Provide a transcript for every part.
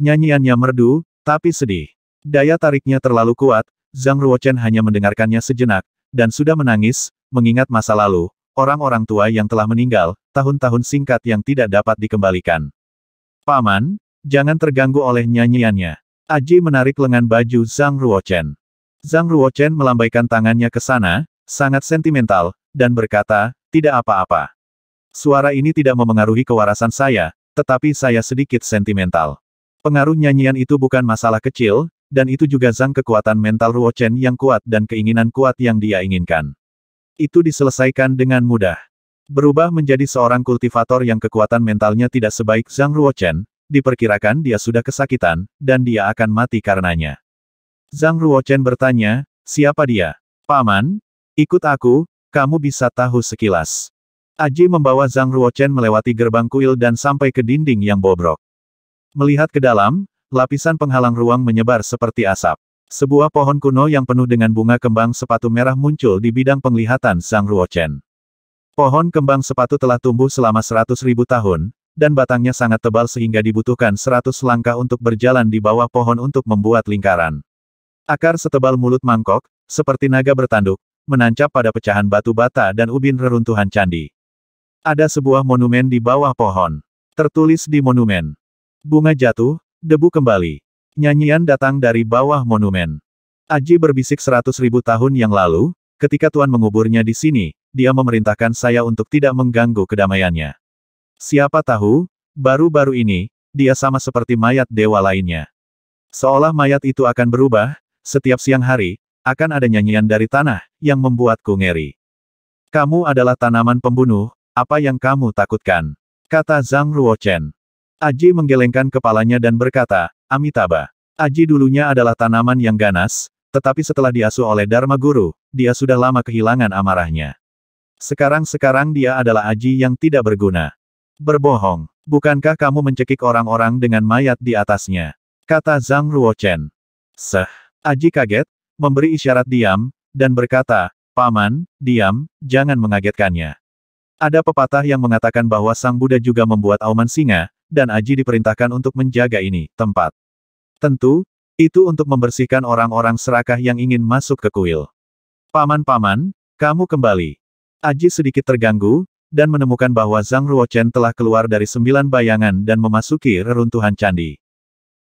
Nyanyiannya merdu, tapi sedih. Daya tariknya terlalu kuat, Zhang Ruochen hanya mendengarkannya sejenak, dan sudah menangis, mengingat masa lalu, orang-orang tua yang telah meninggal, tahun-tahun singkat yang tidak dapat dikembalikan. Paman, jangan terganggu oleh nyanyiannya. Aji menarik lengan baju Zhang Ruochen. Zhang Ruochen melambaikan tangannya ke sana, sangat sentimental, dan berkata, tidak apa-apa. Suara ini tidak memengaruhi kewarasan saya, tetapi saya sedikit sentimental. Pengaruh nyanyian itu bukan masalah kecil, dan itu juga zang kekuatan mental Ruo Chen yang kuat dan keinginan kuat yang dia inginkan. Itu diselesaikan dengan mudah. Berubah menjadi seorang kultivator yang kekuatan mentalnya tidak sebaik Zhang Ruo Chen, diperkirakan dia sudah kesakitan, dan dia akan mati karenanya. Zhang Ruochen bertanya, siapa dia? Paman, ikut aku, kamu bisa tahu sekilas. Aji membawa Zhang Ruochen melewati gerbang kuil dan sampai ke dinding yang bobrok. Melihat ke dalam, lapisan penghalang ruang menyebar seperti asap. Sebuah pohon kuno yang penuh dengan bunga kembang sepatu merah muncul di bidang penglihatan Sang Ruochen. Pohon kembang sepatu telah tumbuh selama seratus ribu tahun, dan batangnya sangat tebal sehingga dibutuhkan seratus langkah untuk berjalan di bawah pohon untuk membuat lingkaran. Akar setebal mulut mangkok, seperti naga bertanduk, menancap pada pecahan batu bata dan ubin reruntuhan candi. Ada sebuah monumen di bawah pohon. Tertulis di monumen, Bunga jatuh, debu kembali. Nyanyian datang dari bawah monumen. Aji berbisik seratus ribu tahun yang lalu, ketika Tuan menguburnya di sini, dia memerintahkan saya untuk tidak mengganggu kedamaiannya. Siapa tahu, baru-baru ini, dia sama seperti mayat dewa lainnya. Seolah mayat itu akan berubah, setiap siang hari, akan ada nyanyian dari tanah, yang membuatku ngeri. Kamu adalah tanaman pembunuh, apa yang kamu takutkan? Kata Zhang Ruochen. Aji menggelengkan kepalanya dan berkata, Amitabha. Aji dulunya adalah tanaman yang ganas, tetapi setelah diasuh oleh Dharma Guru, dia sudah lama kehilangan amarahnya. Sekarang-sekarang dia adalah Aji yang tidak berguna. Berbohong. Bukankah kamu mencekik orang-orang dengan mayat di atasnya? Kata Zhang Ruochen. Seh. Aji kaget, memberi isyarat diam, dan berkata, Paman, diam, jangan mengagetkannya. Ada pepatah yang mengatakan bahwa Sang Buddha juga membuat auman singa, dan Aji diperintahkan untuk menjaga ini, tempat. Tentu, itu untuk membersihkan orang-orang serakah yang ingin masuk ke kuil. Paman-paman, kamu kembali. Aji sedikit terganggu, dan menemukan bahwa Zhang Ruochen telah keluar dari sembilan bayangan dan memasuki reruntuhan candi.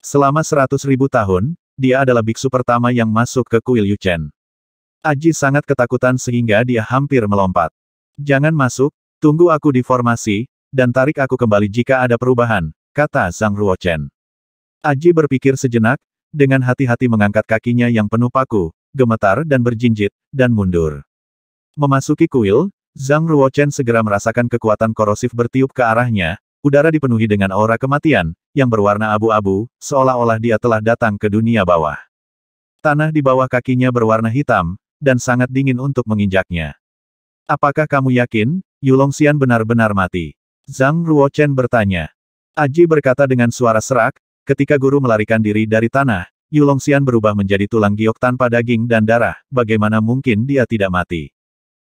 Selama seratus ribu tahun, dia adalah biksu pertama yang masuk ke kuil Yuchen. Aji sangat ketakutan sehingga dia hampir melompat. Jangan masuk, Tunggu aku di formasi, dan tarik aku kembali jika ada perubahan, kata Zhang Ruochen. Aji berpikir sejenak, dengan hati-hati mengangkat kakinya yang penuh paku, gemetar dan berjinjit, dan mundur. Memasuki kuil, Zhang Ruochen segera merasakan kekuatan korosif bertiup ke arahnya, udara dipenuhi dengan aura kematian, yang berwarna abu-abu, seolah-olah dia telah datang ke dunia bawah. Tanah di bawah kakinya berwarna hitam, dan sangat dingin untuk menginjaknya. Apakah kamu yakin, Yulong Xian benar-benar mati. Zhang Ruochen bertanya. Aji berkata dengan suara serak, ketika guru melarikan diri dari tanah, Yulong Xian berubah menjadi tulang giok tanpa daging dan darah, bagaimana mungkin dia tidak mati?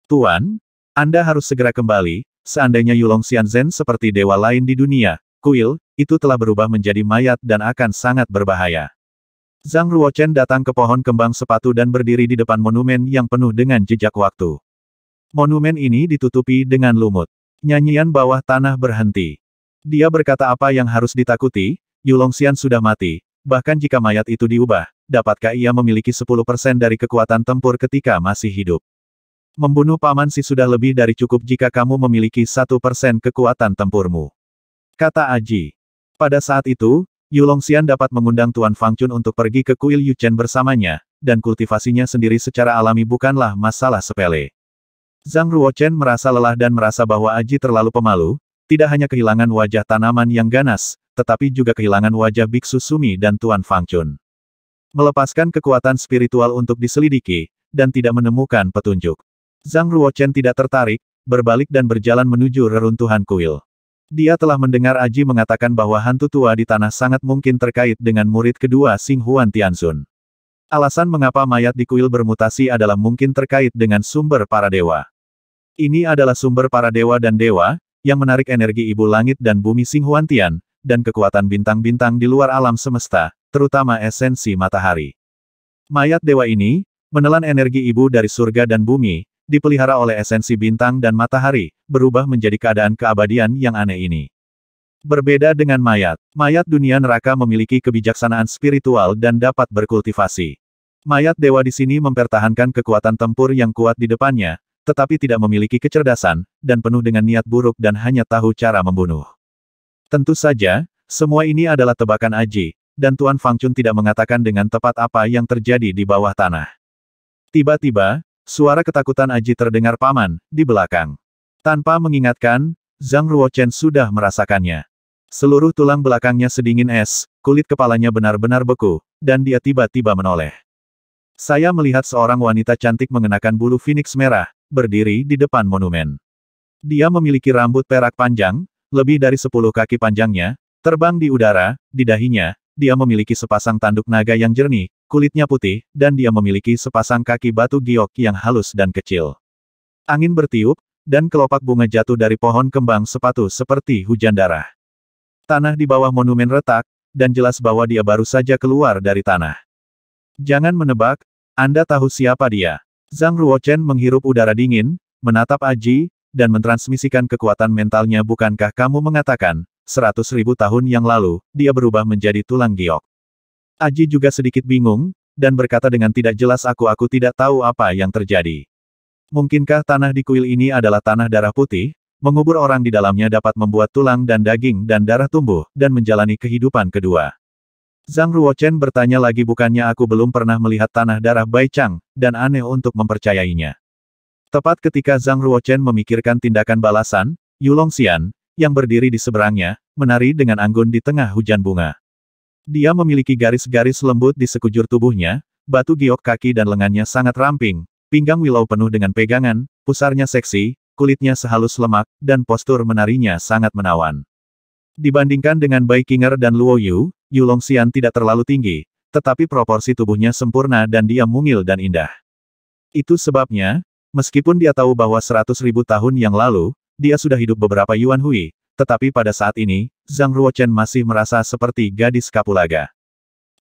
Tuan, Anda harus segera kembali, seandainya Yulong Xian Zen seperti dewa lain di dunia, kuil, itu telah berubah menjadi mayat dan akan sangat berbahaya. Zhang Ruochen datang ke pohon kembang sepatu dan berdiri di depan monumen yang penuh dengan jejak waktu. Monumen ini ditutupi dengan lumut. Nyanyian bawah tanah berhenti. Dia berkata apa yang harus ditakuti, Yulongxian sudah mati, bahkan jika mayat itu diubah, dapatkah ia memiliki 10% dari kekuatan tempur ketika masih hidup? Membunuh paman si sudah lebih dari cukup jika kamu memiliki 1% kekuatan tempurmu. Kata Aji. Pada saat itu, Yulongxian dapat mengundang Tuan Fangchun untuk pergi ke kuil Yuchen bersamanya, dan kultivasinya sendiri secara alami bukanlah masalah sepele. Zhang Ruochen merasa lelah dan merasa bahwa Aji terlalu pemalu, tidak hanya kehilangan wajah tanaman yang ganas, tetapi juga kehilangan wajah Biksu Sumi dan Tuan Fang Chun. Melepaskan kekuatan spiritual untuk diselidiki, dan tidak menemukan petunjuk. Zhang Ruochen tidak tertarik, berbalik dan berjalan menuju reruntuhan kuil. Dia telah mendengar Aji mengatakan bahwa hantu tua di tanah sangat mungkin terkait dengan murid kedua Sing Huan Tianzun. Alasan mengapa mayat di kuil bermutasi adalah mungkin terkait dengan sumber para dewa. Ini adalah sumber para dewa dan dewa, yang menarik energi ibu langit dan bumi Singhuantian, dan kekuatan bintang-bintang di luar alam semesta, terutama esensi matahari. Mayat dewa ini, menelan energi ibu dari surga dan bumi, dipelihara oleh esensi bintang dan matahari, berubah menjadi keadaan keabadian yang aneh ini. Berbeda dengan mayat, mayat dunia neraka memiliki kebijaksanaan spiritual dan dapat berkultivasi. Mayat dewa di sini mempertahankan kekuatan tempur yang kuat di depannya, tetapi tidak memiliki kecerdasan, dan penuh dengan niat buruk dan hanya tahu cara membunuh. Tentu saja, semua ini adalah tebakan Aji, dan Tuan Fang Chun tidak mengatakan dengan tepat apa yang terjadi di bawah tanah. Tiba-tiba, suara ketakutan Aji terdengar paman, di belakang. Tanpa mengingatkan, Zhang Ruochen sudah merasakannya. Seluruh tulang belakangnya sedingin es, kulit kepalanya benar-benar beku, dan dia tiba-tiba menoleh. Saya melihat seorang wanita cantik mengenakan bulu phoenix merah, berdiri di depan monumen. Dia memiliki rambut perak panjang, lebih dari sepuluh kaki panjangnya, terbang di udara, di dahinya, dia memiliki sepasang tanduk naga yang jernih, kulitnya putih, dan dia memiliki sepasang kaki batu giok yang halus dan kecil. Angin bertiup, dan kelopak bunga jatuh dari pohon kembang sepatu seperti hujan darah. Tanah di bawah monumen retak, dan jelas bahwa dia baru saja keluar dari tanah. Jangan menebak, Anda tahu siapa dia. Zhang Ruochen menghirup udara dingin, menatap Aji, dan mentransmisikan kekuatan mentalnya bukankah kamu mengatakan, seratus ribu tahun yang lalu, dia berubah menjadi tulang giok. Aji juga sedikit bingung, dan berkata dengan tidak jelas aku-aku tidak tahu apa yang terjadi. Mungkinkah tanah di kuil ini adalah tanah darah putih, mengubur orang di dalamnya dapat membuat tulang dan daging dan darah tumbuh, dan menjalani kehidupan kedua. Zhang Ruochen bertanya lagi bukannya aku belum pernah melihat tanah darah Bai Chang, dan aneh untuk mempercayainya. Tepat ketika Zhang Ruochen memikirkan tindakan balasan, Yulong Xian, yang berdiri di seberangnya, menari dengan anggun di tengah hujan bunga. Dia memiliki garis-garis lembut di sekujur tubuhnya, batu giok kaki dan lengannya sangat ramping, pinggang wilau penuh dengan pegangan, pusarnya seksi, kulitnya sehalus lemak, dan postur menarinya sangat menawan. Dibandingkan dengan Bai Kinger dan Luo Yu, Yulongxian tidak terlalu tinggi, tetapi proporsi tubuhnya sempurna dan dia mungil dan indah. Itu sebabnya, meskipun dia tahu bahwa seratus ribu tahun yang lalu, dia sudah hidup beberapa Yuan Hui, tetapi pada saat ini, Zhang Ruochen masih merasa seperti gadis kapulaga.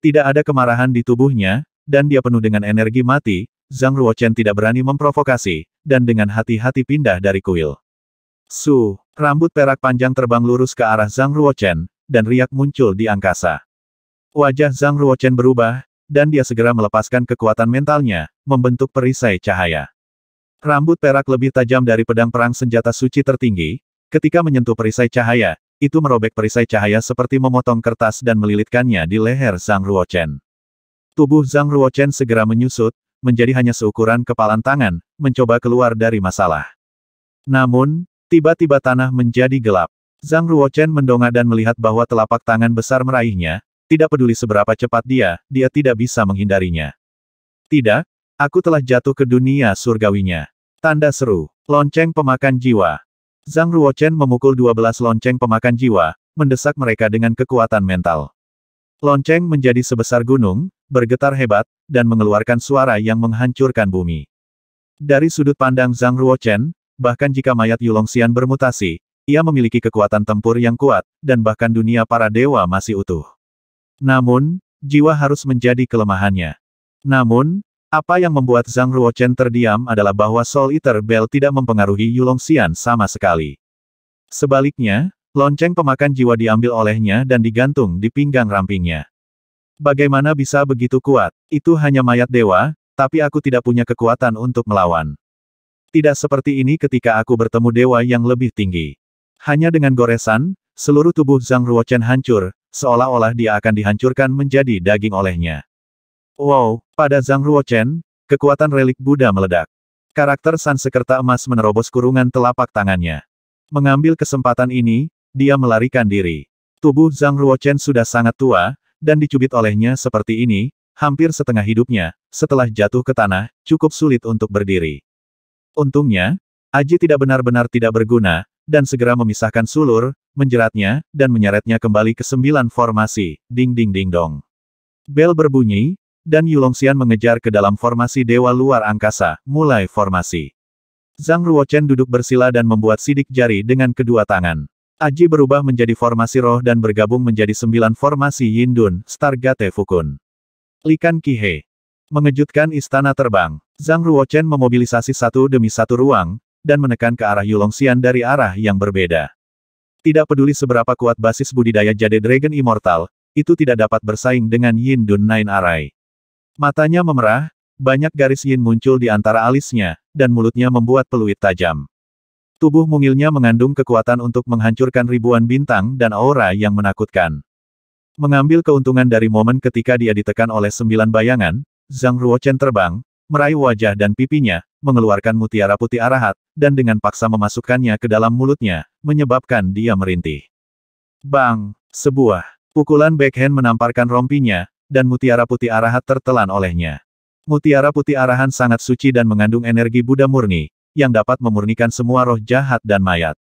Tidak ada kemarahan di tubuhnya, dan dia penuh dengan energi mati, Zhang Ruochen tidak berani memprovokasi, dan dengan hati-hati pindah dari kuil. Su, rambut perak panjang terbang lurus ke arah Zhang Ruochen, dan riak muncul di angkasa. Wajah Zhang Ruochen berubah, dan dia segera melepaskan kekuatan mentalnya, membentuk perisai cahaya. Rambut perak lebih tajam dari pedang perang senjata suci tertinggi, ketika menyentuh perisai cahaya, itu merobek perisai cahaya seperti memotong kertas dan melilitkannya di leher Zhang Ruochen. Tubuh Zhang Ruochen segera menyusut, menjadi hanya seukuran kepalan tangan, mencoba keluar dari masalah. Namun, tiba-tiba tanah menjadi gelap. Zhang Ruochen mendongak dan melihat bahwa telapak tangan besar meraihnya, tidak peduli seberapa cepat dia, dia tidak bisa menghindarinya. Tidak, aku telah jatuh ke dunia surgawinya. Tanda seru, lonceng pemakan jiwa. Zhang Ruochen memukul 12 lonceng pemakan jiwa, mendesak mereka dengan kekuatan mental. Lonceng menjadi sebesar gunung, bergetar hebat, dan mengeluarkan suara yang menghancurkan bumi. Dari sudut pandang Zhang Ruochen, bahkan jika mayat Xian bermutasi, ia memiliki kekuatan tempur yang kuat, dan bahkan dunia para dewa masih utuh. Namun, jiwa harus menjadi kelemahannya. Namun, apa yang membuat Zhang Ruochen terdiam adalah bahwa Soul Eater Bell tidak mempengaruhi Yulong Xian sama sekali. Sebaliknya, lonceng pemakan jiwa diambil olehnya dan digantung di pinggang rampingnya. Bagaimana bisa begitu kuat? Itu hanya mayat dewa, tapi aku tidak punya kekuatan untuk melawan. Tidak seperti ini ketika aku bertemu dewa yang lebih tinggi. Hanya dengan goresan, seluruh tubuh Zhang Ruochen hancur, seolah-olah dia akan dihancurkan menjadi daging olehnya. Wow, pada Zhang Ruochen, kekuatan relik Buddha meledak. Karakter Sansekerta emas menerobos kurungan telapak tangannya. Mengambil kesempatan ini, dia melarikan diri. Tubuh Zhang Ruochen sudah sangat tua, dan dicubit olehnya seperti ini, hampir setengah hidupnya, setelah jatuh ke tanah, cukup sulit untuk berdiri. Untungnya, Aji tidak benar-benar tidak berguna, dan segera memisahkan sulur, menjeratnya, dan menyeretnya kembali ke sembilan formasi, ding-ding-ding-dong. Bel berbunyi, dan Yulongxian mengejar ke dalam formasi Dewa Luar Angkasa, mulai formasi. Zhang Ruochen duduk bersila dan membuat sidik jari dengan kedua tangan. Aji berubah menjadi formasi roh dan bergabung menjadi sembilan formasi Yindun, Stargate Fukun. Likan Kihe. Mengejutkan istana terbang. Zhang Ruochen memobilisasi satu demi satu ruang, dan menekan ke arah Yulongxian dari arah yang berbeda. Tidak peduli seberapa kuat basis budidaya Jade Dragon Immortal, itu tidak dapat bersaing dengan Yin Dun Nine Arai. Matanya memerah, banyak garis Yin muncul di antara alisnya, dan mulutnya membuat peluit tajam. Tubuh mungilnya mengandung kekuatan untuk menghancurkan ribuan bintang dan aura yang menakutkan. Mengambil keuntungan dari momen ketika dia ditekan oleh sembilan bayangan, Zhang Ruochen terbang, meraih wajah dan pipinya, mengeluarkan mutiara putih arahat, dan dengan paksa memasukkannya ke dalam mulutnya, menyebabkan dia merintih. Bang! Sebuah pukulan backhand menamparkan rompinya, dan mutiara putih arahat tertelan olehnya. Mutiara putih arahan sangat suci dan mengandung energi Buddha murni, yang dapat memurnikan semua roh jahat dan mayat.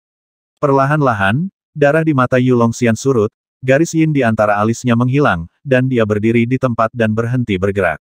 Perlahan-lahan, darah di mata Yulong Xian surut, garis yin di antara alisnya menghilang, dan dia berdiri di tempat dan berhenti bergerak.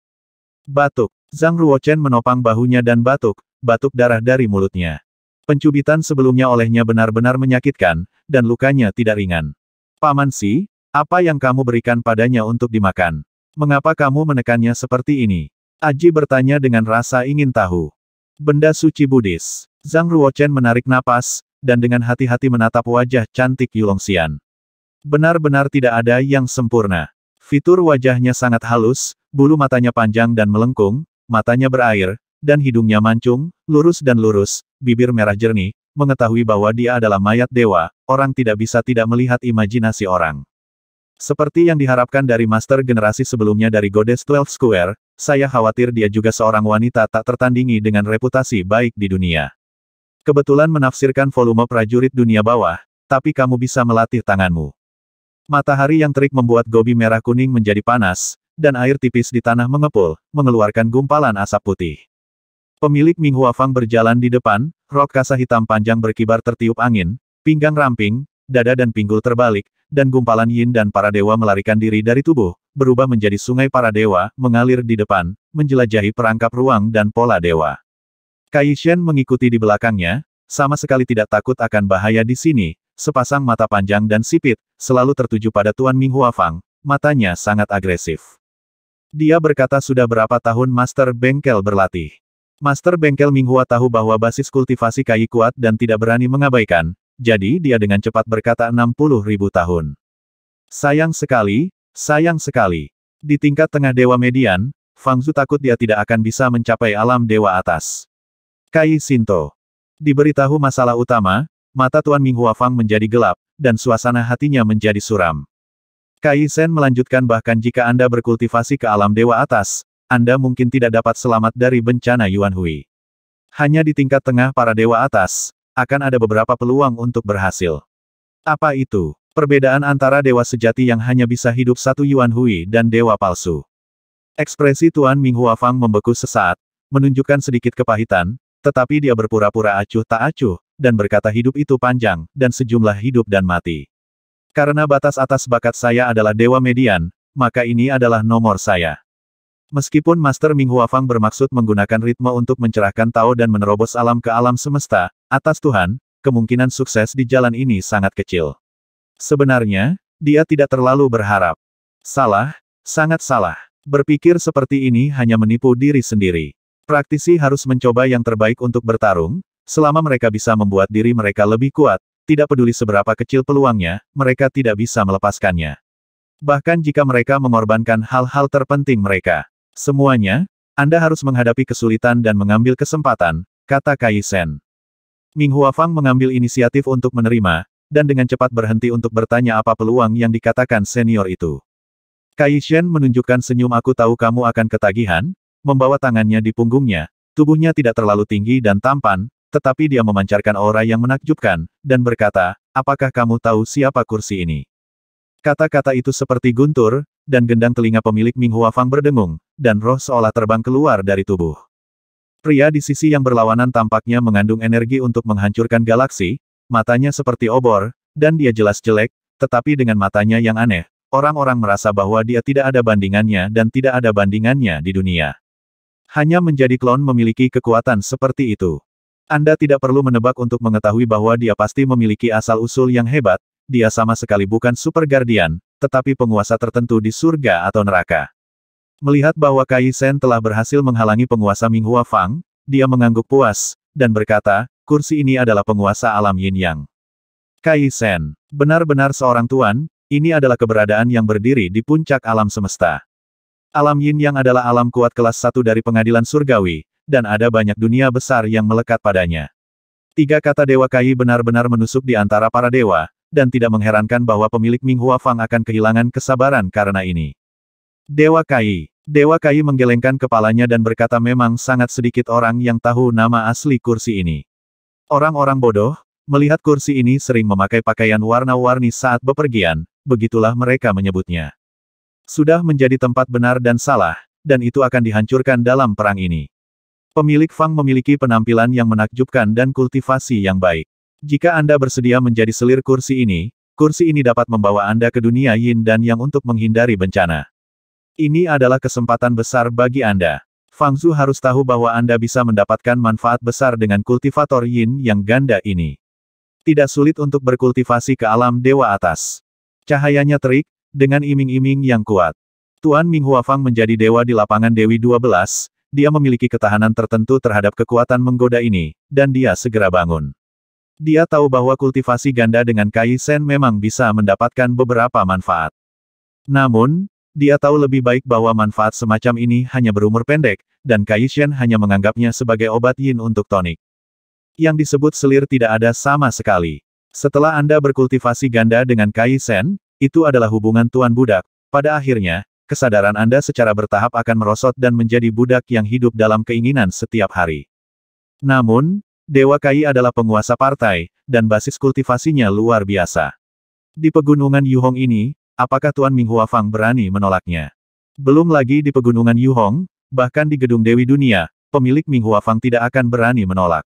Batuk. Zhang Ruochen menopang bahunya dan batuk, batuk darah dari mulutnya. Pencubitan sebelumnya olehnya benar-benar menyakitkan, dan lukanya tidak ringan. Paman Si, apa yang kamu berikan padanya untuk dimakan? Mengapa kamu menekannya seperti ini? Aji bertanya dengan rasa ingin tahu. Benda suci Buddhis. Zhang Ruochen menarik napas, dan dengan hati-hati menatap wajah cantik Yulongxian. Benar-benar tidak ada yang sempurna. Fitur wajahnya sangat halus, bulu matanya panjang dan melengkung, matanya berair, dan hidungnya mancung, lurus dan lurus, bibir merah jernih, mengetahui bahwa dia adalah mayat dewa, orang tidak bisa tidak melihat imajinasi orang. Seperti yang diharapkan dari master generasi sebelumnya dari Goddess Twelve Square, saya khawatir dia juga seorang wanita tak tertandingi dengan reputasi baik di dunia. Kebetulan menafsirkan volume prajurit dunia bawah, tapi kamu bisa melatih tanganmu. Matahari yang terik membuat gobi merah kuning menjadi panas, dan air tipis di tanah mengepul, mengeluarkan gumpalan asap putih. Pemilik Minghua Fang berjalan di depan, rok kasa hitam panjang berkibar tertiup angin, pinggang ramping, dada dan pinggul terbalik, dan gumpalan yin dan para dewa melarikan diri dari tubuh, berubah menjadi sungai para dewa, mengalir di depan, menjelajahi perangkap ruang dan pola dewa. Kai Shen mengikuti di belakangnya, sama sekali tidak takut akan bahaya di sini, sepasang mata panjang dan sipit, selalu tertuju pada Tuan Ming Huafang, matanya sangat agresif. Dia berkata sudah berapa tahun Master Bengkel berlatih. Master Bengkel Minghua tahu bahwa basis kultivasi kayi kuat dan tidak berani mengabaikan, jadi dia dengan cepat berkata 60 ribu tahun. Sayang sekali, sayang sekali. Di tingkat tengah Dewa Median, Fang Zhu takut dia tidak akan bisa mencapai alam Dewa atas. Kai Sinto. Diberitahu masalah utama, mata Tuan Minghua Fang menjadi gelap, dan suasana hatinya menjadi suram. Kai Sen melanjutkan bahkan jika Anda berkultivasi ke alam dewa atas, Anda mungkin tidak dapat selamat dari bencana Yuan Hui. Hanya di tingkat tengah para dewa atas, akan ada beberapa peluang untuk berhasil. Apa itu? Perbedaan antara dewa sejati yang hanya bisa hidup satu Yuan Hui dan dewa palsu. Ekspresi Tuan Hua Fang membeku sesaat, menunjukkan sedikit kepahitan, tetapi dia berpura-pura acuh tak acuh, dan berkata hidup itu panjang, dan sejumlah hidup dan mati. Karena batas atas bakat saya adalah Dewa Median, maka ini adalah nomor saya. Meskipun Master Ming Huafang bermaksud menggunakan ritme untuk mencerahkan Tao dan menerobos alam ke alam semesta, atas Tuhan, kemungkinan sukses di jalan ini sangat kecil. Sebenarnya, dia tidak terlalu berharap. Salah, sangat salah. Berpikir seperti ini hanya menipu diri sendiri. Praktisi harus mencoba yang terbaik untuk bertarung, selama mereka bisa membuat diri mereka lebih kuat, tidak peduli seberapa kecil peluangnya, mereka tidak bisa melepaskannya. Bahkan jika mereka mengorbankan hal-hal terpenting mereka. Semuanya, Anda harus menghadapi kesulitan dan mengambil kesempatan, kata Kaisen. Ming Huafang mengambil inisiatif untuk menerima, dan dengan cepat berhenti untuk bertanya apa peluang yang dikatakan senior itu. Kai Shen menunjukkan senyum aku tahu kamu akan ketagihan, membawa tangannya di punggungnya, tubuhnya tidak terlalu tinggi dan tampan, tetapi dia memancarkan aura yang menakjubkan, dan berkata, apakah kamu tahu siapa kursi ini? Kata-kata itu seperti guntur, dan gendang telinga pemilik Minghua Fang berdengung, dan roh seolah terbang keluar dari tubuh. Pria di sisi yang berlawanan tampaknya mengandung energi untuk menghancurkan galaksi, matanya seperti obor, dan dia jelas jelek, tetapi dengan matanya yang aneh, orang-orang merasa bahwa dia tidak ada bandingannya dan tidak ada bandingannya di dunia. Hanya menjadi klon memiliki kekuatan seperti itu. Anda tidak perlu menebak untuk mengetahui bahwa dia pasti memiliki asal-usul yang hebat, dia sama sekali bukan super guardian, tetapi penguasa tertentu di surga atau neraka. Melihat bahwa Kai Sen telah berhasil menghalangi penguasa Minghua Fang, dia mengangguk puas, dan berkata, kursi ini adalah penguasa alam yin yang. Kai Sen, benar-benar seorang tuan, ini adalah keberadaan yang berdiri di puncak alam semesta. Alam yin yang adalah alam kuat kelas satu dari pengadilan surgawi, dan ada banyak dunia besar yang melekat padanya. Tiga kata Dewa Kai benar-benar menusuk di antara para dewa, dan tidak mengherankan bahwa pemilik Hua Fang akan kehilangan kesabaran karena ini. Dewa Kai Dewa Kai menggelengkan kepalanya dan berkata memang sangat sedikit orang yang tahu nama asli kursi ini. Orang-orang bodoh, melihat kursi ini sering memakai pakaian warna-warni saat bepergian, begitulah mereka menyebutnya. Sudah menjadi tempat benar dan salah, dan itu akan dihancurkan dalam perang ini. Pemilik Fang memiliki penampilan yang menakjubkan dan kultivasi yang baik. Jika Anda bersedia menjadi selir kursi ini, kursi ini dapat membawa Anda ke dunia yin dan yang untuk menghindari bencana. Ini adalah kesempatan besar bagi Anda. Fang Zhu harus tahu bahwa Anda bisa mendapatkan manfaat besar dengan kultivator yin yang ganda ini. Tidak sulit untuk berkultivasi ke alam dewa atas. Cahayanya terik, dengan iming-iming yang kuat. Tuan Hua Fang menjadi dewa di lapangan Dewi 12, dia memiliki ketahanan tertentu terhadap kekuatan menggoda ini, dan dia segera bangun. Dia tahu bahwa kultivasi ganda dengan Kaisen memang bisa mendapatkan beberapa manfaat. Namun, dia tahu lebih baik bahwa manfaat semacam ini hanya berumur pendek, dan Kaisen hanya menganggapnya sebagai obat yin untuk tonik. Yang disebut selir tidak ada sama sekali. Setelah Anda berkultivasi ganda dengan Kaisen, itu adalah hubungan tuan budak, pada akhirnya, kesadaran Anda secara bertahap akan merosot dan menjadi budak yang hidup dalam keinginan setiap hari. Namun, Dewa Kai adalah penguasa partai, dan basis kultivasinya luar biasa. Di pegunungan Yuhong ini, apakah Tuan Minghua Fang berani menolaknya? Belum lagi di pegunungan Yuhong, bahkan di gedung Dewi Dunia, pemilik Minghua Fang tidak akan berani menolak.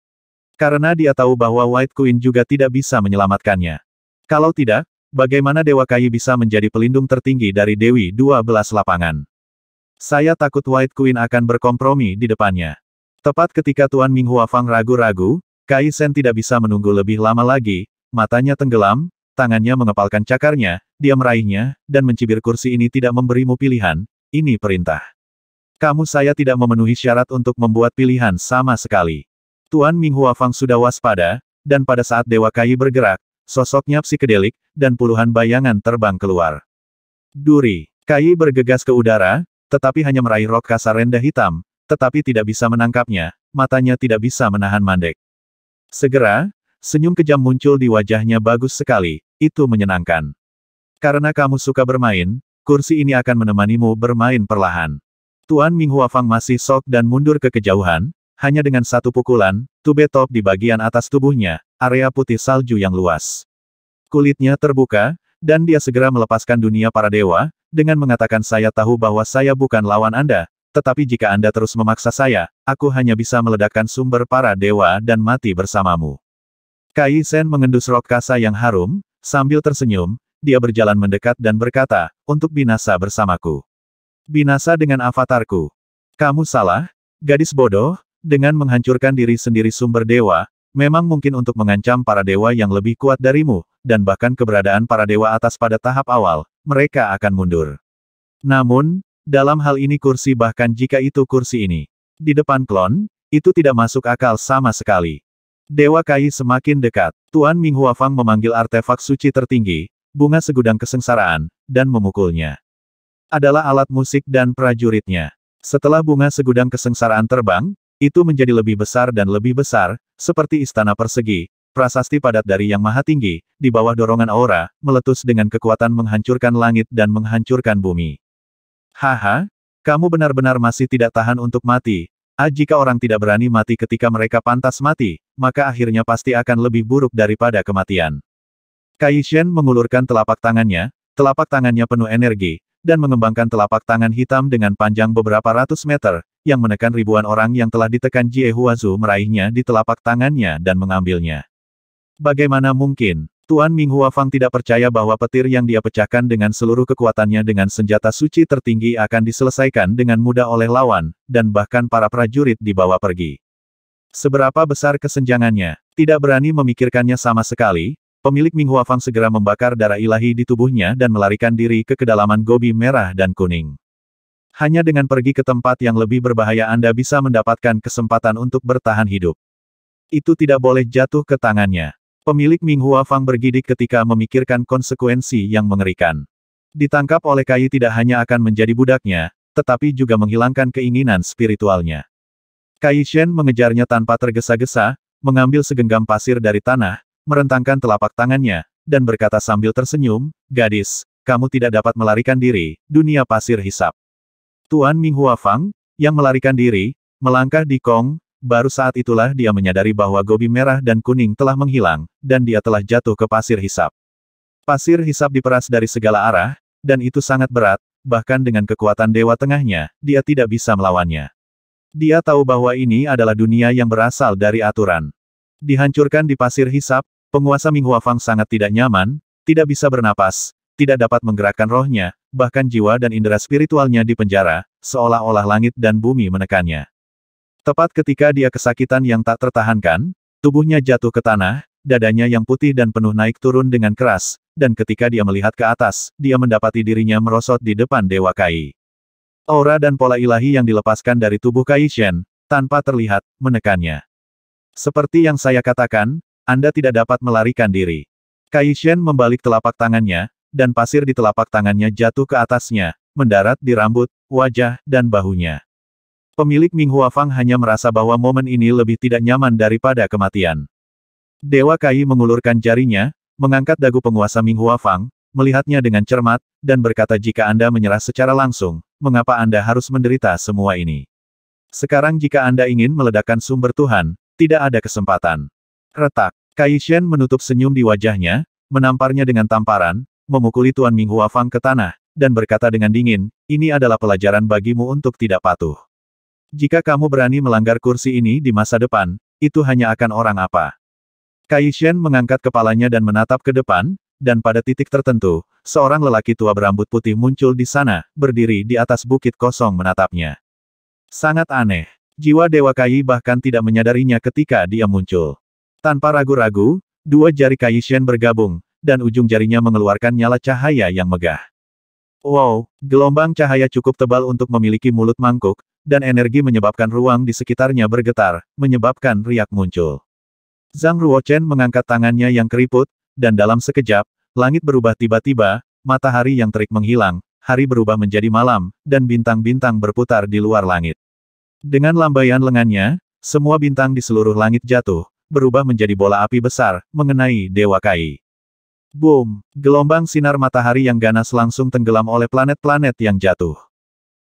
Karena dia tahu bahwa White Queen juga tidak bisa menyelamatkannya. Kalau tidak, Bagaimana Dewa Kayi bisa menjadi pelindung tertinggi dari Dewi 12 lapangan? Saya takut White Queen akan berkompromi di depannya. Tepat ketika Tuan Hua Fang ragu-ragu, Kai Sen tidak bisa menunggu lebih lama lagi, matanya tenggelam, tangannya mengepalkan cakarnya, dia meraihnya, dan mencibir kursi ini tidak memberimu pilihan, ini perintah. Kamu saya tidak memenuhi syarat untuk membuat pilihan sama sekali. Tuan Hua Fang sudah waspada, dan pada saat Dewa Kai bergerak, sosoknya psikedelik, dan puluhan bayangan terbang keluar. Duri, Kai bergegas ke udara, tetapi hanya meraih rok kasar rendah hitam, tetapi tidak bisa menangkapnya, matanya tidak bisa menahan mandek. Segera, senyum kejam muncul di wajahnya bagus sekali, itu menyenangkan. Karena kamu suka bermain, kursi ini akan menemanimu bermain perlahan. Tuan Ming Hua Fang masih sok dan mundur ke kejauhan, hanya dengan satu pukulan, tube top di bagian atas tubuhnya, area putih salju yang luas. Kulitnya terbuka, dan dia segera melepaskan dunia para dewa, dengan mengatakan saya tahu bahwa saya bukan lawan Anda, tetapi jika Anda terus memaksa saya, aku hanya bisa meledakkan sumber para dewa dan mati bersamamu. Kai Sen mengendus rok kasa yang harum, sambil tersenyum, dia berjalan mendekat dan berkata, untuk binasa bersamaku. Binasa dengan avatarku. Kamu salah, gadis bodoh, dengan menghancurkan diri sendiri sumber dewa, memang mungkin untuk mengancam para dewa yang lebih kuat darimu, dan bahkan keberadaan para dewa atas pada tahap awal, mereka akan mundur. Namun, dalam hal ini kursi bahkan jika itu kursi ini, di depan klon, itu tidak masuk akal sama sekali. Dewa Kai semakin dekat, Tuan Ming Huafang memanggil artefak suci tertinggi, bunga segudang kesengsaraan, dan memukulnya. Adalah alat musik dan prajuritnya. Setelah bunga segudang kesengsaraan terbang, itu menjadi lebih besar dan lebih besar, seperti istana persegi, prasasti padat dari Yang Maha Tinggi, di bawah dorongan aura, meletus dengan kekuatan menghancurkan langit dan menghancurkan bumi. Haha, kamu benar-benar masih tidak tahan untuk mati. Ah jika orang tidak berani mati ketika mereka pantas mati, maka akhirnya pasti akan lebih buruk daripada kematian. Kai Shen mengulurkan telapak tangannya, telapak tangannya penuh energi, dan mengembangkan telapak tangan hitam dengan panjang beberapa ratus meter, yang menekan ribuan orang yang telah ditekan Jie Huazu meraihnya di telapak tangannya dan mengambilnya. Bagaimana mungkin, Tuan Ming Huafang tidak percaya bahwa petir yang dia pecahkan dengan seluruh kekuatannya dengan senjata suci tertinggi akan diselesaikan dengan mudah oleh lawan, dan bahkan para prajurit dibawa pergi. Seberapa besar kesenjangannya, tidak berani memikirkannya sama sekali, Pemilik Minghua Fang segera membakar darah ilahi di tubuhnya dan melarikan diri ke kedalaman gobi merah dan kuning. Hanya dengan pergi ke tempat yang lebih berbahaya Anda bisa mendapatkan kesempatan untuk bertahan hidup. Itu tidak boleh jatuh ke tangannya. Pemilik Minghua Fang bergidik ketika memikirkan konsekuensi yang mengerikan. Ditangkap oleh Kai tidak hanya akan menjadi budaknya, tetapi juga menghilangkan keinginan spiritualnya. Kai Shen mengejarnya tanpa tergesa-gesa, mengambil segenggam pasir dari tanah, merentangkan telapak tangannya, dan berkata sambil tersenyum, Gadis, kamu tidak dapat melarikan diri, dunia pasir hisap. Tuan Minghua Fang, yang melarikan diri, melangkah di Kong, baru saat itulah dia menyadari bahwa gobi merah dan kuning telah menghilang, dan dia telah jatuh ke pasir hisap. Pasir hisap diperas dari segala arah, dan itu sangat berat, bahkan dengan kekuatan dewa tengahnya, dia tidak bisa melawannya. Dia tahu bahwa ini adalah dunia yang berasal dari aturan. Dihancurkan di pasir hisap, Penguasa Ming Huafang sangat tidak nyaman, tidak bisa bernapas, tidak dapat menggerakkan rohnya, bahkan jiwa dan indera spiritualnya dipenjara, seolah-olah langit dan bumi menekannya. Tepat ketika dia kesakitan yang tak tertahankan, tubuhnya jatuh ke tanah, dadanya yang putih dan penuh naik turun dengan keras, dan ketika dia melihat ke atas, dia mendapati dirinya merosot di depan Dewa Kai. Aura dan pola ilahi yang dilepaskan dari tubuh Kai Shen, tanpa terlihat, menekannya. Seperti yang saya katakan, anda tidak dapat melarikan diri. Kai Shen membalik telapak tangannya, dan pasir di telapak tangannya jatuh ke atasnya, mendarat di rambut, wajah, dan bahunya. Pemilik Ming Huafang hanya merasa bahwa momen ini lebih tidak nyaman daripada kematian. Dewa Kai mengulurkan jarinya, mengangkat dagu penguasa Ming Huafang, melihatnya dengan cermat, dan berkata jika Anda menyerah secara langsung, mengapa Anda harus menderita semua ini? Sekarang jika Anda ingin meledakkan sumber Tuhan, tidak ada kesempatan. Retak. Kai Shen menutup senyum di wajahnya, menamparnya dengan tamparan, memukuli Tuan Ming Hua Fang ke tanah, dan berkata dengan dingin, ini adalah pelajaran bagimu untuk tidak patuh. Jika kamu berani melanggar kursi ini di masa depan, itu hanya akan orang apa. Kai Shen mengangkat kepalanya dan menatap ke depan, dan pada titik tertentu, seorang lelaki tua berambut putih muncul di sana, berdiri di atas bukit kosong menatapnya. Sangat aneh. Jiwa Dewa Kai bahkan tidak menyadarinya ketika dia muncul. Tanpa ragu-ragu, dua jari Kaishen bergabung, dan ujung jarinya mengeluarkan nyala cahaya yang megah. Wow, gelombang cahaya cukup tebal untuk memiliki mulut mangkuk, dan energi menyebabkan ruang di sekitarnya bergetar, menyebabkan riak muncul. Zhang Ruochen mengangkat tangannya yang keriput, dan dalam sekejap, langit berubah tiba-tiba, matahari yang terik menghilang, hari berubah menjadi malam, dan bintang-bintang berputar di luar langit. Dengan lambaian lengannya, semua bintang di seluruh langit jatuh, berubah menjadi bola api besar, mengenai Dewa Kai. Boom! Gelombang sinar matahari yang ganas langsung tenggelam oleh planet-planet yang jatuh.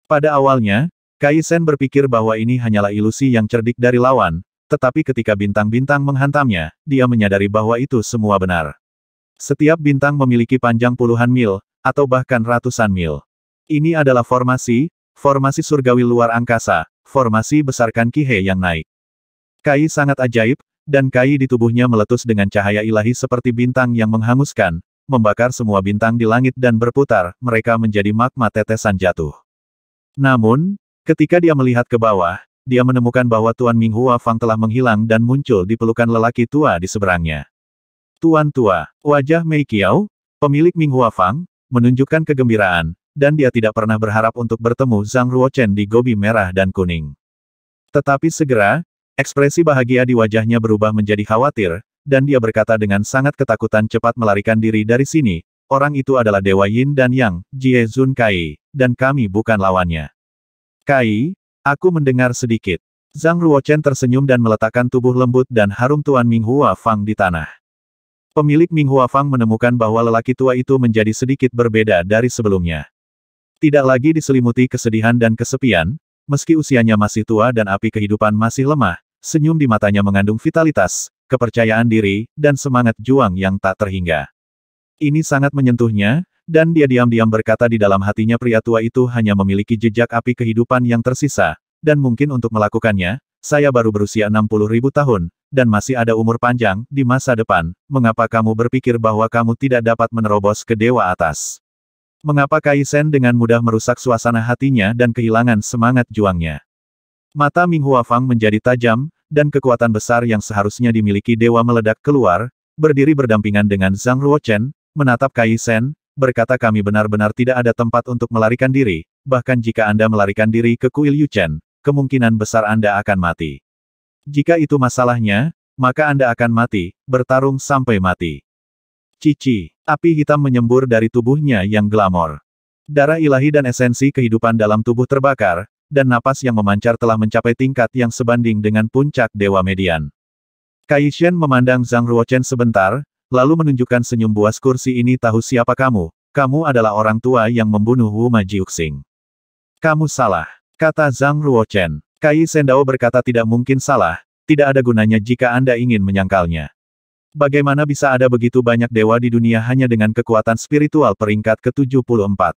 Pada awalnya, Kai Sen berpikir bahwa ini hanyalah ilusi yang cerdik dari lawan, tetapi ketika bintang-bintang menghantamnya, dia menyadari bahwa itu semua benar. Setiap bintang memiliki panjang puluhan mil, atau bahkan ratusan mil. Ini adalah formasi, formasi surgawi luar angkasa, formasi besarkan Kihe yang naik. Kai sangat ajaib, dan kai di tubuhnya meletus dengan cahaya ilahi seperti bintang yang menghanguskan, membakar semua bintang di langit dan berputar, mereka menjadi magma tetesan jatuh. Namun, ketika dia melihat ke bawah, dia menemukan bahwa Tuan Minghua Fang telah menghilang dan muncul di pelukan lelaki tua di seberangnya. Tuan tua, wajah Mei Qiao, pemilik Minghua Fang, menunjukkan kegembiraan, dan dia tidak pernah berharap untuk bertemu Zhang Ruochen di Gobi Merah dan Kuning. Tetapi segera, Ekspresi bahagia di wajahnya berubah menjadi khawatir, dan dia berkata dengan sangat ketakutan cepat melarikan diri dari sini, orang itu adalah Dewa Yin dan Yang, Jie Zun Kai, dan kami bukan lawannya. Kai, aku mendengar sedikit. Zhang Ruochen tersenyum dan meletakkan tubuh lembut dan harum Tuan Minghua Fang di tanah. Pemilik Minghua Fang menemukan bahwa lelaki tua itu menjadi sedikit berbeda dari sebelumnya. Tidak lagi diselimuti kesedihan dan kesepian, meski usianya masih tua dan api kehidupan masih lemah, senyum di matanya mengandung vitalitas, kepercayaan diri, dan semangat juang yang tak terhingga. Ini sangat menyentuhnya, dan dia diam-diam berkata di dalam hatinya pria tua itu hanya memiliki jejak api kehidupan yang tersisa, dan mungkin untuk melakukannya, saya baru berusia 60 ribu tahun, dan masih ada umur panjang, di masa depan, mengapa kamu berpikir bahwa kamu tidak dapat menerobos ke dewa atas? Mengapa Kaisen dengan mudah merusak suasana hatinya dan kehilangan semangat juangnya? Mata Ming Huafang menjadi tajam, dan kekuatan besar yang seharusnya dimiliki dewa meledak keluar, berdiri berdampingan dengan Zhang Ruochen, menatap Kai Sen, berkata kami benar-benar tidak ada tempat untuk melarikan diri, bahkan jika Anda melarikan diri ke kuil Yuchen, kemungkinan besar Anda akan mati. Jika itu masalahnya, maka Anda akan mati, bertarung sampai mati. Cici, api hitam menyembur dari tubuhnya yang glamor. Darah ilahi dan esensi kehidupan dalam tubuh terbakar, dan napas yang memancar telah mencapai tingkat yang sebanding dengan puncak Dewa Median. Kai Shen memandang Zhang Ruochen sebentar, lalu menunjukkan senyum buas kursi ini tahu siapa kamu, kamu adalah orang tua yang membunuh Wu Ma Jiuxing. Kamu salah, kata Zhang Ruochen. Kai Sendao berkata tidak mungkin salah, tidak ada gunanya jika Anda ingin menyangkalnya. Bagaimana bisa ada begitu banyak dewa di dunia hanya dengan kekuatan spiritual peringkat ke-74?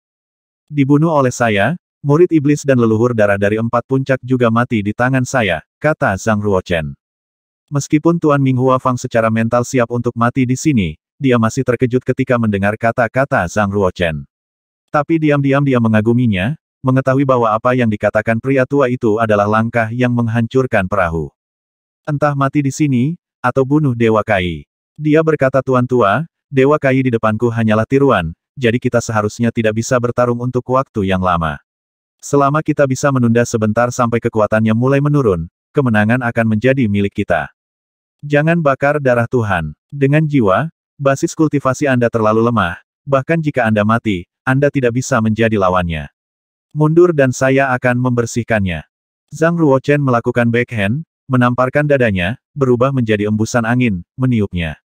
Dibunuh oleh saya, Murid iblis dan leluhur darah dari empat puncak juga mati di tangan saya, kata Zhang Ruochen. Meskipun Tuan Ming Hua Fang secara mental siap untuk mati di sini, dia masih terkejut ketika mendengar kata-kata Zhang Ruochen. Tapi diam-diam dia mengaguminya, mengetahui bahwa apa yang dikatakan pria tua itu adalah langkah yang menghancurkan perahu. Entah mati di sini, atau bunuh Dewa Kai. Dia berkata Tuan Tua, Dewa Kai di depanku hanyalah tiruan, jadi kita seharusnya tidak bisa bertarung untuk waktu yang lama. Selama kita bisa menunda sebentar sampai kekuatannya mulai menurun, kemenangan akan menjadi milik kita. Jangan bakar darah Tuhan. Dengan jiwa, basis kultivasi Anda terlalu lemah, bahkan jika Anda mati, Anda tidak bisa menjadi lawannya. Mundur dan saya akan membersihkannya. Zhang Ruochen melakukan backhand, menamparkan dadanya, berubah menjadi embusan angin, meniupnya.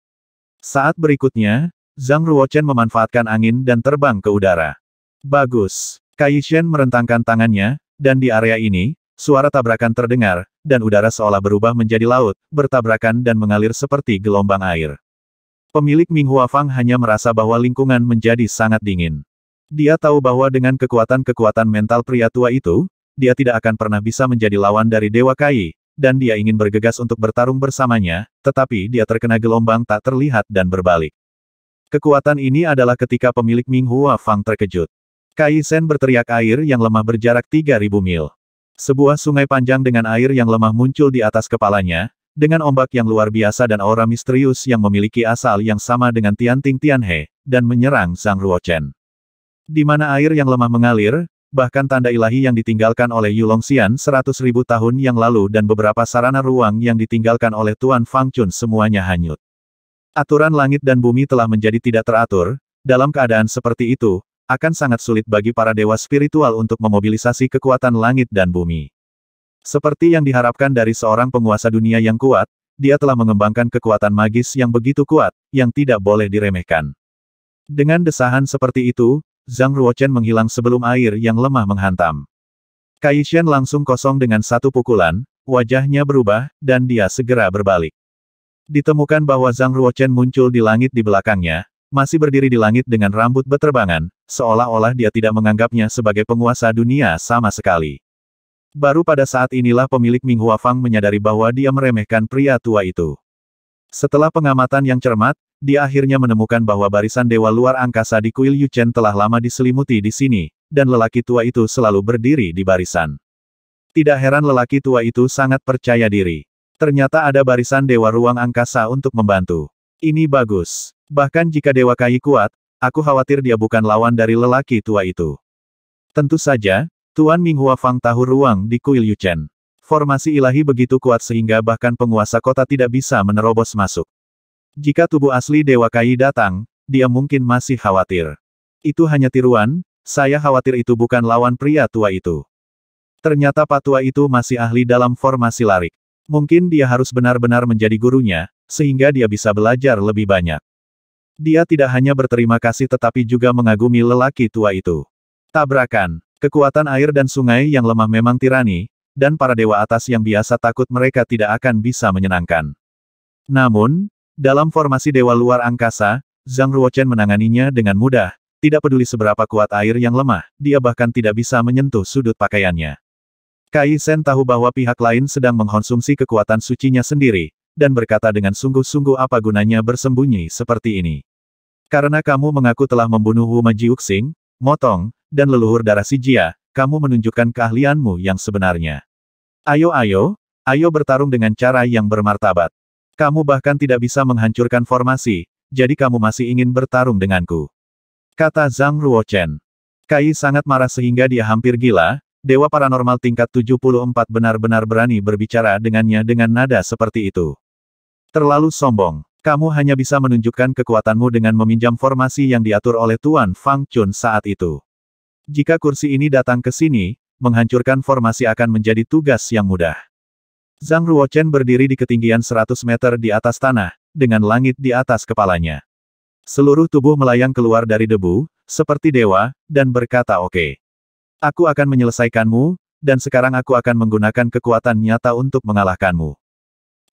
Saat berikutnya, Zhang Ruochen memanfaatkan angin dan terbang ke udara. Bagus. Kai Shen merentangkan tangannya, dan di area ini, suara tabrakan terdengar, dan udara seolah berubah menjadi laut, bertabrakan dan mengalir seperti gelombang air. Pemilik Minghua Fang hanya merasa bahwa lingkungan menjadi sangat dingin. Dia tahu bahwa dengan kekuatan-kekuatan mental pria tua itu, dia tidak akan pernah bisa menjadi lawan dari Dewa Kai, dan dia ingin bergegas untuk bertarung bersamanya, tetapi dia terkena gelombang tak terlihat dan berbalik. Kekuatan ini adalah ketika pemilik Ming Hua Fang terkejut. Kai Sen berteriak air yang lemah berjarak 3000 mil. Sebuah sungai panjang dengan air yang lemah muncul di atas kepalanya, dengan ombak yang luar biasa dan aura misterius yang memiliki asal yang sama dengan Tianting Tianhe, dan menyerang Sang Ruochen. Di mana air yang lemah mengalir, bahkan tanda ilahi yang ditinggalkan oleh Yulongxian seratus ribu tahun yang lalu dan beberapa sarana ruang yang ditinggalkan oleh Tuan Fang Chun semuanya hanyut. Aturan langit dan bumi telah menjadi tidak teratur, dalam keadaan seperti itu, akan sangat sulit bagi para dewa spiritual untuk memobilisasi kekuatan langit dan bumi. Seperti yang diharapkan dari seorang penguasa dunia yang kuat, dia telah mengembangkan kekuatan magis yang begitu kuat, yang tidak boleh diremehkan. Dengan desahan seperti itu, Zhang Ruochen menghilang sebelum air yang lemah menghantam. Kai Shen langsung kosong dengan satu pukulan, wajahnya berubah, dan dia segera berbalik. Ditemukan bahwa Zhang Ruochen muncul di langit di belakangnya, masih berdiri di langit dengan rambut beterbangan, seolah-olah dia tidak menganggapnya sebagai penguasa dunia sama sekali. Baru pada saat inilah pemilik Minghua Fang menyadari bahwa dia meremehkan pria tua itu. Setelah pengamatan yang cermat, dia akhirnya menemukan bahwa barisan dewa luar angkasa di kuil Yuchen telah lama diselimuti di sini, dan lelaki tua itu selalu berdiri di barisan. Tidak heran lelaki tua itu sangat percaya diri. Ternyata ada barisan dewa ruang angkasa untuk membantu. Ini bagus. Bahkan jika Dewa Kai kuat, aku khawatir dia bukan lawan dari lelaki tua itu. Tentu saja, Tuan Ming Hua Fang tahu ruang di kuil Yuchen. Formasi ilahi begitu kuat sehingga bahkan penguasa kota tidak bisa menerobos masuk. Jika tubuh asli Dewa Kai datang, dia mungkin masih khawatir. Itu hanya tiruan, saya khawatir itu bukan lawan pria tua itu. Ternyata patua itu masih ahli dalam formasi larik. Mungkin dia harus benar-benar menjadi gurunya, sehingga dia bisa belajar lebih banyak. Dia tidak hanya berterima kasih tetapi juga mengagumi lelaki tua itu. Tabrakan, kekuatan air dan sungai yang lemah memang tirani, dan para dewa atas yang biasa takut mereka tidak akan bisa menyenangkan. Namun, dalam formasi dewa luar angkasa, Zhang Ruochen menanganinya dengan mudah, tidak peduli seberapa kuat air yang lemah, dia bahkan tidak bisa menyentuh sudut pakaiannya. Kai Sen tahu bahwa pihak lain sedang mengkonsumsi kekuatan sucinya sendiri, dan berkata dengan sungguh-sungguh apa gunanya bersembunyi seperti ini. Karena kamu mengaku telah membunuh Wu Majiuxing, Motong, dan leluhur darah si Jia, kamu menunjukkan keahlianmu yang sebenarnya. Ayo ayo, ayo bertarung dengan cara yang bermartabat. Kamu bahkan tidak bisa menghancurkan formasi, jadi kamu masih ingin bertarung denganku. Kata Zhang Ruochen. Kai sangat marah sehingga dia hampir gila, Dewa Paranormal tingkat 74 benar-benar berani berbicara dengannya dengan nada seperti itu. Terlalu sombong. Kamu hanya bisa menunjukkan kekuatanmu dengan meminjam formasi yang diatur oleh Tuan Fang Chun saat itu. Jika kursi ini datang ke sini, menghancurkan formasi akan menjadi tugas yang mudah. Zhang Ruochen berdiri di ketinggian 100 meter di atas tanah, dengan langit di atas kepalanya. Seluruh tubuh melayang keluar dari debu, seperti dewa, dan berkata oke. Okay. Aku akan menyelesaikanmu, dan sekarang aku akan menggunakan kekuatan nyata untuk mengalahkanmu.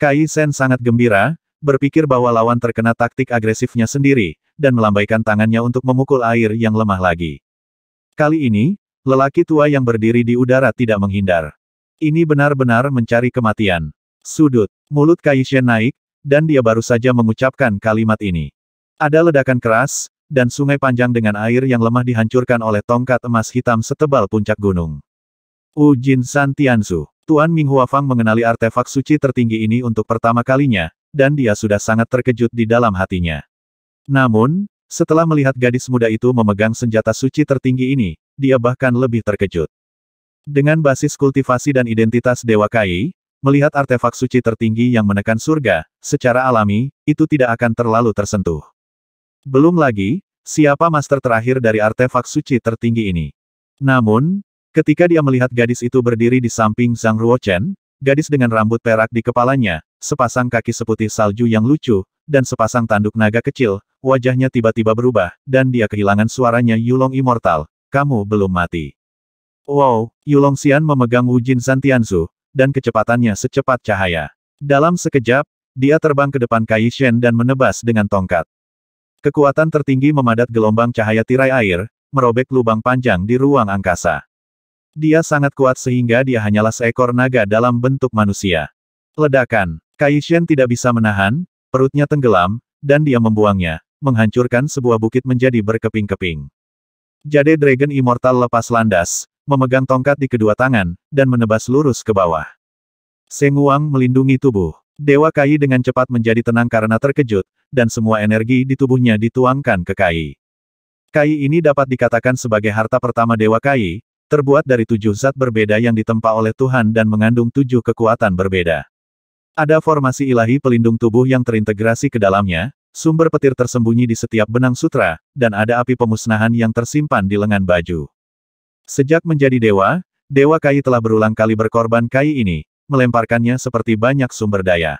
Kai Sen sangat gembira, berpikir bahwa lawan terkena taktik agresifnya sendiri, dan melambaikan tangannya untuk memukul air yang lemah lagi. Kali ini, lelaki tua yang berdiri di udara tidak menghindar. Ini benar-benar mencari kematian. Sudut, mulut Kai Shen naik, dan dia baru saja mengucapkan kalimat ini. Ada ledakan keras, dan sungai panjang dengan air yang lemah dihancurkan oleh tongkat emas hitam setebal puncak gunung. Ujin San Tianzu. Tuan Ming Huafang mengenali artefak suci tertinggi ini untuk pertama kalinya, dan dia sudah sangat terkejut di dalam hatinya. Namun, setelah melihat gadis muda itu memegang senjata suci tertinggi ini, dia bahkan lebih terkejut. Dengan basis kultivasi dan identitas Dewa Kai, melihat artefak suci tertinggi yang menekan surga, secara alami, itu tidak akan terlalu tersentuh. Belum lagi, siapa master terakhir dari artefak suci tertinggi ini. Namun, Ketika dia melihat gadis itu berdiri di samping Zhang Ruochen, gadis dengan rambut perak di kepalanya, sepasang kaki seputih salju yang lucu, dan sepasang tanduk naga kecil, wajahnya tiba-tiba berubah, dan dia kehilangan suaranya Yulong Immortal, kamu belum mati. Wow, Yulong Xian memegang Wu Jin dan kecepatannya secepat cahaya. Dalam sekejap, dia terbang ke depan Kai Shen dan menebas dengan tongkat. Kekuatan tertinggi memadat gelombang cahaya tirai air, merobek lubang panjang di ruang angkasa. Dia sangat kuat sehingga dia hanyalah seekor naga dalam bentuk manusia. Ledakan. Kai Shen tidak bisa menahan, perutnya tenggelam, dan dia membuangnya, menghancurkan sebuah bukit menjadi berkeping-keping. Jade Dragon Immortal lepas landas, memegang tongkat di kedua tangan, dan menebas lurus ke bawah. Seng Wang melindungi tubuh. Dewa Kai dengan cepat menjadi tenang karena terkejut, dan semua energi di tubuhnya dituangkan ke Kai. Kai ini dapat dikatakan sebagai harta pertama Dewa Kai, terbuat dari tujuh zat berbeda yang ditempa oleh Tuhan dan mengandung tujuh kekuatan berbeda. Ada formasi ilahi pelindung tubuh yang terintegrasi ke dalamnya, sumber petir tersembunyi di setiap benang sutra, dan ada api pemusnahan yang tersimpan di lengan baju. Sejak menjadi dewa, Dewa Kai telah berulang kali berkorban Kai ini, melemparkannya seperti banyak sumber daya.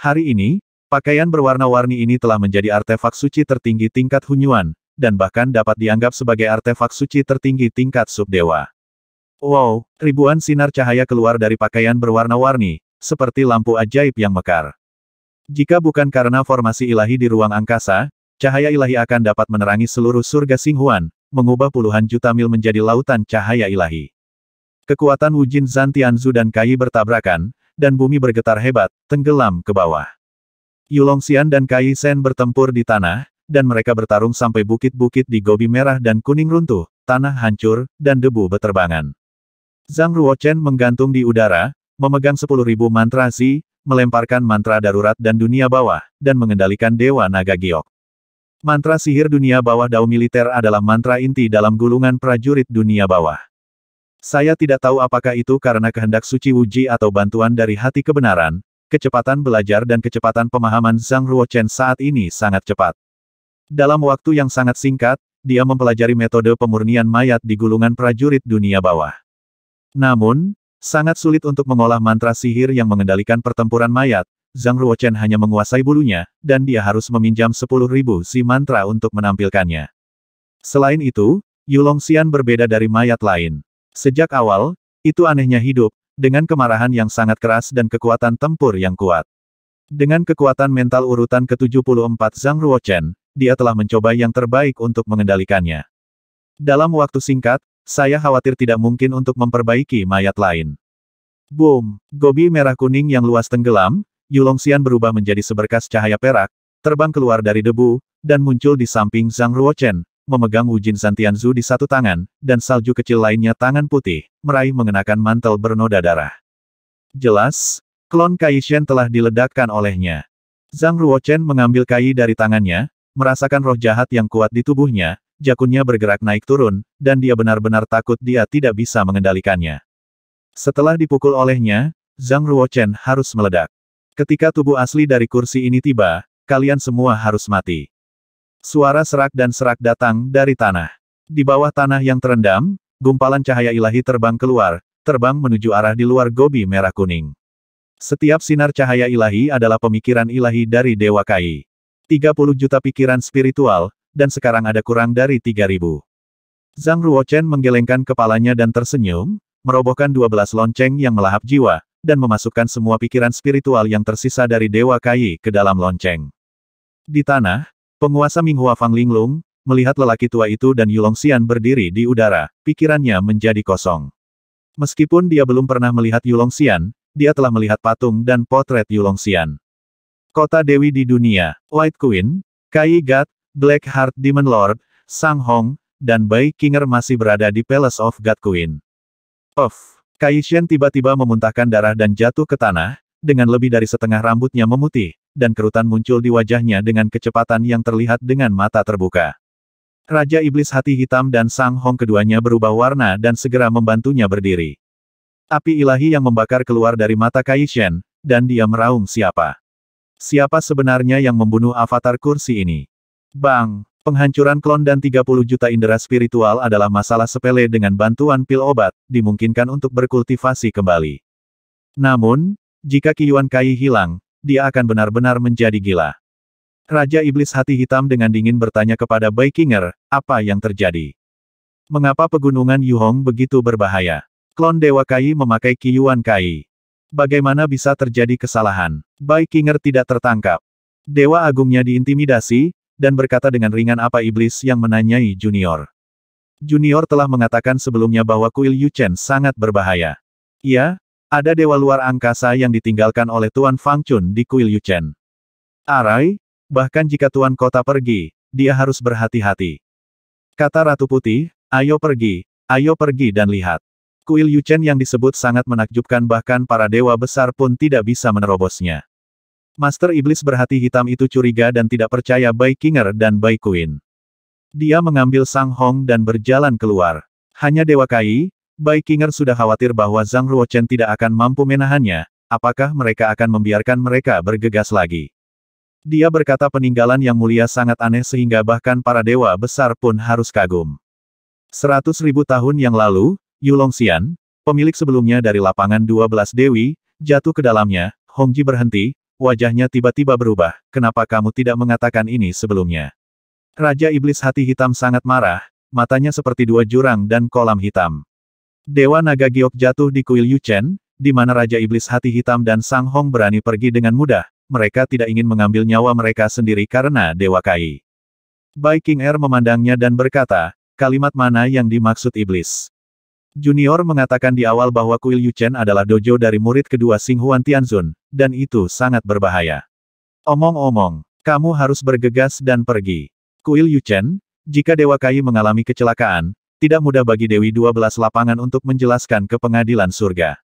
Hari ini, pakaian berwarna-warni ini telah menjadi artefak suci tertinggi tingkat Hunyuan, dan bahkan dapat dianggap sebagai artefak suci tertinggi tingkat subdewa. Wow, ribuan sinar cahaya keluar dari pakaian berwarna-warni, seperti lampu ajaib yang mekar. Jika bukan karena formasi ilahi di ruang angkasa, cahaya ilahi akan dapat menerangi seluruh surga Singhuan, mengubah puluhan juta mil menjadi lautan cahaya ilahi. Kekuatan Wujin Zan Tianzu dan Kai bertabrakan, dan bumi bergetar hebat, tenggelam ke bawah. Yulongxian dan Kai Sen bertempur di tanah, dan mereka bertarung sampai bukit-bukit di Gobi Merah dan Kuning runtuh, tanah hancur, dan debu beterbangan. Zhang Ruochen menggantung di udara, memegang sepuluh ribu mantra si, melemparkan mantra darurat dan dunia bawah, dan mengendalikan Dewa Naga Giok. Mantra sihir dunia bawah Dao Militer adalah mantra inti dalam gulungan prajurit dunia bawah. Saya tidak tahu apakah itu karena kehendak suci Wuji atau bantuan dari hati kebenaran, kecepatan belajar dan kecepatan pemahaman Zhang Ruochen saat ini sangat cepat. Dalam waktu yang sangat singkat, dia mempelajari metode pemurnian mayat di gulungan prajurit dunia bawah. Namun, sangat sulit untuk mengolah mantra sihir yang mengendalikan pertempuran mayat, Zhang Ruochen hanya menguasai bulunya, dan dia harus meminjam 10.000 si mantra untuk menampilkannya. Selain itu, Yulong Xian berbeda dari mayat lain. Sejak awal, itu anehnya hidup, dengan kemarahan yang sangat keras dan kekuatan tempur yang kuat. Dengan kekuatan mental urutan ke-74 Zhang Ruochen, dia telah mencoba yang terbaik untuk mengendalikannya. Dalam waktu singkat, saya khawatir tidak mungkin untuk memperbaiki mayat lain. Boom! Gobi merah-kuning yang luas tenggelam, Yulongxian berubah menjadi seberkas cahaya perak, terbang keluar dari debu, dan muncul di samping Zhang Ruochen, memegang Wujin Santianzu di satu tangan, dan salju kecil lainnya tangan putih, meraih mengenakan mantel bernoda darah. Jelas, klon Kai Shen telah diledakkan olehnya. Zhang Ruochen mengambil Kai dari tangannya, Merasakan roh jahat yang kuat di tubuhnya, jakunnya bergerak naik turun, dan dia benar-benar takut dia tidak bisa mengendalikannya. Setelah dipukul olehnya, Zhang Ruochen harus meledak. Ketika tubuh asli dari kursi ini tiba, kalian semua harus mati. Suara serak dan serak datang dari tanah. Di bawah tanah yang terendam, gumpalan cahaya ilahi terbang keluar, terbang menuju arah di luar gobi merah kuning. Setiap sinar cahaya ilahi adalah pemikiran ilahi dari Dewa Kai. 30 juta pikiran spiritual, dan sekarang ada kurang dari 3000. Zhang Ruochen menggelengkan kepalanya dan tersenyum, merobohkan 12 lonceng yang melahap jiwa, dan memasukkan semua pikiran spiritual yang tersisa dari Dewa Kai ke dalam lonceng. Di tanah, penguasa Minghua Fang Linglung, melihat lelaki tua itu dan Yulong Xian berdiri di udara, pikirannya menjadi kosong. Meskipun dia belum pernah melihat Yulong Xian, dia telah melihat patung dan potret Yulong Xian. Kota Dewi di dunia, White Queen, Kai God, Black Heart Demon Lord, Sang Hong, dan Bai Kinger masih berada di Palace of God Queen. Of, Kai Shen tiba-tiba memuntahkan darah dan jatuh ke tanah, dengan lebih dari setengah rambutnya memutih, dan kerutan muncul di wajahnya dengan kecepatan yang terlihat dengan mata terbuka. Raja Iblis Hati Hitam dan Sang Hong keduanya berubah warna dan segera membantunya berdiri. Api ilahi yang membakar keluar dari mata Kai Shen, dan dia meraung siapa. Siapa sebenarnya yang membunuh avatar kursi ini? Bang! Penghancuran klon dan 30 juta indera spiritual adalah masalah sepele dengan bantuan pil obat, dimungkinkan untuk berkultivasi kembali. Namun, jika Kiyuan Kai hilang, dia akan benar-benar menjadi gila. Raja Iblis Hati Hitam dengan dingin bertanya kepada Baikinger, apa yang terjadi? Mengapa pegunungan Yuhong begitu berbahaya? Klon Dewa Kai memakai Kiyuan Kai. Bagaimana bisa terjadi kesalahan? Kinger tidak tertangkap. Dewa Agungnya diintimidasi, dan berkata dengan ringan apa iblis yang menanyai Junior. Junior telah mengatakan sebelumnya bahwa kuil Yuchen sangat berbahaya. Iya, ada dewa luar angkasa yang ditinggalkan oleh Tuan Fang Chun di kuil Yuchen. Arai, bahkan jika Tuan Kota pergi, dia harus berhati-hati. Kata Ratu Putih, ayo pergi, ayo pergi dan lihat. Kuil Yuchen yang disebut sangat menakjubkan bahkan para dewa besar pun tidak bisa menerobosnya. Master Iblis berhati hitam itu curiga dan tidak percaya Bai Kinger dan Bai Kuin. Dia mengambil Sang Hong dan berjalan keluar. Hanya Dewa Kai, Bai Kinger sudah khawatir bahwa Zhang Ruochen tidak akan mampu menahannya, apakah mereka akan membiarkan mereka bergegas lagi. Dia berkata peninggalan yang mulia sangat aneh sehingga bahkan para dewa besar pun harus kagum. Seratus ribu tahun yang lalu, Yulong Xian, pemilik sebelumnya dari lapangan 12 Dewi, jatuh ke dalamnya, Hong Ji berhenti, wajahnya tiba-tiba berubah, kenapa kamu tidak mengatakan ini sebelumnya? Raja Iblis Hati Hitam sangat marah, matanya seperti dua jurang dan kolam hitam. Dewa Naga Giok jatuh di kuil Yuchen, di mana Raja Iblis Hati Hitam dan Sang Hong berani pergi dengan mudah, mereka tidak ingin mengambil nyawa mereka sendiri karena Dewa Kai. Bai King Er memandangnya dan berkata, kalimat mana yang dimaksud Iblis? Junior mengatakan di awal bahwa kuil Yuchen adalah dojo dari murid kedua Sing Huan Tianzun, dan itu sangat berbahaya. Omong-omong, kamu harus bergegas dan pergi. Kuil Yuchen, jika Dewa Kai mengalami kecelakaan, tidak mudah bagi Dewi 12 lapangan untuk menjelaskan ke pengadilan surga.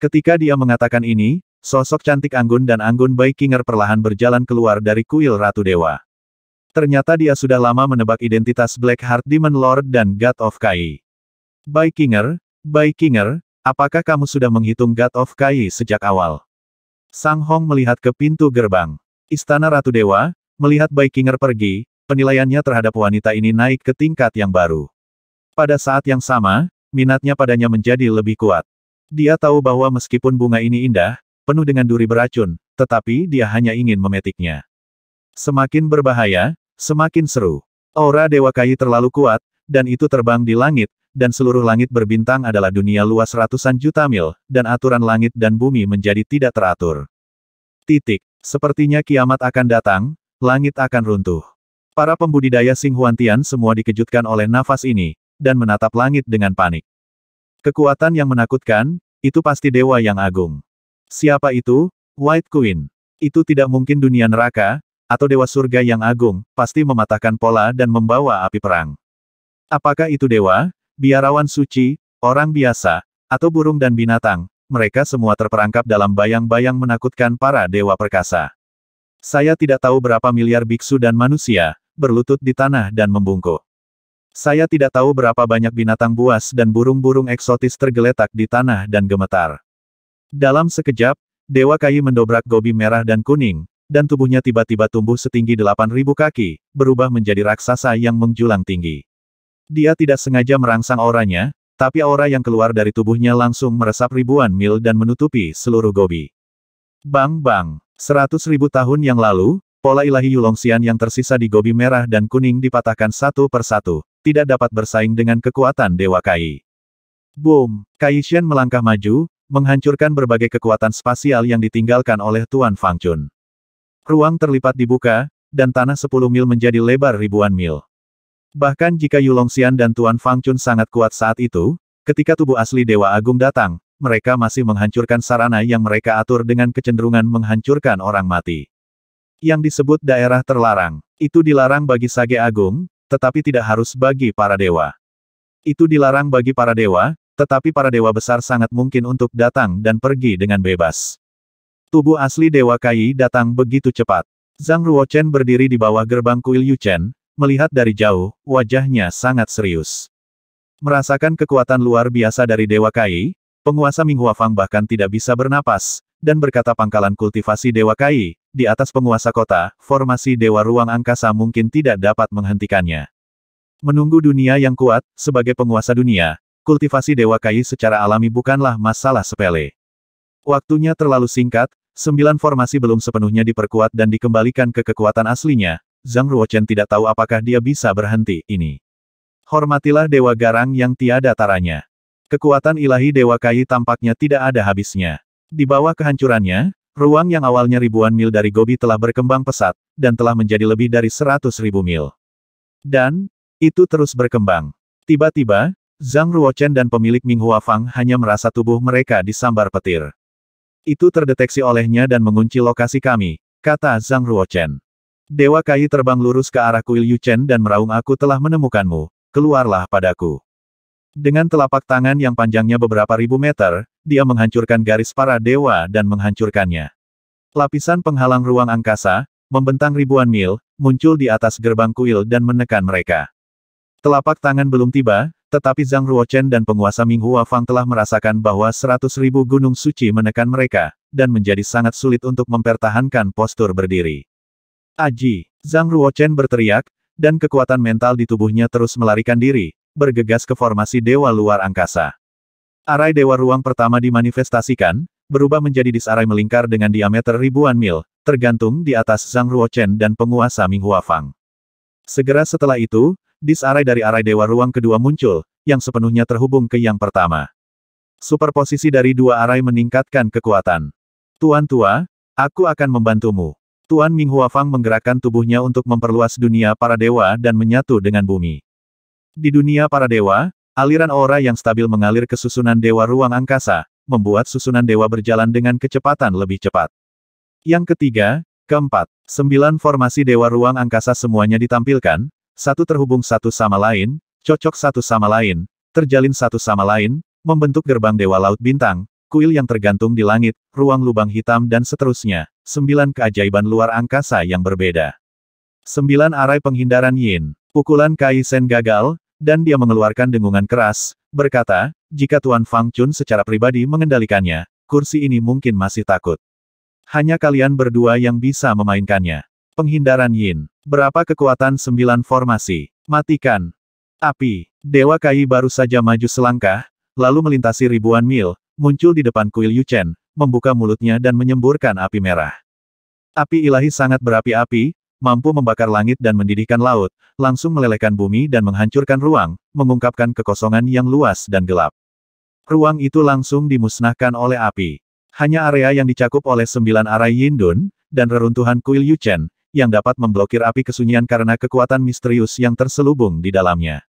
Ketika dia mengatakan ini, sosok cantik Anggun dan Anggun Baikinger perlahan berjalan keluar dari kuil Ratu Dewa. Ternyata dia sudah lama menebak identitas Black Heart Demon Lord dan God of Kai. Baikinger, Baikinger, apakah kamu sudah menghitung God of Kai sejak awal? Sang Hong melihat ke pintu gerbang. Istana Ratu Dewa, melihat Baikinger pergi, penilaiannya terhadap wanita ini naik ke tingkat yang baru. Pada saat yang sama, minatnya padanya menjadi lebih kuat. Dia tahu bahwa meskipun bunga ini indah, penuh dengan duri beracun, tetapi dia hanya ingin memetiknya. Semakin berbahaya, semakin seru. Aura Dewa Kai terlalu kuat, dan itu terbang di langit, dan seluruh langit berbintang adalah dunia luas ratusan juta mil, dan aturan langit dan bumi menjadi tidak teratur. Titik. Sepertinya kiamat akan datang, langit akan runtuh. Para pembudidaya Sing Huantian semua dikejutkan oleh nafas ini, dan menatap langit dengan panik. Kekuatan yang menakutkan, itu pasti dewa yang agung. Siapa itu? White Queen. Itu tidak mungkin dunia neraka, atau dewa surga yang agung, pasti mematahkan pola dan membawa api perang. Apakah itu dewa? Biarawan suci, orang biasa, atau burung dan binatang, mereka semua terperangkap dalam bayang-bayang menakutkan para dewa perkasa. Saya tidak tahu berapa miliar biksu dan manusia, berlutut di tanah dan membungkuk. Saya tidak tahu berapa banyak binatang buas dan burung-burung eksotis tergeletak di tanah dan gemetar. Dalam sekejap, Dewa Kai mendobrak gobi merah dan kuning, dan tubuhnya tiba-tiba tumbuh setinggi 8.000 kaki, berubah menjadi raksasa yang menjulang tinggi. Dia tidak sengaja merangsang auranya, tapi aura yang keluar dari tubuhnya langsung meresap ribuan mil dan menutupi seluruh Gobi. Bang bang, seratus ribu tahun yang lalu, pola ilahi Yulongxian yang tersisa di Gobi merah dan kuning dipatahkan satu persatu, tidak dapat bersaing dengan kekuatan Dewa Kai. Boom, Kai Shen melangkah maju, menghancurkan berbagai kekuatan spasial yang ditinggalkan oleh Tuan Fang Chun. Ruang terlipat dibuka, dan tanah sepuluh mil menjadi lebar ribuan mil. Bahkan jika Yulongxian dan Tuan Fang Chun sangat kuat saat itu, ketika tubuh asli Dewa Agung datang, mereka masih menghancurkan sarana yang mereka atur dengan kecenderungan menghancurkan orang mati. Yang disebut daerah terlarang, itu dilarang bagi Sage Agung, tetapi tidak harus bagi para dewa. Itu dilarang bagi para dewa, tetapi para dewa besar sangat mungkin untuk datang dan pergi dengan bebas. Tubuh asli Dewa Kai datang begitu cepat. Zhang Ruochen berdiri di bawah gerbang kuil Yuchen, Melihat dari jauh, wajahnya sangat serius. Merasakan kekuatan luar biasa dari Dewa Kai, penguasa Ming Fang bahkan tidak bisa bernapas, dan berkata pangkalan kultivasi Dewa Kai, di atas penguasa kota, formasi Dewa Ruang Angkasa mungkin tidak dapat menghentikannya. Menunggu dunia yang kuat, sebagai penguasa dunia, kultivasi Dewa Kai secara alami bukanlah masalah sepele. Waktunya terlalu singkat, sembilan formasi belum sepenuhnya diperkuat dan dikembalikan ke kekuatan aslinya, Zhang Ruochen tidak tahu apakah dia bisa berhenti ini. Hormatilah Dewa Garang yang tiada taranya. Kekuatan ilahi Dewa Kai tampaknya tidak ada habisnya. Di bawah kehancurannya, ruang yang awalnya ribuan mil dari Gobi telah berkembang pesat, dan telah menjadi lebih dari seratus ribu mil. Dan, itu terus berkembang. Tiba-tiba, Zhang Ruochen dan pemilik Minghua Fang hanya merasa tubuh mereka disambar petir. Itu terdeteksi olehnya dan mengunci lokasi kami, kata Zhang Ruochen. Dewa Kai terbang lurus ke arah kuil Yuchen dan meraung aku telah menemukanmu, keluarlah padaku. Dengan telapak tangan yang panjangnya beberapa ribu meter, dia menghancurkan garis para dewa dan menghancurkannya. Lapisan penghalang ruang angkasa, membentang ribuan mil, muncul di atas gerbang kuil dan menekan mereka. Telapak tangan belum tiba, tetapi Zhang Ruochen dan penguasa Minghua Fang telah merasakan bahwa seratus ribu gunung suci menekan mereka, dan menjadi sangat sulit untuk mempertahankan postur berdiri. Aji, Zhang Ruochen berteriak, dan kekuatan mental di tubuhnya terus melarikan diri, bergegas ke formasi dewa luar angkasa. Arai dewa ruang pertama dimanifestasikan, berubah menjadi disarai melingkar dengan diameter ribuan mil, tergantung di atas Zhang Ruochen dan penguasa Ming Huafang. Segera setelah itu, disarai dari arai dewa ruang kedua muncul, yang sepenuhnya terhubung ke yang pertama. Superposisi dari dua arai meningkatkan kekuatan. Tuan tua, aku akan membantumu. Tuan Ming Huafang menggerakkan tubuhnya untuk memperluas dunia para dewa dan menyatu dengan bumi. Di dunia para dewa, aliran aura yang stabil mengalir ke susunan dewa ruang angkasa, membuat susunan dewa berjalan dengan kecepatan lebih cepat. Yang ketiga, keempat, sembilan formasi dewa ruang angkasa semuanya ditampilkan, satu terhubung satu sama lain, cocok satu sama lain, terjalin satu sama lain, membentuk gerbang dewa laut bintang, kuil yang tergantung di langit, ruang lubang hitam dan seterusnya. Sembilan keajaiban luar angkasa yang berbeda. Sembilan arai penghindaran Yin. Pukulan Kai Sen gagal, dan dia mengeluarkan dengungan keras, berkata, jika Tuan Fang Chun secara pribadi mengendalikannya, kursi ini mungkin masih takut. Hanya kalian berdua yang bisa memainkannya. Penghindaran Yin. Berapa kekuatan sembilan formasi? Matikan. Api. Dewa Kai baru saja maju selangkah, lalu melintasi ribuan mil, muncul di depan kuil Yuchen, membuka mulutnya dan menyemburkan api merah. Api ilahi sangat berapi-api, mampu membakar langit dan mendidihkan laut, langsung melelehkan bumi dan menghancurkan ruang, mengungkapkan kekosongan yang luas dan gelap. Ruang itu langsung dimusnahkan oleh api. Hanya area yang dicakup oleh sembilan arai Yindun, dan reruntuhan kuil Yuchen, yang dapat memblokir api kesunyian karena kekuatan misterius yang terselubung di dalamnya.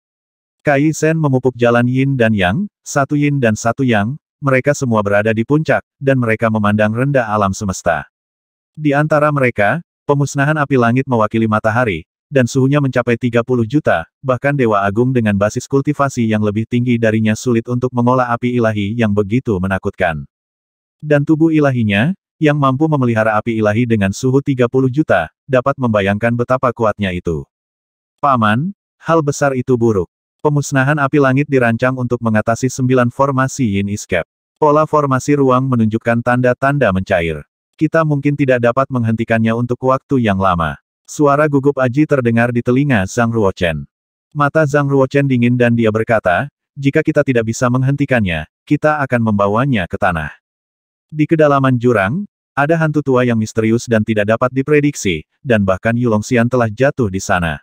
Kai Sen memupuk jalan Yin dan Yang, satu Yin dan satu Yang, mereka semua berada di puncak, dan mereka memandang rendah alam semesta. Di antara mereka, pemusnahan api langit mewakili matahari, dan suhunya mencapai 30 juta, bahkan Dewa Agung dengan basis kultivasi yang lebih tinggi darinya sulit untuk mengolah api ilahi yang begitu menakutkan. Dan tubuh ilahinya, yang mampu memelihara api ilahi dengan suhu 30 juta, dapat membayangkan betapa kuatnya itu. Paman, hal besar itu buruk. Pemusnahan api langit dirancang untuk mengatasi sembilan formasi Yin Escape. Pola formasi ruang menunjukkan tanda-tanda mencair. Kita mungkin tidak dapat menghentikannya untuk waktu yang lama. Suara gugup Aji terdengar di telinga Zhang Ruochen. Mata Zhang Ruochen dingin dan dia berkata, jika kita tidak bisa menghentikannya, kita akan membawanya ke tanah. Di kedalaman jurang, ada hantu tua yang misterius dan tidak dapat diprediksi, dan bahkan Yulong Xian telah jatuh di sana.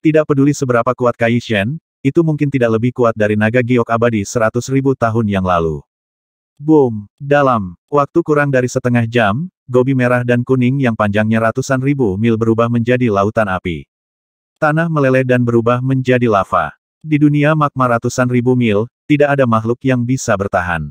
Tidak peduli seberapa kuat Kai Shen, itu mungkin tidak lebih kuat dari naga giok abadi seratus ribu tahun yang lalu. Boom! Dalam waktu kurang dari setengah jam, gobi merah dan kuning yang panjangnya ratusan ribu mil berubah menjadi lautan api. Tanah meleleh dan berubah menjadi lava. Di dunia magma ratusan ribu mil, tidak ada makhluk yang bisa bertahan.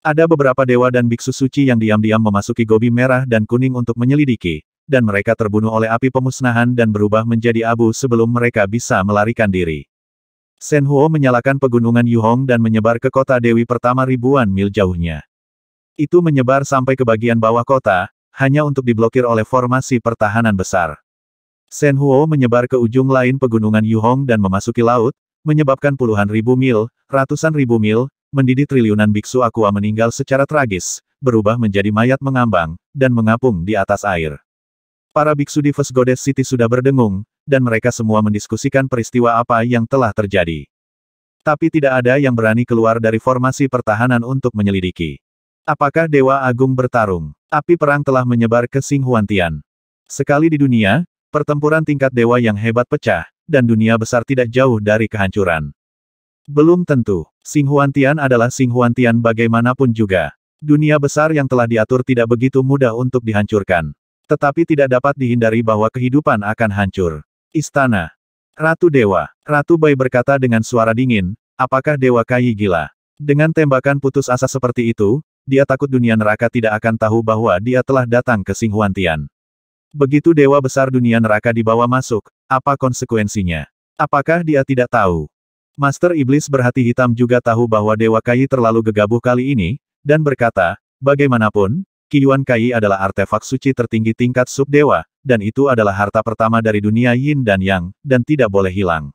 Ada beberapa dewa dan biksu suci yang diam-diam memasuki gobi merah dan kuning untuk menyelidiki, dan mereka terbunuh oleh api pemusnahan dan berubah menjadi abu sebelum mereka bisa melarikan diri. Sen Huo menyalakan pegunungan Yuhong dan menyebar ke kota Dewi pertama ribuan mil jauhnya. Itu menyebar sampai ke bagian bawah kota, hanya untuk diblokir oleh formasi pertahanan besar. Sen Huo menyebar ke ujung lain pegunungan Yuhong dan memasuki laut, menyebabkan puluhan ribu mil, ratusan ribu mil, mendidih triliunan biksu Aqua meninggal secara tragis, berubah menjadi mayat mengambang, dan mengapung di atas air. Para biksu di First Goddess City sudah berdengung, dan mereka semua mendiskusikan peristiwa apa yang telah terjadi. Tapi tidak ada yang berani keluar dari formasi pertahanan untuk menyelidiki. Apakah Dewa Agung bertarung? Api perang telah menyebar ke Singhuantian. Sekali di dunia, pertempuran tingkat dewa yang hebat pecah, dan dunia besar tidak jauh dari kehancuran. Belum tentu, Singhuantian adalah Singhuantian bagaimanapun juga. Dunia besar yang telah diatur tidak begitu mudah untuk dihancurkan. Tetapi tidak dapat dihindari bahwa kehidupan akan hancur. Istana. Ratu Dewa. Ratu Bai berkata dengan suara dingin, apakah Dewa Kai gila? Dengan tembakan putus asa seperti itu, dia takut dunia neraka tidak akan tahu bahwa dia telah datang ke Singhuantian. Begitu Dewa Besar dunia neraka dibawa masuk, apa konsekuensinya? Apakah dia tidak tahu? Master Iblis berhati hitam juga tahu bahwa Dewa Kai terlalu gegabah kali ini, dan berkata, bagaimanapun, Kiyuan Kai adalah artefak suci tertinggi tingkat sub dewa." dan itu adalah harta pertama dari dunia yin dan yang, dan tidak boleh hilang.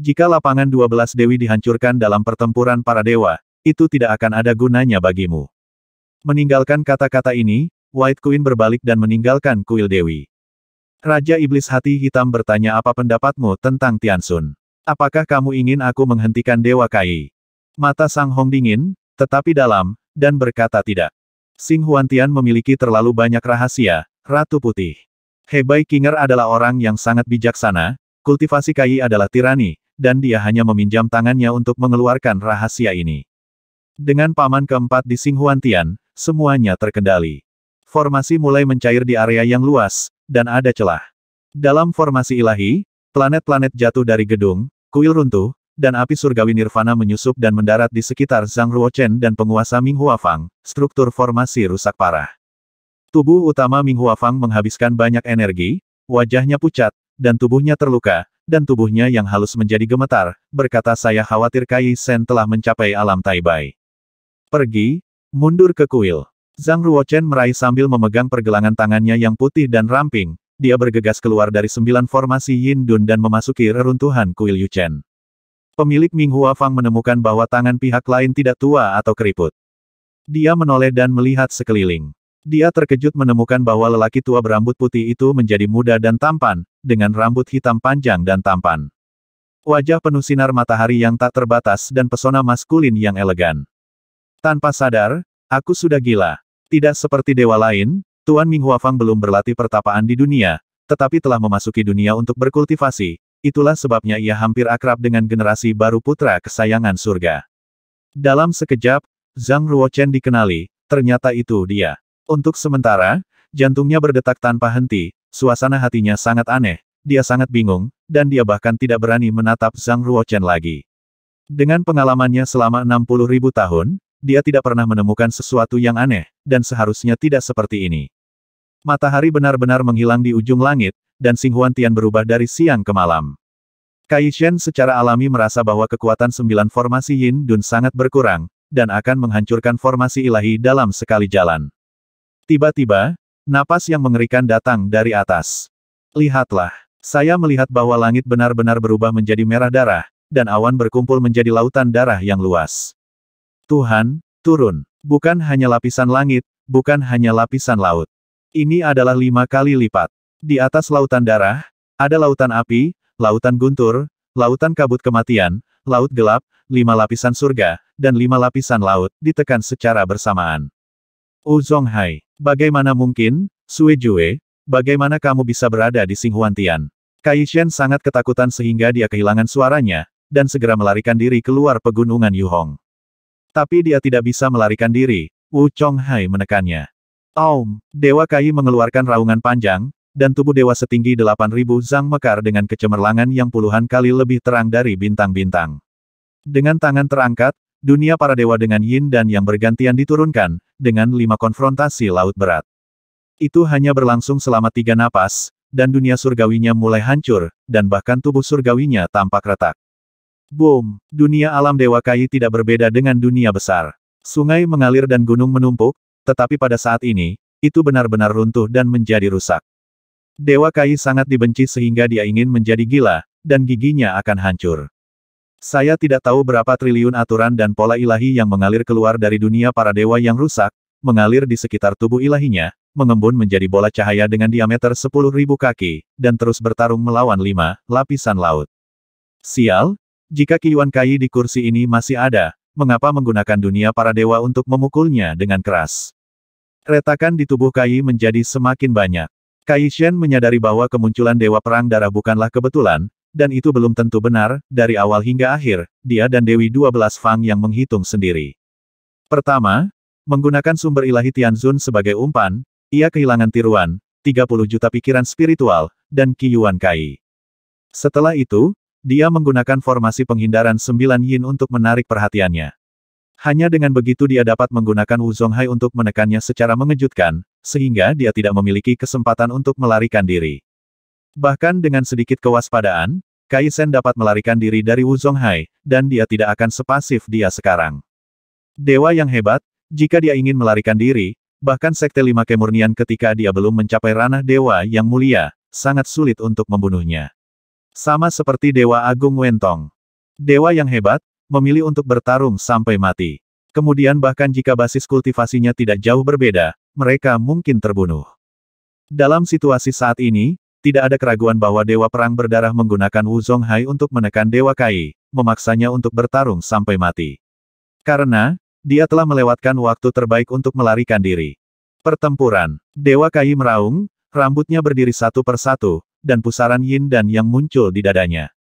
Jika lapangan 12 dewi dihancurkan dalam pertempuran para dewa, itu tidak akan ada gunanya bagimu. Meninggalkan kata-kata ini, White Queen berbalik dan meninggalkan kuil dewi. Raja Iblis Hati Hitam bertanya apa pendapatmu tentang Tiansun. Apakah kamu ingin aku menghentikan Dewa Kai? Mata Sang Hong dingin, tetapi dalam, dan berkata tidak. Sing Huantian memiliki terlalu banyak rahasia, Ratu Putih. Hebei Kinger adalah orang yang sangat bijaksana, kultivasi Kai adalah tirani, dan dia hanya meminjam tangannya untuk mengeluarkan rahasia ini. Dengan paman keempat di Singhuantian, semuanya terkendali. Formasi mulai mencair di area yang luas, dan ada celah. Dalam formasi ilahi, planet-planet jatuh dari gedung, kuil runtuh, dan api surgawi nirvana menyusup dan mendarat di sekitar Zhang Ruochen dan penguasa Ming Huafang, struktur formasi rusak parah. Tubuh utama Ming Huafang menghabiskan banyak energi, wajahnya pucat, dan tubuhnya terluka, dan tubuhnya yang halus menjadi gemetar, berkata saya khawatir Kai Sen telah mencapai alam Taibai. Pergi, mundur ke kuil. Zhang Ruochen meraih sambil memegang pergelangan tangannya yang putih dan ramping, dia bergegas keluar dari sembilan formasi Yin Dun dan memasuki reruntuhan kuil Yuchen. Pemilik Ming Huafang menemukan bahwa tangan pihak lain tidak tua atau keriput. Dia menoleh dan melihat sekeliling. Dia terkejut menemukan bahwa lelaki tua berambut putih itu menjadi muda dan tampan, dengan rambut hitam panjang dan tampan. Wajah penuh sinar matahari yang tak terbatas dan pesona maskulin yang elegan. Tanpa sadar, aku sudah gila. Tidak seperti dewa lain, Tuan Ming Huafang belum berlatih pertapaan di dunia, tetapi telah memasuki dunia untuk berkultivasi, itulah sebabnya ia hampir akrab dengan generasi baru putra kesayangan surga. Dalam sekejap, Zhang Ruochen dikenali, ternyata itu dia. Untuk sementara, jantungnya berdetak tanpa henti, suasana hatinya sangat aneh, dia sangat bingung, dan dia bahkan tidak berani menatap Zhang Ruochen lagi. Dengan pengalamannya selama 60 ribu tahun, dia tidak pernah menemukan sesuatu yang aneh, dan seharusnya tidak seperti ini. Matahari benar-benar menghilang di ujung langit, dan Singhuan Tian berubah dari siang ke malam. Kai Shen secara alami merasa bahwa kekuatan sembilan formasi Yin Dun sangat berkurang, dan akan menghancurkan formasi ilahi dalam sekali jalan. Tiba-tiba, napas yang mengerikan datang dari atas. Lihatlah, saya melihat bahwa langit benar-benar berubah menjadi merah darah, dan awan berkumpul menjadi lautan darah yang luas. Tuhan, turun. Bukan hanya lapisan langit, bukan hanya lapisan laut. Ini adalah lima kali lipat. Di atas lautan darah, ada lautan api, lautan guntur, lautan kabut kematian, laut gelap, lima lapisan surga, dan lima lapisan laut, ditekan secara bersamaan. Uzong oh Hai. Bagaimana mungkin, Sui Jue, bagaimana kamu bisa berada di Singhuantian? Kai Shen sangat ketakutan sehingga dia kehilangan suaranya, dan segera melarikan diri keluar pegunungan Yu Hong. Tapi dia tidak bisa melarikan diri, Wu Chong Hai menekannya. Aum, Dewa Kai mengeluarkan raungan panjang, dan tubuh dewa setinggi 8000 zang mekar dengan kecemerlangan yang puluhan kali lebih terang dari bintang-bintang. Dengan tangan terangkat, dunia para dewa dengan yin dan yang bergantian diturunkan, dengan lima konfrontasi laut berat. Itu hanya berlangsung selama tiga napas, dan dunia surgawinya mulai hancur, dan bahkan tubuh surgawinya tampak retak. Boom! Dunia alam Dewa Kai tidak berbeda dengan dunia besar. Sungai mengalir dan gunung menumpuk, tetapi pada saat ini, itu benar-benar runtuh dan menjadi rusak. Dewa Kai sangat dibenci sehingga dia ingin menjadi gila, dan giginya akan hancur. Saya tidak tahu berapa triliun aturan dan pola ilahi yang mengalir keluar dari dunia para dewa yang rusak, mengalir di sekitar tubuh ilahinya, mengembun menjadi bola cahaya dengan diameter 10.000 kaki, dan terus bertarung melawan lima lapisan laut. Sial, jika Kiyuan Kai di kursi ini masih ada, mengapa menggunakan dunia para dewa untuk memukulnya dengan keras? Retakan di tubuh Kai menjadi semakin banyak. Kai Shen menyadari bahwa kemunculan Dewa Perang Darah bukanlah kebetulan, dan itu belum tentu benar, dari awal hingga akhir, dia dan Dewi 12 Fang yang menghitung sendiri. Pertama, menggunakan sumber ilahi Tianzun sebagai umpan, ia kehilangan tiruan, 30 juta pikiran spiritual, dan Qiyuan Kai. Setelah itu, dia menggunakan formasi penghindaran 9 yin untuk menarik perhatiannya. Hanya dengan begitu dia dapat menggunakan Wu Hai untuk menekannya secara mengejutkan, sehingga dia tidak memiliki kesempatan untuk melarikan diri. Bahkan dengan sedikit kewaspadaan, Kaisen dapat melarikan diri dari Wu Zonghai, dan dia tidak akan sepasif dia sekarang. Dewa yang hebat, jika dia ingin melarikan diri, bahkan Sekte Lima Kemurnian ketika dia belum mencapai ranah Dewa yang mulia, sangat sulit untuk membunuhnya. Sama seperti Dewa Agung Wentong. Dewa yang hebat, memilih untuk bertarung sampai mati. Kemudian bahkan jika basis kultivasinya tidak jauh berbeda, mereka mungkin terbunuh. Dalam situasi saat ini, tidak ada keraguan bahwa Dewa Perang Berdarah menggunakan Wu Zonghai untuk menekan Dewa Kai, memaksanya untuk bertarung sampai mati. Karena, dia telah melewatkan waktu terbaik untuk melarikan diri. Pertempuran, Dewa Kai meraung, rambutnya berdiri satu persatu, dan pusaran yin dan yang muncul di dadanya.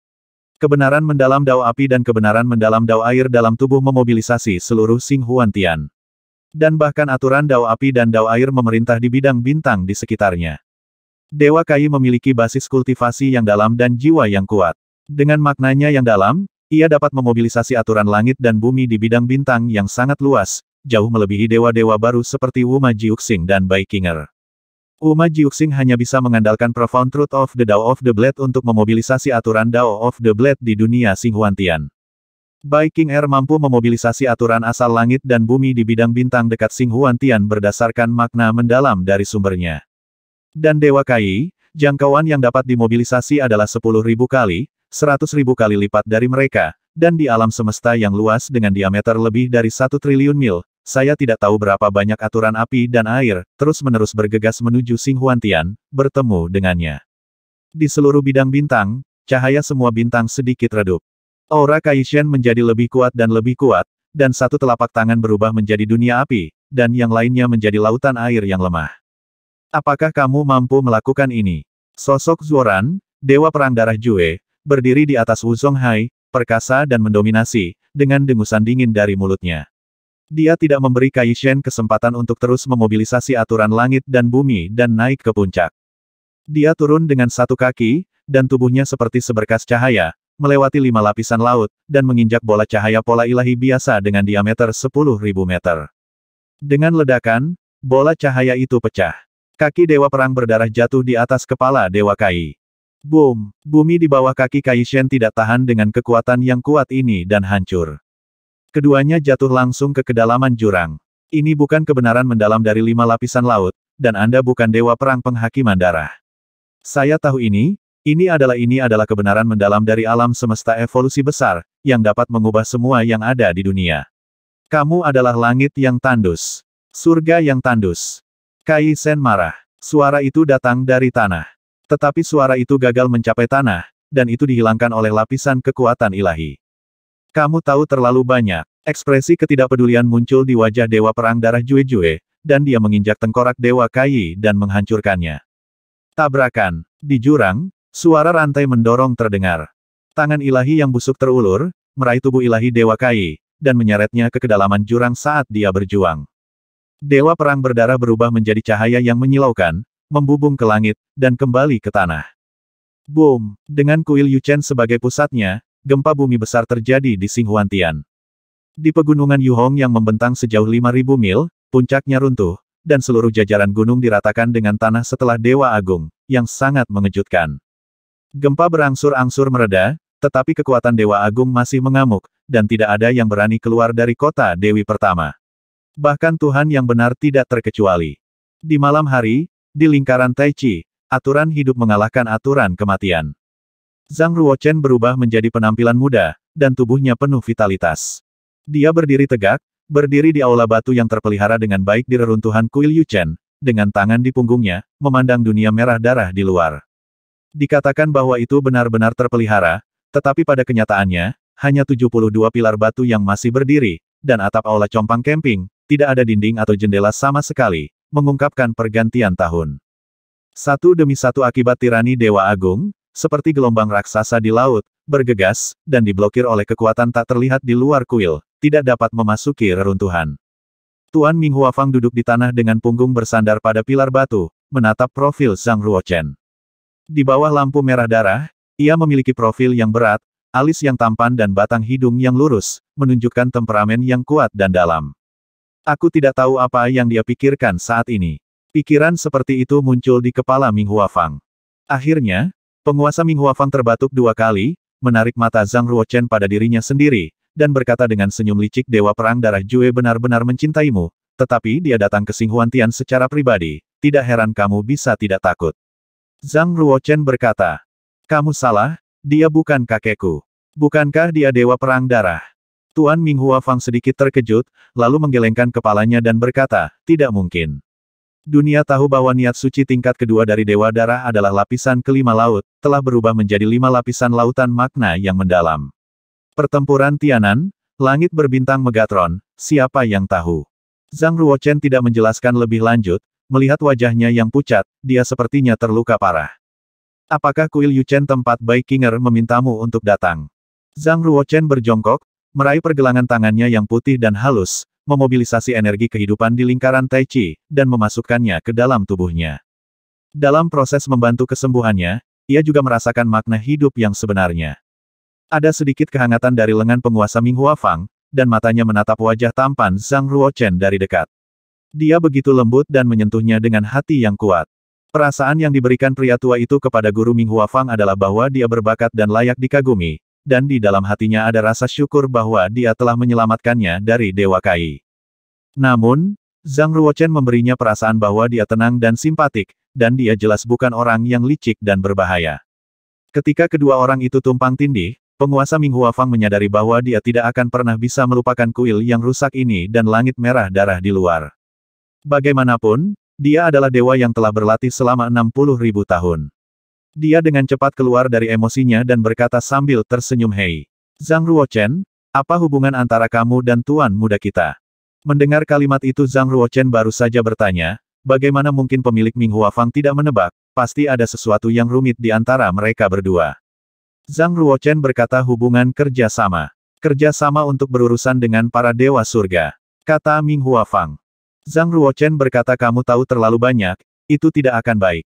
Kebenaran mendalam dao api dan kebenaran mendalam dao air dalam tubuh memobilisasi seluruh Sing Huan Tian. Dan bahkan aturan dao api dan dao air memerintah di bidang bintang di sekitarnya. Dewa Kai memiliki basis kultivasi yang dalam dan jiwa yang kuat. Dengan maknanya yang dalam, ia dapat memobilisasi aturan langit dan bumi di bidang bintang yang sangat luas, jauh melebihi dewa-dewa baru seperti Wuma Jiuxing dan Bai Kinger. Wuma Jiuxing hanya bisa mengandalkan Profound Truth of the Dao of the Blade untuk memobilisasi aturan Dao of the Blade di dunia Singhuantian. Bai King Er mampu memobilisasi aturan asal langit dan bumi di bidang bintang dekat Singhuantian berdasarkan makna mendalam dari sumbernya. Dan Dewa Kai, jangkauan yang dapat dimobilisasi adalah 10.000 kali, 100.000 kali lipat dari mereka, dan di alam semesta yang luas dengan diameter lebih dari satu triliun mil, saya tidak tahu berapa banyak aturan api dan air, terus-menerus bergegas menuju Huantian, bertemu dengannya. Di seluruh bidang bintang, cahaya semua bintang sedikit redup. Aura Kaishen menjadi lebih kuat dan lebih kuat, dan satu telapak tangan berubah menjadi dunia api, dan yang lainnya menjadi lautan air yang lemah. Apakah kamu mampu melakukan ini? Sosok Zuoran, Dewa Perang Darah Jue, berdiri di atas Wuzong Hai, perkasa dan mendominasi, dengan dengusan dingin dari mulutnya. Dia tidak memberi Kai Shen kesempatan untuk terus memobilisasi aturan langit dan bumi dan naik ke puncak. Dia turun dengan satu kaki, dan tubuhnya seperti seberkas cahaya, melewati lima lapisan laut, dan menginjak bola cahaya pola ilahi biasa dengan diameter 10.000 meter. Dengan ledakan, bola cahaya itu pecah. Kaki Dewa Perang berdarah jatuh di atas kepala Dewa Kai. Boom! Bumi di bawah kaki Kai Shen tidak tahan dengan kekuatan yang kuat ini dan hancur. Keduanya jatuh langsung ke kedalaman jurang. Ini bukan kebenaran mendalam dari lima lapisan laut, dan Anda bukan Dewa Perang Penghakiman Darah. Saya tahu ini, ini adalah ini adalah kebenaran mendalam dari alam semesta evolusi besar, yang dapat mengubah semua yang ada di dunia. Kamu adalah langit yang tandus. Surga yang tandus. Kai Sen marah. Suara itu datang dari tanah. Tetapi suara itu gagal mencapai tanah, dan itu dihilangkan oleh lapisan kekuatan ilahi. Kamu tahu terlalu banyak. Ekspresi ketidakpedulian muncul di wajah Dewa Perang Darah Jue Jue, dan dia menginjak tengkorak Dewa Kai dan menghancurkannya. Tabrakan. Di jurang, suara rantai mendorong terdengar. Tangan ilahi yang busuk terulur, meraih tubuh ilahi Dewa Kai, dan menyeretnya ke kedalaman jurang saat dia berjuang. Dewa perang berdarah berubah menjadi cahaya yang menyilaukan, membubung ke langit, dan kembali ke tanah. Boom! Dengan kuil Yuchen sebagai pusatnya, gempa bumi besar terjadi di Singhuantian. Di pegunungan Yuhong yang membentang sejauh 5.000 mil, puncaknya runtuh, dan seluruh jajaran gunung diratakan dengan tanah setelah Dewa Agung, yang sangat mengejutkan. Gempa berangsur-angsur mereda, tetapi kekuatan Dewa Agung masih mengamuk, dan tidak ada yang berani keluar dari kota Dewi Pertama. Bahkan Tuhan yang benar tidak terkecuali. Di malam hari, di lingkaran Tai Chi, aturan hidup mengalahkan aturan kematian. Zhang Ruochen berubah menjadi penampilan muda, dan tubuhnya penuh vitalitas. Dia berdiri tegak, berdiri di aula batu yang terpelihara dengan baik di reruntuhan kuil Yuchen, dengan tangan di punggungnya, memandang dunia merah darah di luar. Dikatakan bahwa itu benar-benar terpelihara, tetapi pada kenyataannya, hanya 72 pilar batu yang masih berdiri, dan atap aula compang camping, tidak ada dinding atau jendela sama sekali, mengungkapkan pergantian tahun. Satu demi satu akibat tirani Dewa Agung, seperti gelombang raksasa di laut, bergegas, dan diblokir oleh kekuatan tak terlihat di luar kuil, tidak dapat memasuki reruntuhan. Tuan Ming Huafang duduk di tanah dengan punggung bersandar pada pilar batu, menatap profil Zhang Ruochen. Di bawah lampu merah darah, ia memiliki profil yang berat, alis yang tampan dan batang hidung yang lurus, menunjukkan temperamen yang kuat dan dalam. Aku tidak tahu apa yang dia pikirkan saat ini. Pikiran seperti itu muncul di kepala Ming Huafang. Akhirnya, penguasa Ming Huafang terbatuk dua kali, menarik mata Zhang Ruochen pada dirinya sendiri, dan berkata dengan senyum licik Dewa Perang Darah Jue benar-benar mencintaimu, tetapi dia datang ke Singhuan Tian secara pribadi, tidak heran kamu bisa tidak takut. Zhang Ruochen berkata, kamu salah, dia bukan kakekku. Bukankah dia Dewa Perang Darah? Tuan Ming Hua Fang sedikit terkejut, lalu menggelengkan kepalanya dan berkata, tidak mungkin. Dunia tahu bahwa niat suci tingkat kedua dari Dewa Darah adalah lapisan kelima laut, telah berubah menjadi lima lapisan lautan makna yang mendalam. Pertempuran Tianan, langit berbintang Megatron, siapa yang tahu? Zhang Ruochen tidak menjelaskan lebih lanjut, melihat wajahnya yang pucat, dia sepertinya terluka parah. Apakah kuil Yuchen tempat Bai Kinger memintamu untuk datang? Zhang Ruochen berjongkok, meraih pergelangan tangannya yang putih dan halus, memobilisasi energi kehidupan di lingkaran Tai Chi, dan memasukkannya ke dalam tubuhnya. Dalam proses membantu kesembuhannya, ia juga merasakan makna hidup yang sebenarnya. Ada sedikit kehangatan dari lengan penguasa Ming Hua Fang, dan matanya menatap wajah tampan Zhang Ruochen dari dekat. Dia begitu lembut dan menyentuhnya dengan hati yang kuat. Perasaan yang diberikan pria tua itu kepada guru Ming Hua Fang adalah bahwa dia berbakat dan layak dikagumi, dan di dalam hatinya ada rasa syukur bahwa dia telah menyelamatkannya dari Dewa Kai. Namun, Zhang Ruochen memberinya perasaan bahwa dia tenang dan simpatik, dan dia jelas bukan orang yang licik dan berbahaya. Ketika kedua orang itu tumpang tindih, penguasa Ming Huafang menyadari bahwa dia tidak akan pernah bisa melupakan kuil yang rusak ini dan langit merah darah di luar. Bagaimanapun, dia adalah dewa yang telah berlatih selama 60 ribu tahun. Dia dengan cepat keluar dari emosinya dan berkata sambil tersenyum Hei. Zhang Ruochen, apa hubungan antara kamu dan tuan muda kita? Mendengar kalimat itu Zhang Ruochen baru saja bertanya, bagaimana mungkin pemilik Ming Fang tidak menebak, pasti ada sesuatu yang rumit di antara mereka berdua. Zhang Ruochen berkata hubungan kerjasama. Kerjasama untuk berurusan dengan para dewa surga. Kata Ming Fang. Zhang Ruochen berkata kamu tahu terlalu banyak, itu tidak akan baik.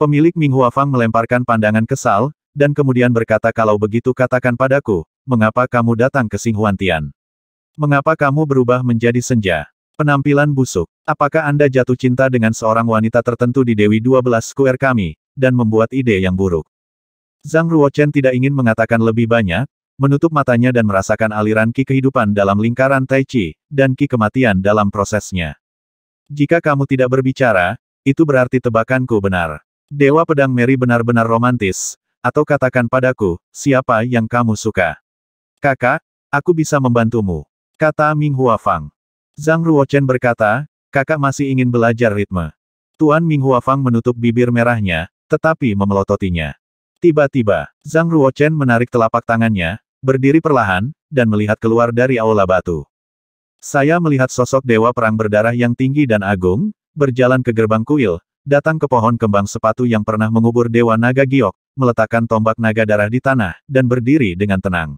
Pemilik Minghua Fang melemparkan pandangan kesal, dan kemudian berkata kalau begitu katakan padaku, mengapa kamu datang ke Singhuantian? Mengapa kamu berubah menjadi senja? Penampilan busuk. Apakah Anda jatuh cinta dengan seorang wanita tertentu di Dewi 12 Square kami, dan membuat ide yang buruk? Zhang Ruochen tidak ingin mengatakan lebih banyak, menutup matanya dan merasakan aliran ki kehidupan dalam lingkaran Tai Chi, dan ki kematian dalam prosesnya. Jika kamu tidak berbicara, itu berarti tebakanku benar. Dewa Pedang Mary benar-benar romantis, atau katakan padaku, siapa yang kamu suka. Kakak, aku bisa membantumu. Kata Ming Hua Fang. Zhang Ruochen berkata, kakak masih ingin belajar ritme. Tuan Ming Hua Fang menutup bibir merahnya, tetapi memelototinya. Tiba-tiba, Zhang Ruochen menarik telapak tangannya, berdiri perlahan, dan melihat keluar dari aula batu. Saya melihat sosok dewa perang berdarah yang tinggi dan agung, berjalan ke gerbang kuil, datang ke pohon kembang sepatu yang pernah mengubur Dewa Naga Giok, meletakkan tombak naga darah di tanah, dan berdiri dengan tenang.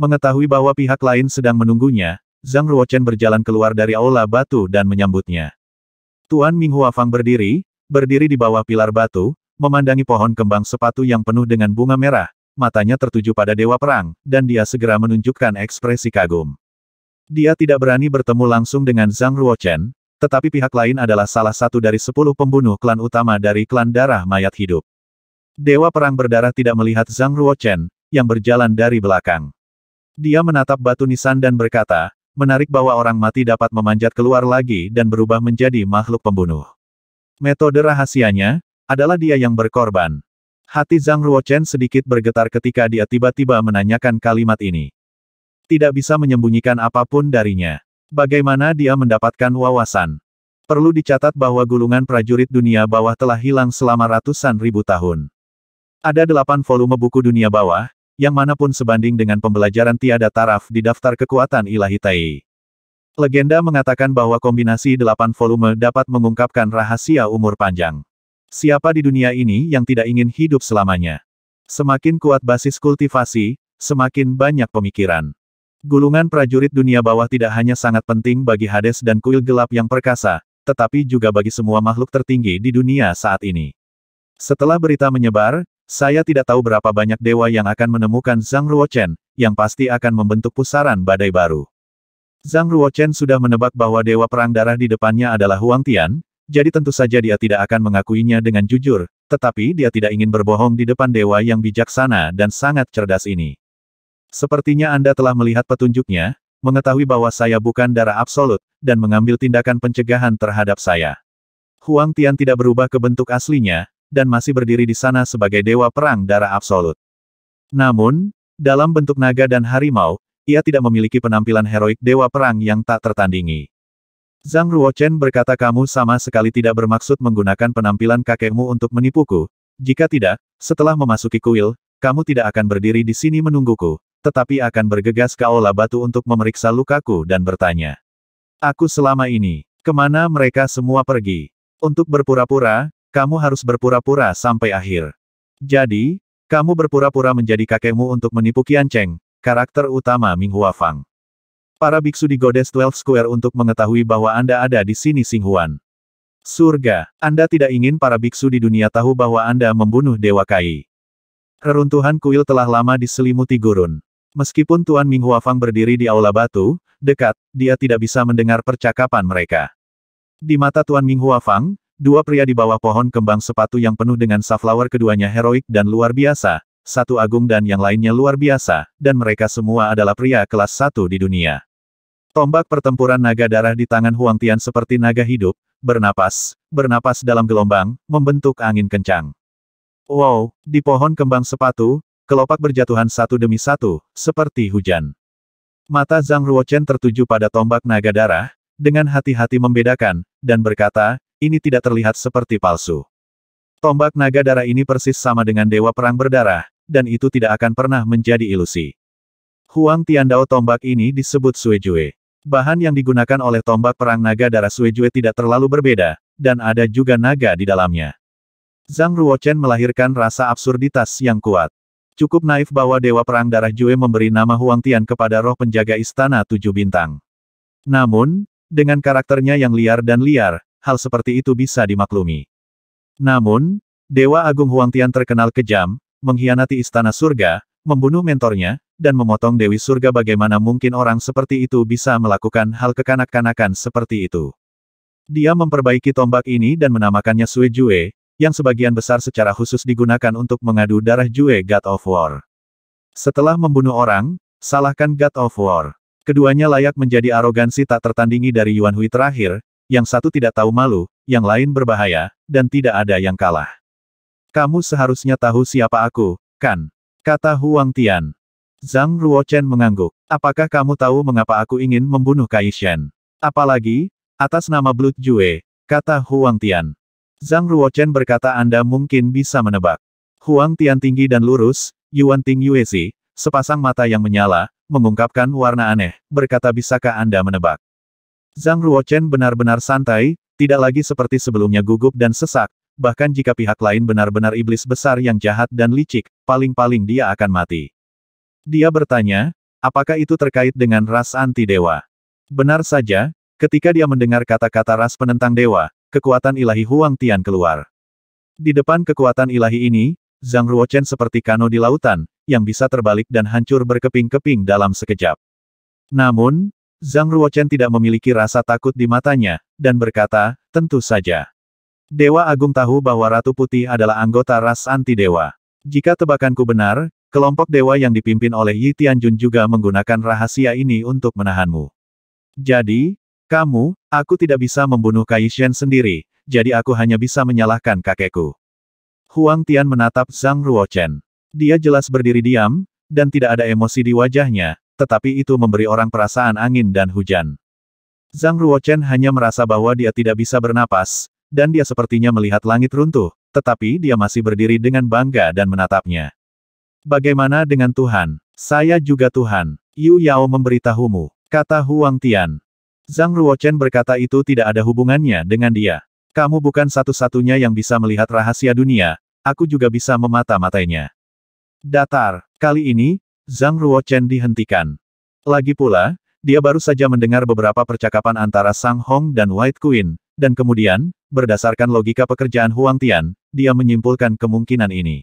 Mengetahui bahwa pihak lain sedang menunggunya, Zhang Ruochen berjalan keluar dari aula batu dan menyambutnya. Tuan Ming Fang berdiri, berdiri di bawah pilar batu, memandangi pohon kembang sepatu yang penuh dengan bunga merah, matanya tertuju pada Dewa Perang, dan dia segera menunjukkan ekspresi kagum. Dia tidak berani bertemu langsung dengan Zhang Ruochen, tetapi pihak lain adalah salah satu dari sepuluh pembunuh klan utama dari klan darah mayat hidup. Dewa Perang Berdarah tidak melihat Zhang Ruochen, yang berjalan dari belakang. Dia menatap batu nisan dan berkata, menarik bahwa orang mati dapat memanjat keluar lagi dan berubah menjadi makhluk pembunuh. Metode rahasianya, adalah dia yang berkorban. Hati Zhang Ruochen sedikit bergetar ketika dia tiba-tiba menanyakan kalimat ini. Tidak bisa menyembunyikan apapun darinya. Bagaimana dia mendapatkan wawasan? Perlu dicatat bahwa gulungan prajurit dunia bawah telah hilang selama ratusan ribu tahun. Ada delapan volume buku dunia bawah, yang mana pun sebanding dengan pembelajaran tiada taraf di daftar kekuatan ilahi Tai. Legenda mengatakan bahwa kombinasi delapan volume dapat mengungkapkan rahasia umur panjang. Siapa di dunia ini yang tidak ingin hidup selamanya? Semakin kuat basis kultivasi, semakin banyak pemikiran. Gulungan prajurit dunia bawah tidak hanya sangat penting bagi Hades dan kuil gelap yang perkasa, tetapi juga bagi semua makhluk tertinggi di dunia saat ini. Setelah berita menyebar, saya tidak tahu berapa banyak dewa yang akan menemukan Zhang Ruochen, yang pasti akan membentuk pusaran badai baru. Zhang Ruochen sudah menebak bahwa dewa perang darah di depannya adalah Huang Tian, jadi tentu saja dia tidak akan mengakuinya dengan jujur, tetapi dia tidak ingin berbohong di depan dewa yang bijaksana dan sangat cerdas ini. Sepertinya Anda telah melihat petunjuknya, mengetahui bahwa saya bukan darah absolut, dan mengambil tindakan pencegahan terhadap saya. Huang Tian tidak berubah ke bentuk aslinya, dan masih berdiri di sana sebagai dewa perang darah absolut. Namun, dalam bentuk naga dan harimau, ia tidak memiliki penampilan heroik dewa perang yang tak tertandingi. Zhang Ruochen berkata kamu sama sekali tidak bermaksud menggunakan penampilan kakekmu untuk menipuku. Jika tidak, setelah memasuki kuil, kamu tidak akan berdiri di sini menungguku tetapi akan bergegas ke Aula Batu untuk memeriksa Lukaku dan bertanya. Aku selama ini, kemana mereka semua pergi? Untuk berpura-pura, kamu harus berpura-pura sampai akhir. Jadi, kamu berpura-pura menjadi kakekmu untuk menipu Qian Cheng, karakter utama Ming Hua Fang. Para biksu di Goddess 12 Square untuk mengetahui bahwa Anda ada di sini Sing Huan. Surga, Anda tidak ingin para biksu di dunia tahu bahwa Anda membunuh Dewa Kai. Reruntuhan kuil telah lama diselimuti gurun. Meskipun Tuan Ming Huafang berdiri di aula batu, dekat, dia tidak bisa mendengar percakapan mereka. Di mata Tuan Ming Huafang, dua pria di bawah pohon kembang sepatu yang penuh dengan safflower keduanya heroik dan luar biasa, satu agung dan yang lainnya luar biasa, dan mereka semua adalah pria kelas satu di dunia. Tombak pertempuran naga darah di tangan Huang Tian seperti naga hidup, bernapas, bernapas dalam gelombang, membentuk angin kencang. Wow, di pohon kembang sepatu, kelopak berjatuhan satu demi satu, seperti hujan. Mata Zhang Ruochen tertuju pada tombak naga darah, dengan hati-hati membedakan, dan berkata, ini tidak terlihat seperti palsu. Tombak naga darah ini persis sama dengan dewa perang berdarah, dan itu tidak akan pernah menjadi ilusi. Huang Tian Dao tombak ini disebut Suejue. Bahan yang digunakan oleh tombak perang naga darah Suejue tidak terlalu berbeda, dan ada juga naga di dalamnya. Zhang Ruochen melahirkan rasa absurditas yang kuat. Cukup naif bahwa Dewa Perang Darah Jue memberi nama Huang Tian kepada roh penjaga Istana Tujuh Bintang. Namun, dengan karakternya yang liar dan liar, hal seperti itu bisa dimaklumi. Namun, Dewa Agung Huang Tian terkenal kejam, mengkhianati Istana Surga, membunuh mentornya, dan memotong Dewi Surga bagaimana mungkin orang seperti itu bisa melakukan hal kekanak-kanakan seperti itu. Dia memperbaiki tombak ini dan menamakannya Sue Jue, yang sebagian besar secara khusus digunakan untuk mengadu darah Jue God of War. Setelah membunuh orang, salahkan God of War. Keduanya layak menjadi arogansi tak tertandingi dari Yuan Hui terakhir, yang satu tidak tahu malu, yang lain berbahaya, dan tidak ada yang kalah. Kamu seharusnya tahu siapa aku, kan? Kata Huang Tian. Zhang Ruochen mengangguk. Apakah kamu tahu mengapa aku ingin membunuh Kai Shen? Apalagi, atas nama Blood Jue, kata Huang Tian. Zhang Ruochen berkata Anda mungkin bisa menebak. Huang Tian tinggi dan lurus, Yuan Ting Yuezi, sepasang mata yang menyala, mengungkapkan warna aneh, berkata bisakah Anda menebak. Zhang Ruochen benar-benar santai, tidak lagi seperti sebelumnya gugup dan sesak, bahkan jika pihak lain benar-benar iblis besar yang jahat dan licik, paling-paling dia akan mati. Dia bertanya, apakah itu terkait dengan ras anti-dewa? Benar saja, ketika dia mendengar kata-kata ras penentang dewa, kekuatan ilahi Huang Tian keluar. Di depan kekuatan ilahi ini, Zhang Ruochen seperti kano di lautan, yang bisa terbalik dan hancur berkeping-keping dalam sekejap. Namun, Zhang Ruochen tidak memiliki rasa takut di matanya, dan berkata, tentu saja. Dewa Agung tahu bahwa Ratu Putih adalah anggota ras anti-dewa. Jika tebakanku benar, kelompok dewa yang dipimpin oleh Yi Tianjun juga menggunakan rahasia ini untuk menahanmu. Jadi, kamu, aku tidak bisa membunuh Kai Shen sendiri, jadi aku hanya bisa menyalahkan kakekku. Huang Tian menatap Zhang Ruochen. Dia jelas berdiri diam, dan tidak ada emosi di wajahnya, tetapi itu memberi orang perasaan angin dan hujan. Zhang Ruochen hanya merasa bahwa dia tidak bisa bernapas, dan dia sepertinya melihat langit runtuh, tetapi dia masih berdiri dengan bangga dan menatapnya. Bagaimana dengan Tuhan? Saya juga Tuhan. Yu Yao memberitahumu, kata Huang Tian. Zhang Ruochen berkata itu tidak ada hubungannya dengan dia. Kamu bukan satu-satunya yang bisa melihat rahasia dunia, aku juga bisa memata-matainya. Datar, kali ini, Zhang Ruochen dihentikan. Lagi pula, dia baru saja mendengar beberapa percakapan antara Sang Hong dan White Queen, dan kemudian, berdasarkan logika pekerjaan Huang Tian, dia menyimpulkan kemungkinan ini.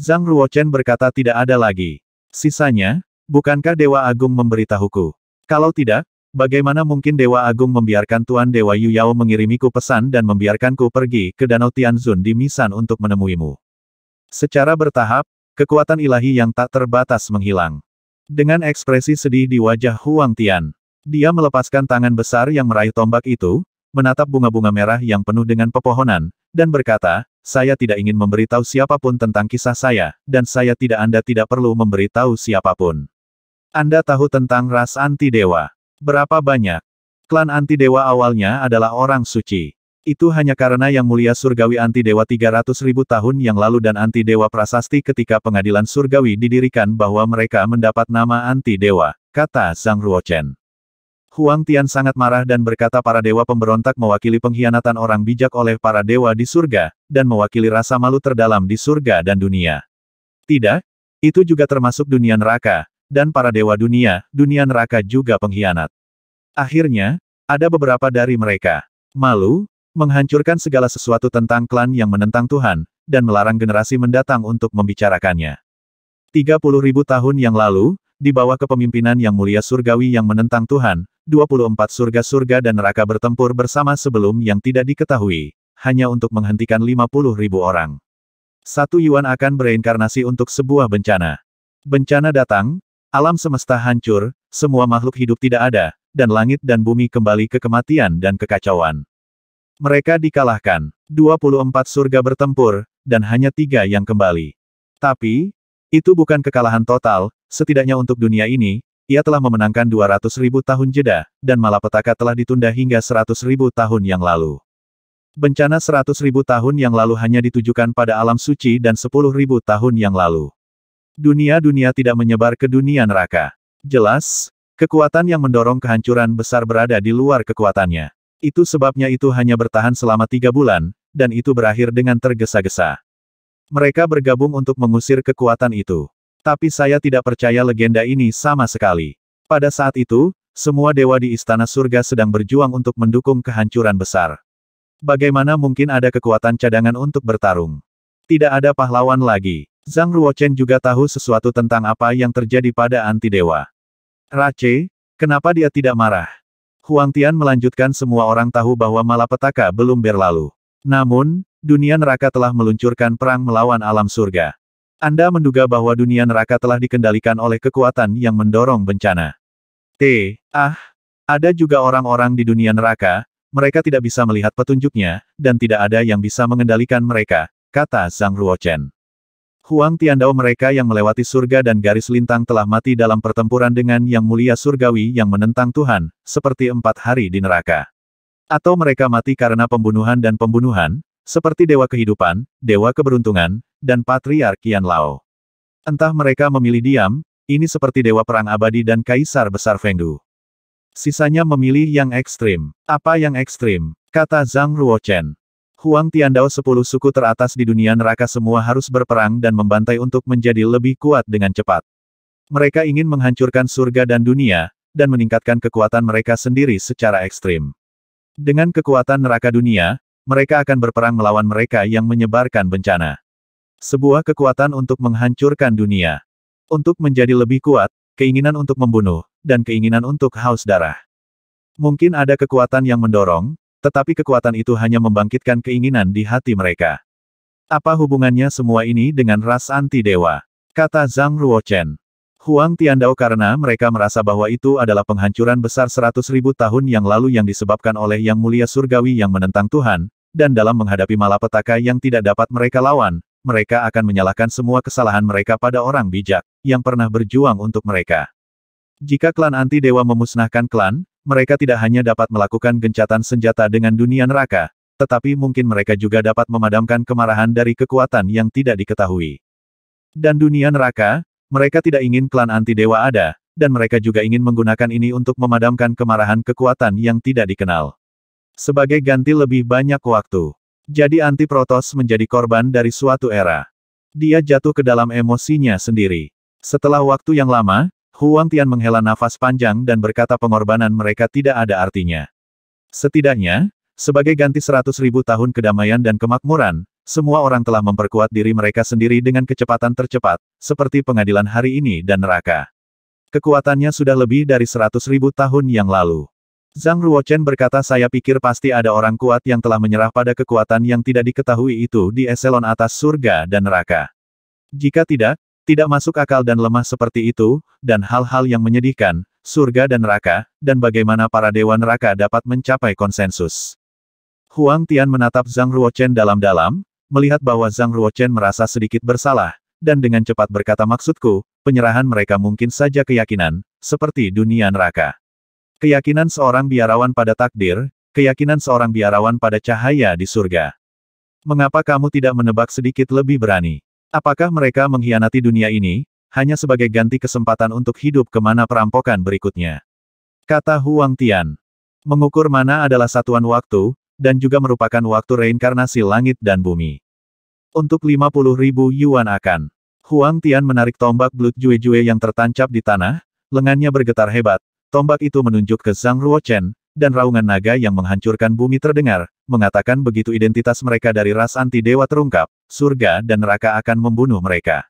Zhang Ruochen berkata tidak ada lagi. Sisanya, bukankah Dewa Agung memberitahuku? Kalau tidak, Bagaimana mungkin Dewa Agung membiarkan Tuan Dewa Yu Yao mengirimiku pesan dan membiarkanku pergi ke Danau Tianzun di Misan untuk menemuimu? Secara bertahap, kekuatan ilahi yang tak terbatas menghilang. Dengan ekspresi sedih di wajah Huang Tian, dia melepaskan tangan besar yang meraih tombak itu, menatap bunga-bunga merah yang penuh dengan pepohonan, dan berkata, saya tidak ingin memberitahu siapapun tentang kisah saya, dan saya tidak Anda tidak perlu memberitahu siapapun. Anda tahu tentang ras anti-dewa. Berapa banyak? Klan anti-dewa awalnya adalah orang suci. Itu hanya karena yang mulia surgawi anti-dewa 300 ribu tahun yang lalu dan anti-dewa prasasti ketika pengadilan surgawi didirikan bahwa mereka mendapat nama anti-dewa, kata Zhang Ruochen. Huang Tian sangat marah dan berkata para dewa pemberontak mewakili pengkhianatan orang bijak oleh para dewa di surga, dan mewakili rasa malu terdalam di surga dan dunia. Tidak, itu juga termasuk dunia neraka, dan para dewa dunia, dunia neraka juga pengkhianat. Akhirnya, ada beberapa dari mereka malu, menghancurkan segala sesuatu tentang klan yang menentang Tuhan, dan melarang generasi mendatang untuk membicarakannya. 30.000 tahun yang lalu, di bawah kepemimpinan yang mulia surgawi yang menentang Tuhan, 24 surga-surga dan neraka bertempur bersama sebelum yang tidak diketahui, hanya untuk menghentikan ribu orang. Satu Yuan akan bereinkarnasi untuk sebuah bencana. Bencana datang, Alam semesta hancur, semua makhluk hidup tidak ada, dan langit dan bumi kembali ke kematian dan kekacauan. Mereka dikalahkan. 24 surga bertempur, dan hanya tiga yang kembali. Tapi, itu bukan kekalahan total, setidaknya untuk dunia ini, ia telah memenangkan 200 ribu tahun jeda, dan malapetaka telah ditunda hingga 100 ribu tahun yang lalu. Bencana 100 ribu tahun yang lalu hanya ditujukan pada alam suci dan 10 ribu tahun yang lalu. Dunia-dunia tidak menyebar ke dunia neraka. Jelas, kekuatan yang mendorong kehancuran besar berada di luar kekuatannya. Itu sebabnya itu hanya bertahan selama tiga bulan, dan itu berakhir dengan tergesa-gesa. Mereka bergabung untuk mengusir kekuatan itu. Tapi saya tidak percaya legenda ini sama sekali. Pada saat itu, semua dewa di istana surga sedang berjuang untuk mendukung kehancuran besar. Bagaimana mungkin ada kekuatan cadangan untuk bertarung? Tidak ada pahlawan lagi. Zhang Ruochen juga tahu sesuatu tentang apa yang terjadi pada anti-dewa. Rache, kenapa dia tidak marah? Huang Tian melanjutkan semua orang tahu bahwa malapetaka belum berlalu. Namun, dunia neraka telah meluncurkan perang melawan alam surga. Anda menduga bahwa dunia neraka telah dikendalikan oleh kekuatan yang mendorong bencana. T. Ah, ada juga orang-orang di dunia neraka, mereka tidak bisa melihat petunjuknya, dan tidak ada yang bisa mengendalikan mereka, kata Zhang Ruochen. Huang Tiandao mereka yang melewati surga dan garis lintang telah mati dalam pertempuran dengan yang mulia surgawi yang menentang Tuhan, seperti empat hari di neraka. Atau mereka mati karena pembunuhan dan pembunuhan, seperti dewa kehidupan, dewa keberuntungan, dan patriark Yan Lao. Entah mereka memilih diam, ini seperti dewa perang abadi dan kaisar besar Fengdu. Sisanya memilih yang ekstrim. Apa yang ekstrim? Kata Zhang Ruochen. Huang Tiandao sepuluh suku teratas di dunia neraka semua harus berperang dan membantai untuk menjadi lebih kuat dengan cepat. Mereka ingin menghancurkan surga dan dunia, dan meningkatkan kekuatan mereka sendiri secara ekstrim. Dengan kekuatan neraka dunia, mereka akan berperang melawan mereka yang menyebarkan bencana. Sebuah kekuatan untuk menghancurkan dunia. Untuk menjadi lebih kuat, keinginan untuk membunuh, dan keinginan untuk haus darah. Mungkin ada kekuatan yang mendorong, tetapi kekuatan itu hanya membangkitkan keinginan di hati mereka. Apa hubungannya semua ini dengan ras anti-dewa? Kata Zhang Ruochen. Huang Tiandao karena mereka merasa bahwa itu adalah penghancuran besar seratus ribu tahun yang lalu yang disebabkan oleh Yang Mulia Surgawi yang menentang Tuhan, dan dalam menghadapi malapetaka yang tidak dapat mereka lawan, mereka akan menyalahkan semua kesalahan mereka pada orang bijak, yang pernah berjuang untuk mereka. Jika klan anti-dewa memusnahkan klan, mereka tidak hanya dapat melakukan gencatan senjata dengan dunia neraka, tetapi mungkin mereka juga dapat memadamkan kemarahan dari kekuatan yang tidak diketahui. Dan dunia neraka, mereka tidak ingin klan anti-dewa ada, dan mereka juga ingin menggunakan ini untuk memadamkan kemarahan kekuatan yang tidak dikenal. Sebagai ganti lebih banyak waktu. Jadi anti-protos menjadi korban dari suatu era. Dia jatuh ke dalam emosinya sendiri. Setelah waktu yang lama, Huang Tian menghela nafas panjang dan berkata pengorbanan mereka tidak ada artinya. Setidaknya, sebagai ganti seratus ribu tahun kedamaian dan kemakmuran, semua orang telah memperkuat diri mereka sendiri dengan kecepatan tercepat, seperti pengadilan hari ini dan neraka. Kekuatannya sudah lebih dari seratus ribu tahun yang lalu. Zhang Ruochen berkata saya pikir pasti ada orang kuat yang telah menyerah pada kekuatan yang tidak diketahui itu di eselon atas surga dan neraka. Jika tidak, tidak masuk akal dan lemah seperti itu, dan hal-hal yang menyedihkan, surga dan neraka, dan bagaimana para dewa neraka dapat mencapai konsensus. Huang Tian menatap Zhang Ruochen dalam-dalam, melihat bahwa Zhang Ruochen merasa sedikit bersalah, dan dengan cepat berkata maksudku, penyerahan mereka mungkin saja keyakinan, seperti dunia neraka. Keyakinan seorang biarawan pada takdir, keyakinan seorang biarawan pada cahaya di surga. Mengapa kamu tidak menebak sedikit lebih berani? Apakah mereka mengkhianati dunia ini, hanya sebagai ganti kesempatan untuk hidup kemana perampokan berikutnya? Kata Huang Tian. Mengukur mana adalah satuan waktu, dan juga merupakan waktu reinkarnasi langit dan bumi. Untuk 50 ribu yuan akan. Huang Tian menarik tombak Blood Jue Jue yang tertancap di tanah, lengannya bergetar hebat, tombak itu menunjuk ke Zhang Ruochen, dan raungan naga yang menghancurkan bumi terdengar, mengatakan begitu identitas mereka dari ras anti-dewa terungkap, surga dan neraka akan membunuh mereka.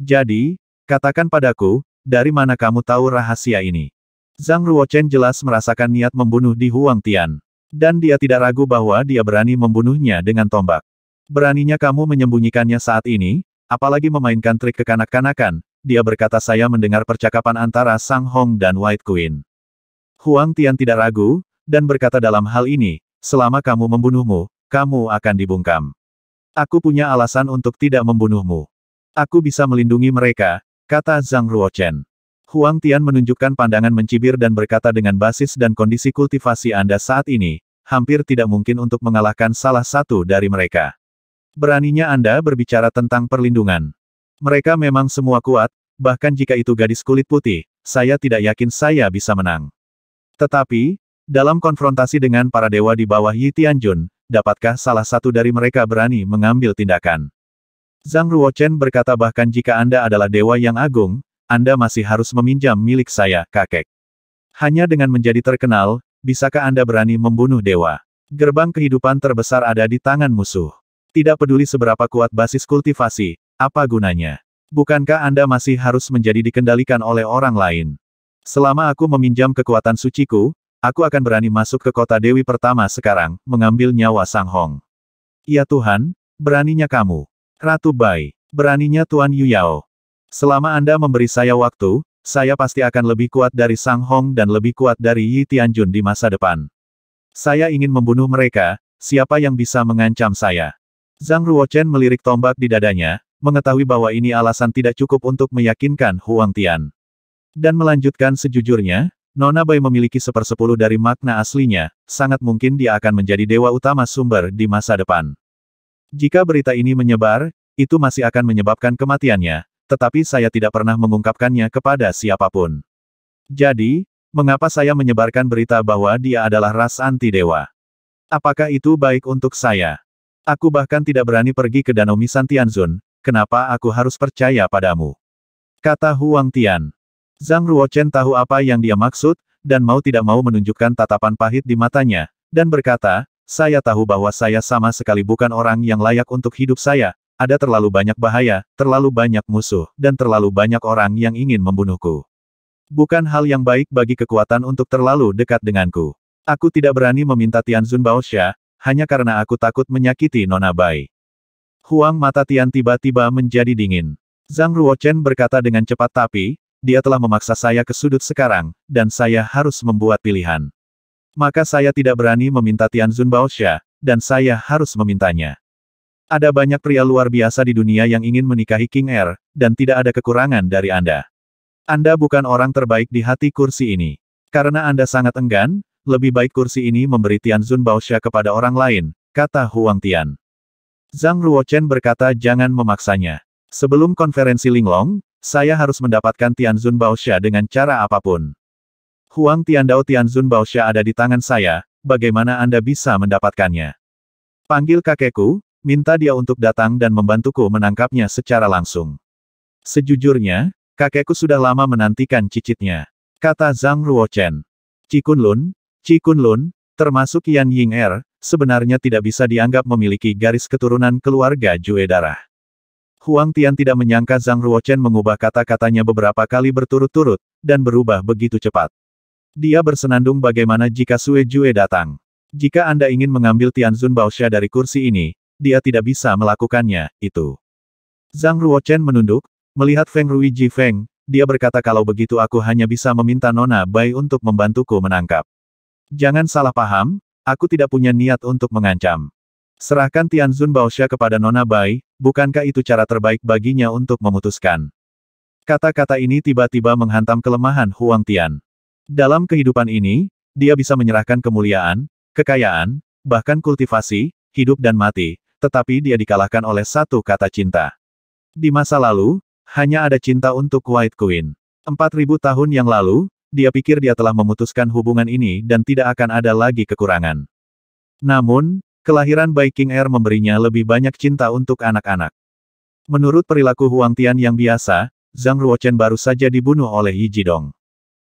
Jadi, katakan padaku, dari mana kamu tahu rahasia ini? Zhang Ruochen jelas merasakan niat membunuh di Huang Tian. Dan dia tidak ragu bahwa dia berani membunuhnya dengan tombak. Beraninya kamu menyembunyikannya saat ini, apalagi memainkan trik kekanak-kanakan, dia berkata saya mendengar percakapan antara Sang Hong dan White Queen. Huang Tian tidak ragu, dan berkata dalam hal ini, selama kamu membunuhmu, kamu akan dibungkam. Aku punya alasan untuk tidak membunuhmu. Aku bisa melindungi mereka, kata Zhang Ruochen. Huang Tian menunjukkan pandangan mencibir dan berkata dengan basis dan kondisi kultivasi Anda saat ini, hampir tidak mungkin untuk mengalahkan salah satu dari mereka. Beraninya Anda berbicara tentang perlindungan. Mereka memang semua kuat, bahkan jika itu gadis kulit putih, saya tidak yakin saya bisa menang. Tetapi, dalam konfrontasi dengan para dewa di bawah Yi Tianjun, dapatkah salah satu dari mereka berani mengambil tindakan? Zhang Ruochen berkata bahkan jika Anda adalah dewa yang agung, Anda masih harus meminjam milik saya, kakek. Hanya dengan menjadi terkenal, bisakah Anda berani membunuh dewa? Gerbang kehidupan terbesar ada di tangan musuh. Tidak peduli seberapa kuat basis kultivasi, apa gunanya? Bukankah Anda masih harus menjadi dikendalikan oleh orang lain? Selama aku meminjam kekuatan suciku, aku akan berani masuk ke kota Dewi pertama sekarang, mengambil nyawa Sang Hong. Ya Tuhan, beraninya kamu. Ratu Bai, beraninya Tuan Yu Yao. Selama Anda memberi saya waktu, saya pasti akan lebih kuat dari Sang Hong dan lebih kuat dari Yi Tianjun di masa depan. Saya ingin membunuh mereka, siapa yang bisa mengancam saya? Zhang Ruochen melirik tombak di dadanya, mengetahui bahwa ini alasan tidak cukup untuk meyakinkan Huang Tian. Dan melanjutkan sejujurnya, Nona Bai memiliki sepersepuluh dari makna aslinya, sangat mungkin dia akan menjadi dewa utama sumber di masa depan. Jika berita ini menyebar, itu masih akan menyebabkan kematiannya, tetapi saya tidak pernah mengungkapkannya kepada siapapun. Jadi, mengapa saya menyebarkan berita bahwa dia adalah ras anti-dewa? Apakah itu baik untuk saya? Aku bahkan tidak berani pergi ke Danau Misan kenapa aku harus percaya padamu? Kata Huang Tian. Zhang Ruochen tahu apa yang dia maksud, dan mau tidak mau menunjukkan tatapan pahit di matanya, dan berkata, saya tahu bahwa saya sama sekali bukan orang yang layak untuk hidup saya, ada terlalu banyak bahaya, terlalu banyak musuh, dan terlalu banyak orang yang ingin membunuhku. Bukan hal yang baik bagi kekuatan untuk terlalu dekat denganku. Aku tidak berani meminta Tianzun Baosha, hanya karena aku takut menyakiti Nona Bai. Huang mata Tian tiba-tiba menjadi dingin. Zhang Ruochen berkata dengan cepat tapi, dia telah memaksa saya ke sudut sekarang, dan saya harus membuat pilihan. Maka saya tidak berani meminta Tianzun Baosha, dan saya harus memintanya. Ada banyak pria luar biasa di dunia yang ingin menikahi King Er, dan tidak ada kekurangan dari Anda. Anda bukan orang terbaik di hati kursi ini. Karena Anda sangat enggan, lebih baik kursi ini memberi Tianzun Baosha kepada orang lain, kata Huang Tian. Zhang Ruochen berkata jangan memaksanya. Sebelum konferensi Linglong, saya harus mendapatkan Tianzun Baosha dengan cara apapun. Huang Tian Dao Tianzun Baosha ada di tangan saya, bagaimana Anda bisa mendapatkannya? Panggil kakekku, minta dia untuk datang dan membantuku menangkapnya secara langsung. Sejujurnya, kakekku sudah lama menantikan cicitnya. Kata Zhang Ruochen. Cikunlun, Cikunlun, termasuk Yan Ying Er, sebenarnya tidak bisa dianggap memiliki garis keturunan keluarga Jue Darah. Huang Tian tidak menyangka Zhang Ruochen mengubah kata-katanya beberapa kali berturut-turut, dan berubah begitu cepat. Dia bersenandung bagaimana jika Sue Jue datang. Jika Anda ingin mengambil Tianzun Baosha dari kursi ini, dia tidak bisa melakukannya, itu. Zhang Ruochen menunduk, melihat Feng Rui Ji Feng, dia berkata kalau begitu aku hanya bisa meminta Nona Bai untuk membantuku menangkap. Jangan salah paham, aku tidak punya niat untuk mengancam. Serahkan Tianzun Baosha kepada Nona Bai, bukankah itu cara terbaik baginya untuk memutuskan? Kata-kata ini tiba-tiba menghantam kelemahan Huang Tian. Dalam kehidupan ini, dia bisa menyerahkan kemuliaan, kekayaan, bahkan kultivasi, hidup dan mati, tetapi dia dikalahkan oleh satu kata cinta. Di masa lalu, hanya ada cinta untuk White Queen. ribu tahun yang lalu, dia pikir dia telah memutuskan hubungan ini dan tidak akan ada lagi kekurangan. Namun, Kelahiran King Air memberinya lebih banyak cinta untuk anak-anak. Menurut perilaku Huang Tian yang biasa, Zhang Ruochen baru saja dibunuh oleh Yi Jidong.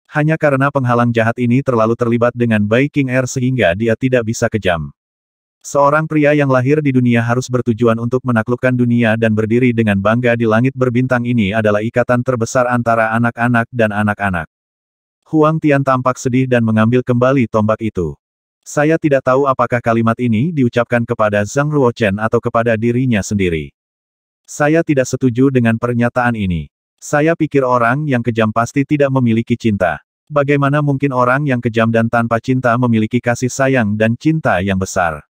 Hanya karena penghalang jahat ini terlalu terlibat dengan King Air sehingga dia tidak bisa kejam. Seorang pria yang lahir di dunia harus bertujuan untuk menaklukkan dunia dan berdiri dengan bangga di langit berbintang ini adalah ikatan terbesar antara anak-anak dan anak-anak. Huang Tian tampak sedih dan mengambil kembali tombak itu. Saya tidak tahu apakah kalimat ini diucapkan kepada Zhang Ruochen atau kepada dirinya sendiri. Saya tidak setuju dengan pernyataan ini. Saya pikir orang yang kejam pasti tidak memiliki cinta. Bagaimana mungkin orang yang kejam dan tanpa cinta memiliki kasih sayang dan cinta yang besar?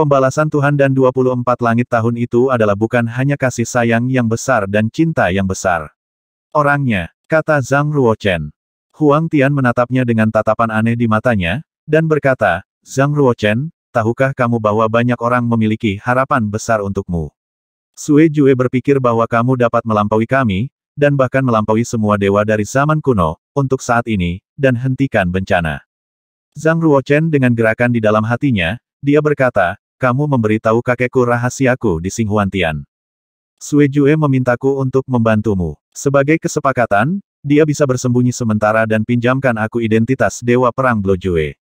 Pembalasan Tuhan dan 24 langit tahun itu adalah bukan hanya kasih sayang yang besar dan cinta yang besar. Orangnya, kata Zhang Ruochen. Huang Tian menatapnya dengan tatapan aneh di matanya, dan berkata, Zhang Ruochen, tahukah kamu bahwa banyak orang memiliki harapan besar untukmu? Sue Jue berpikir bahwa kamu dapat melampaui kami, dan bahkan melampaui semua dewa dari zaman kuno, untuk saat ini, dan hentikan bencana. Zhang Ruochen dengan gerakan di dalam hatinya, dia berkata, kamu memberitahu kakekku rahasiaku di Singhuantian. Sue Jue memintaku untuk membantumu. Sebagai kesepakatan, dia bisa bersembunyi sementara dan pinjamkan aku identitas Dewa Perang Blojue.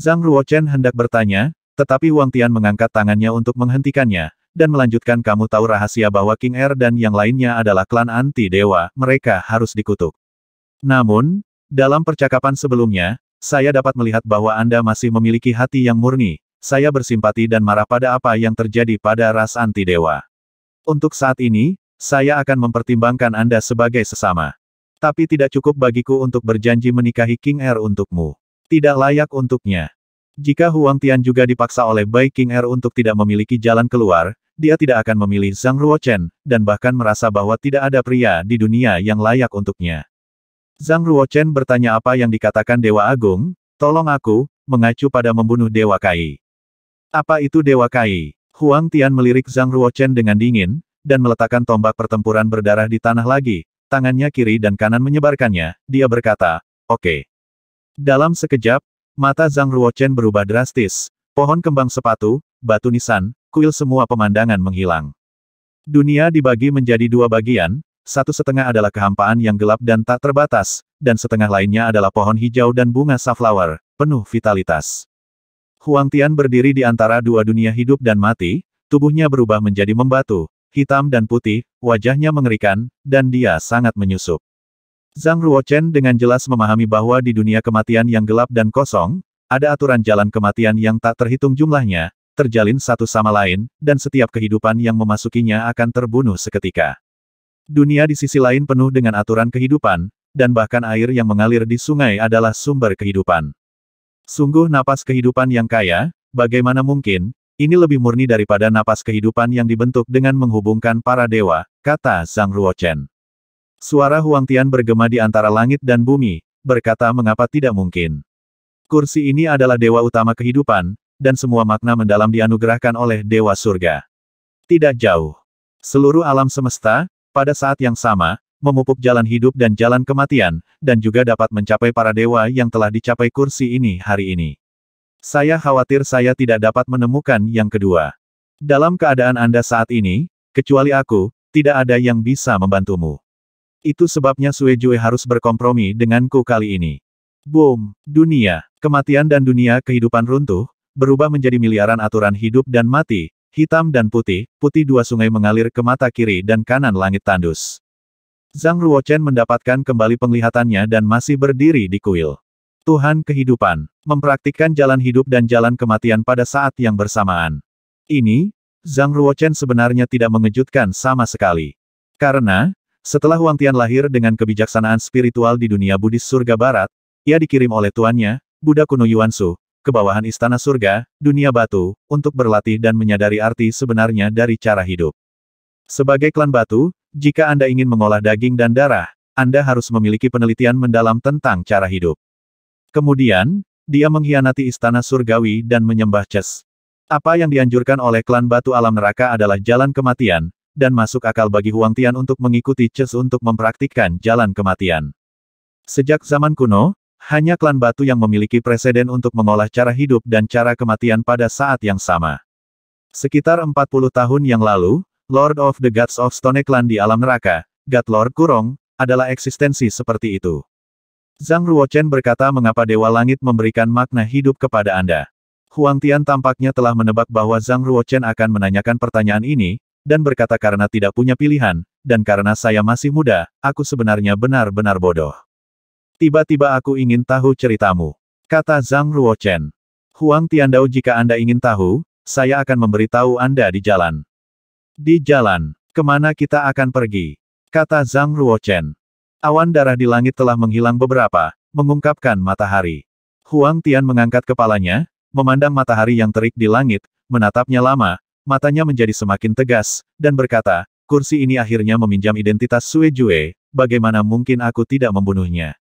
Zhang Ruochen hendak bertanya, tetapi Wang Tian mengangkat tangannya untuk menghentikannya, dan melanjutkan kamu tahu rahasia bahwa King Er dan yang lainnya adalah klan anti-dewa, mereka harus dikutuk. Namun, dalam percakapan sebelumnya, saya dapat melihat bahwa Anda masih memiliki hati yang murni, saya bersimpati dan marah pada apa yang terjadi pada ras anti-dewa. Untuk saat ini, saya akan mempertimbangkan Anda sebagai sesama. Tapi tidak cukup bagiku untuk berjanji menikahi King Er untukmu. Tidak layak untuknya. Jika Huang Tian juga dipaksa oleh Bai King Er untuk tidak memiliki jalan keluar, dia tidak akan memilih Zhang Ruochen, dan bahkan merasa bahwa tidak ada pria di dunia yang layak untuknya. Zhang Ruochen bertanya apa yang dikatakan Dewa Agung, tolong aku, mengacu pada membunuh Dewa Kai. Apa itu Dewa Kai? Huang Tian melirik Zhang Ruochen dengan dingin, dan meletakkan tombak pertempuran berdarah di tanah lagi, tangannya kiri dan kanan menyebarkannya, dia berkata, oke. Okay. Dalam sekejap, mata Zhang Ruochen berubah drastis. Pohon kembang sepatu, batu nisan, kuil semua pemandangan menghilang. Dunia dibagi menjadi dua bagian, satu setengah adalah kehampaan yang gelap dan tak terbatas, dan setengah lainnya adalah pohon hijau dan bunga safflower, penuh vitalitas. Huang Tian berdiri di antara dua dunia hidup dan mati, tubuhnya berubah menjadi membatu, hitam dan putih, wajahnya mengerikan, dan dia sangat menyusup. Zhang Ruochen dengan jelas memahami bahwa di dunia kematian yang gelap dan kosong, ada aturan jalan kematian yang tak terhitung jumlahnya, terjalin satu sama lain, dan setiap kehidupan yang memasukinya akan terbunuh seketika. Dunia di sisi lain penuh dengan aturan kehidupan, dan bahkan air yang mengalir di sungai adalah sumber kehidupan. Sungguh napas kehidupan yang kaya, bagaimana mungkin, ini lebih murni daripada napas kehidupan yang dibentuk dengan menghubungkan para dewa, kata Zhang Ruochen. Suara Huang Tian bergema di antara langit dan bumi, berkata mengapa tidak mungkin. Kursi ini adalah dewa utama kehidupan, dan semua makna mendalam dianugerahkan oleh dewa surga. Tidak jauh. Seluruh alam semesta, pada saat yang sama, memupuk jalan hidup dan jalan kematian, dan juga dapat mencapai para dewa yang telah dicapai kursi ini hari ini. Saya khawatir saya tidak dapat menemukan yang kedua. Dalam keadaan Anda saat ini, kecuali aku, tidak ada yang bisa membantumu. Itu sebabnya Sue Jue harus berkompromi denganku kali ini. Boom! Dunia, kematian dan dunia kehidupan runtuh, berubah menjadi miliaran aturan hidup dan mati, hitam dan putih, putih dua sungai mengalir ke mata kiri dan kanan langit tandus. Zhang Ruochen mendapatkan kembali penglihatannya dan masih berdiri di kuil. Tuhan kehidupan, mempraktikkan jalan hidup dan jalan kematian pada saat yang bersamaan. Ini, Zhang Ruochen sebenarnya tidak mengejutkan sama sekali. Karena, setelah Wang Tian lahir dengan kebijaksanaan spiritual di dunia Buddhis surga barat, ia dikirim oleh tuannya, Buddha kuno Yuansu, ke bawahan istana surga, dunia batu, untuk berlatih dan menyadari arti sebenarnya dari cara hidup. Sebagai klan batu, jika Anda ingin mengolah daging dan darah, Anda harus memiliki penelitian mendalam tentang cara hidup. Kemudian, dia mengkhianati istana surgawi dan menyembah Ces. Apa yang dianjurkan oleh klan batu alam neraka adalah jalan kematian, dan masuk akal bagi Huang Tian untuk mengikuti Ces untuk mempraktikkan jalan kematian. Sejak zaman kuno, hanya klan batu yang memiliki preseden untuk mengolah cara hidup dan cara kematian pada saat yang sama. Sekitar 40 tahun yang lalu, Lord of the Gods of Stone Clan di alam neraka, God Lord Kurong, adalah eksistensi seperti itu. Zhang Ruochen berkata mengapa Dewa Langit memberikan makna hidup kepada Anda. Huang Tian tampaknya telah menebak bahwa Zhang Ruochen akan menanyakan pertanyaan ini, dan berkata karena tidak punya pilihan, dan karena saya masih muda, aku sebenarnya benar-benar bodoh. Tiba-tiba aku ingin tahu ceritamu. Kata Zhang Ruochen. Huang Tiandao jika Anda ingin tahu, saya akan memberitahu Anda di jalan. Di jalan, kemana kita akan pergi? Kata Zhang Ruochen. Awan darah di langit telah menghilang beberapa, mengungkapkan matahari. Huang Tian mengangkat kepalanya, memandang matahari yang terik di langit, menatapnya lama, matanya menjadi semakin tegas, dan berkata, kursi ini akhirnya meminjam identitas Sue Jue, bagaimana mungkin aku tidak membunuhnya.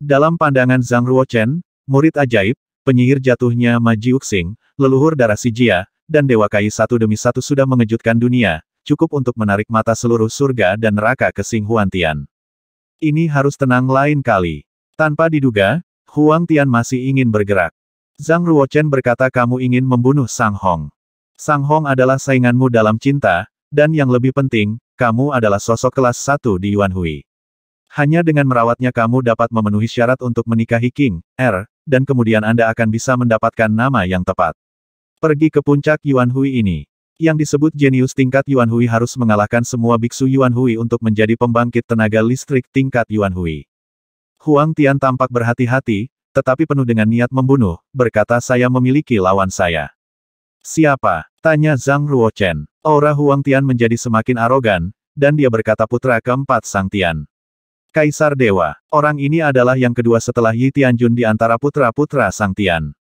Dalam pandangan Zhang Ruochen, murid ajaib, penyihir jatuhnya Ma Jiuxing, leluhur darah si Jia, dan Dewa Kai satu demi satu sudah mengejutkan dunia, cukup untuk menarik mata seluruh surga dan neraka ke Sing Huan Tian. Ini harus tenang lain kali. Tanpa diduga, Huang Tian masih ingin bergerak. Zhang Ruochen berkata kamu ingin membunuh Sang Hong. Sang Hong adalah sainganmu dalam cinta, dan yang lebih penting, kamu adalah sosok kelas satu di Yuan Hui. Hanya dengan merawatnya kamu dapat memenuhi syarat untuk menikahi King, Er, dan kemudian Anda akan bisa mendapatkan nama yang tepat. Pergi ke puncak Yuan Hui ini. Yang disebut jenius tingkat Yuan Hui harus mengalahkan semua biksu Yuan Hui untuk menjadi pembangkit tenaga listrik tingkat Yuan Hui. Huang Tian tampak berhati-hati, tetapi penuh dengan niat membunuh, berkata saya memiliki lawan saya. Siapa? Tanya Zhang Ruochen. Aura Huang Tian menjadi semakin arogan, dan dia berkata putra keempat Sang Tian. Kaisar Dewa, orang ini adalah yang kedua setelah Yi Tianjun di antara putra-putra Sang Tian.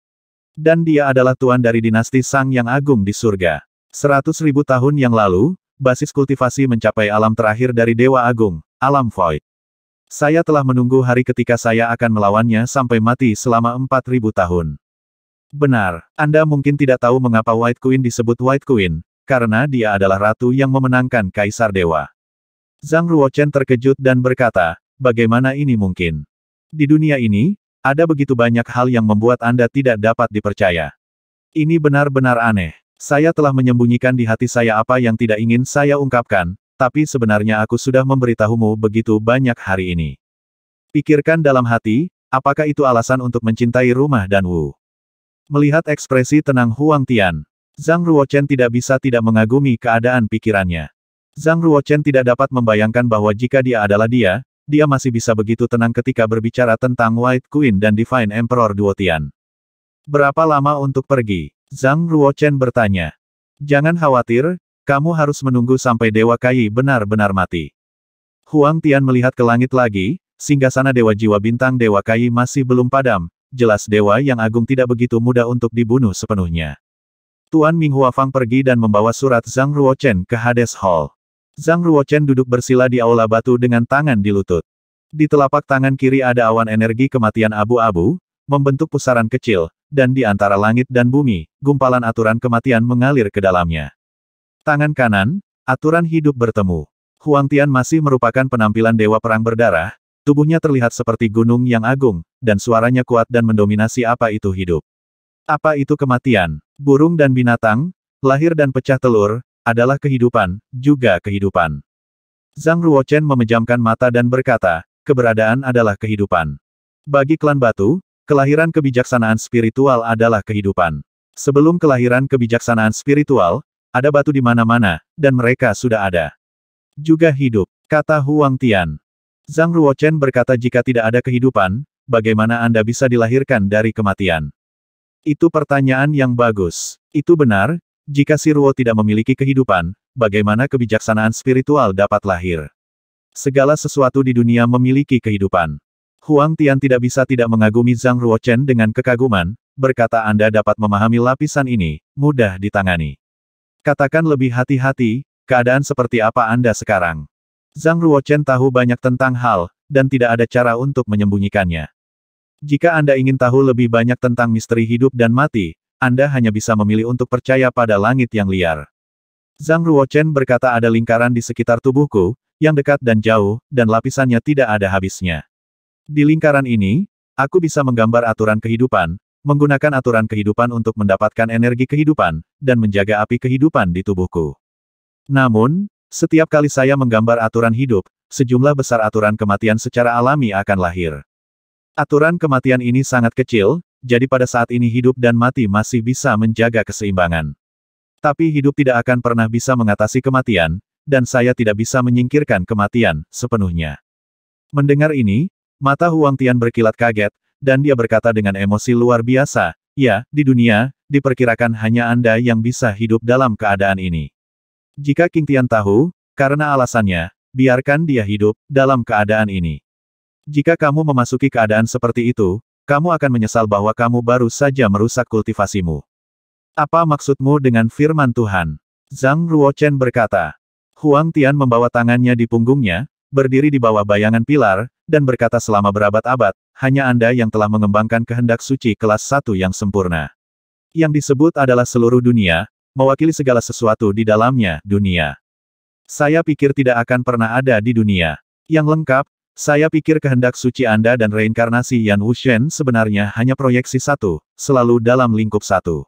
Dan dia adalah tuan dari dinasti Sang yang agung di surga. Seratus ribu tahun yang lalu, basis kultivasi mencapai alam terakhir dari Dewa Agung, alam void. Saya telah menunggu hari ketika saya akan melawannya sampai mati selama empat ribu tahun. Benar, Anda mungkin tidak tahu mengapa White Queen disebut White Queen, karena dia adalah ratu yang memenangkan Kaisar Dewa. Zhang Ruochen terkejut dan berkata, bagaimana ini mungkin? Di dunia ini, ada begitu banyak hal yang membuat Anda tidak dapat dipercaya. Ini benar-benar aneh. Saya telah menyembunyikan di hati saya apa yang tidak ingin saya ungkapkan, tapi sebenarnya aku sudah memberitahumu begitu banyak hari ini. Pikirkan dalam hati, apakah itu alasan untuk mencintai rumah dan Wu? Melihat ekspresi tenang Huang Tian, Zhang Ruochen tidak bisa tidak mengagumi keadaan pikirannya. Zhang Ruochen tidak dapat membayangkan bahwa jika dia adalah dia, dia masih bisa begitu tenang ketika berbicara tentang White Queen dan Divine Emperor Duotian. Berapa lama untuk pergi? Zhang Ruochen bertanya. Jangan khawatir, kamu harus menunggu sampai Dewa Kai benar-benar mati. Huang Tian melihat ke langit lagi, singgasana Dewa Jiwa Bintang Dewa Kai masih belum padam, jelas Dewa Yang Agung tidak begitu mudah untuk dibunuh sepenuhnya. Tuan Ming Huafang pergi dan membawa surat Zhang Ruochen ke Hades Hall. Zhang Ruochen duduk bersila di aula batu dengan tangan di lutut. Di telapak tangan kiri ada awan energi kematian abu-abu, membentuk pusaran kecil, dan di antara langit dan bumi, gumpalan aturan kematian mengalir ke dalamnya. Tangan kanan, aturan hidup bertemu. Huang Tian masih merupakan penampilan dewa perang berdarah, tubuhnya terlihat seperti gunung yang agung, dan suaranya kuat dan mendominasi apa itu hidup. Apa itu kematian? Burung dan binatang, lahir dan pecah telur, adalah kehidupan, juga kehidupan. Zhang Ruochen memejamkan mata dan berkata, keberadaan adalah kehidupan. Bagi klan batu, kelahiran kebijaksanaan spiritual adalah kehidupan. Sebelum kelahiran kebijaksanaan spiritual, ada batu di mana-mana, dan mereka sudah ada. Juga hidup, kata Huang Tian. Zhang Ruochen berkata jika tidak ada kehidupan, bagaimana Anda bisa dilahirkan dari kematian? Itu pertanyaan yang bagus. Itu benar, jika Siruo tidak memiliki kehidupan, bagaimana kebijaksanaan spiritual dapat lahir? Segala sesuatu di dunia memiliki kehidupan. Huang Tian tidak bisa tidak mengagumi Zhang Ruochen dengan kekaguman, berkata Anda dapat memahami lapisan ini, mudah ditangani. Katakan lebih hati-hati, keadaan seperti apa Anda sekarang. Zhang Ruochen tahu banyak tentang hal, dan tidak ada cara untuk menyembunyikannya. Jika Anda ingin tahu lebih banyak tentang misteri hidup dan mati, Anda hanya bisa memilih untuk percaya pada langit yang liar. Zhang Ruochen berkata ada lingkaran di sekitar tubuhku, yang dekat dan jauh, dan lapisannya tidak ada habisnya. Di lingkaran ini, aku bisa menggambar aturan kehidupan, menggunakan aturan kehidupan untuk mendapatkan energi kehidupan, dan menjaga api kehidupan di tubuhku. Namun, setiap kali saya menggambar aturan hidup, sejumlah besar aturan kematian secara alami akan lahir. Aturan kematian ini sangat kecil, jadi pada saat ini hidup dan mati masih bisa menjaga keseimbangan. Tapi hidup tidak akan pernah bisa mengatasi kematian, dan saya tidak bisa menyingkirkan kematian sepenuhnya. Mendengar ini, mata Huang Tian berkilat kaget, dan dia berkata dengan emosi luar biasa, ya, di dunia, diperkirakan hanya Anda yang bisa hidup dalam keadaan ini. Jika King Tian tahu, karena alasannya, biarkan dia hidup dalam keadaan ini. Jika kamu memasuki keadaan seperti itu, kamu akan menyesal bahwa kamu baru saja merusak kultivasimu. Apa maksudmu dengan firman Tuhan? Zhang Ruochen berkata. Huang Tian membawa tangannya di punggungnya, berdiri di bawah bayangan pilar, dan berkata selama berabad-abad, hanya Anda yang telah mengembangkan kehendak suci kelas satu yang sempurna. Yang disebut adalah seluruh dunia, mewakili segala sesuatu di dalamnya, dunia. Saya pikir tidak akan pernah ada di dunia. Yang lengkap, saya pikir kehendak suci Anda dan reinkarnasi Yan Wuxian sebenarnya hanya proyeksi satu, selalu dalam lingkup satu.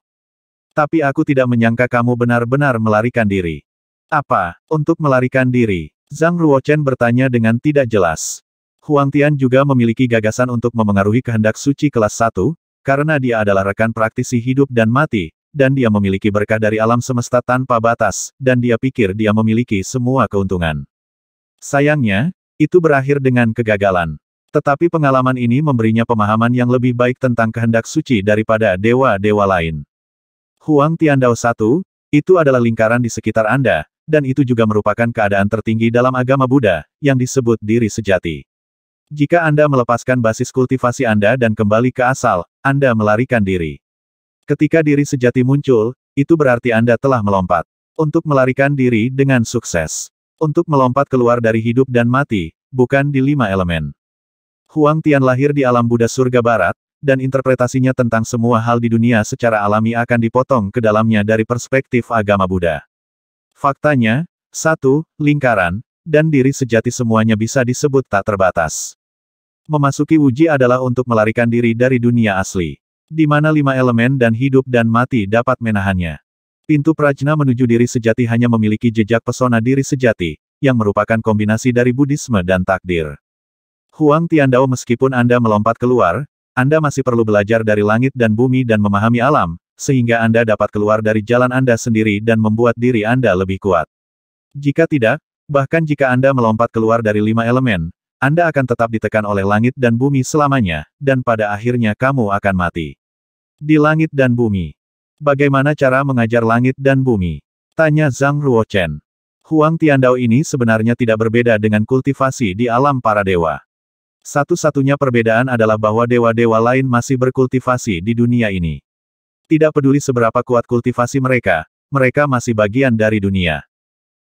Tapi aku tidak menyangka kamu benar-benar melarikan diri. Apa, untuk melarikan diri? Zhang Ruochen bertanya dengan tidak jelas. Huang Tian juga memiliki gagasan untuk memengaruhi kehendak suci kelas satu, karena dia adalah rekan praktisi hidup dan mati, dan dia memiliki berkah dari alam semesta tanpa batas, dan dia pikir dia memiliki semua keuntungan. Sayangnya, itu berakhir dengan kegagalan. Tetapi pengalaman ini memberinya pemahaman yang lebih baik tentang kehendak suci daripada dewa-dewa lain. Huang Tiandao Satu, itu adalah lingkaran di sekitar Anda, dan itu juga merupakan keadaan tertinggi dalam agama Buddha, yang disebut diri sejati. Jika Anda melepaskan basis kultivasi Anda dan kembali ke asal, Anda melarikan diri. Ketika diri sejati muncul, itu berarti Anda telah melompat. Untuk melarikan diri dengan sukses. Untuk melompat keluar dari hidup dan mati, bukan di lima elemen. Huang Tian lahir di alam Buddha surga barat, dan interpretasinya tentang semua hal di dunia secara alami akan dipotong ke dalamnya dari perspektif agama Buddha. Faktanya, satu, lingkaran, dan diri sejati semuanya bisa disebut tak terbatas. Memasuki uji adalah untuk melarikan diri dari dunia asli, di mana lima elemen dan hidup dan mati dapat menahannya. Pintu Prajna menuju diri sejati hanya memiliki jejak pesona diri sejati, yang merupakan kombinasi dari Buddhisme dan takdir. Huang Tian Dao meskipun Anda melompat keluar, Anda masih perlu belajar dari langit dan bumi dan memahami alam, sehingga Anda dapat keluar dari jalan Anda sendiri dan membuat diri Anda lebih kuat. Jika tidak, bahkan jika Anda melompat keluar dari lima elemen, Anda akan tetap ditekan oleh langit dan bumi selamanya, dan pada akhirnya kamu akan mati. Di langit dan bumi, Bagaimana cara mengajar langit dan bumi? Tanya Zhang Ruochen. Huang Tiandao ini sebenarnya tidak berbeda dengan kultivasi di alam para dewa. Satu-satunya perbedaan adalah bahwa dewa-dewa lain masih berkultivasi di dunia ini. Tidak peduli seberapa kuat kultivasi mereka, mereka masih bagian dari dunia.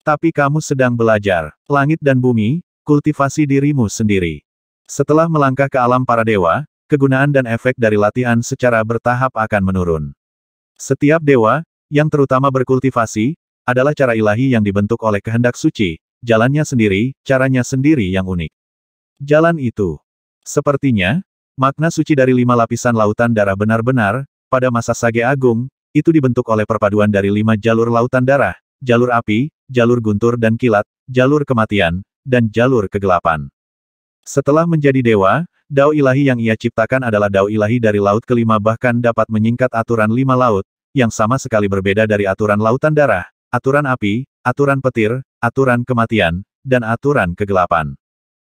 Tapi kamu sedang belajar, langit dan bumi, kultivasi dirimu sendiri. Setelah melangkah ke alam para dewa, kegunaan dan efek dari latihan secara bertahap akan menurun. Setiap dewa, yang terutama berkultivasi, adalah cara ilahi yang dibentuk oleh kehendak suci, jalannya sendiri, caranya sendiri yang unik. Jalan itu. Sepertinya, makna suci dari lima lapisan lautan darah benar-benar, pada masa Sage Agung, itu dibentuk oleh perpaduan dari lima jalur lautan darah, jalur api, jalur guntur dan kilat, jalur kematian, dan jalur kegelapan. Setelah menjadi dewa, Dao ilahi yang ia ciptakan adalah dao ilahi dari laut kelima bahkan dapat menyingkat aturan lima laut, yang sama sekali berbeda dari aturan lautan darah, aturan api, aturan petir, aturan kematian, dan aturan kegelapan.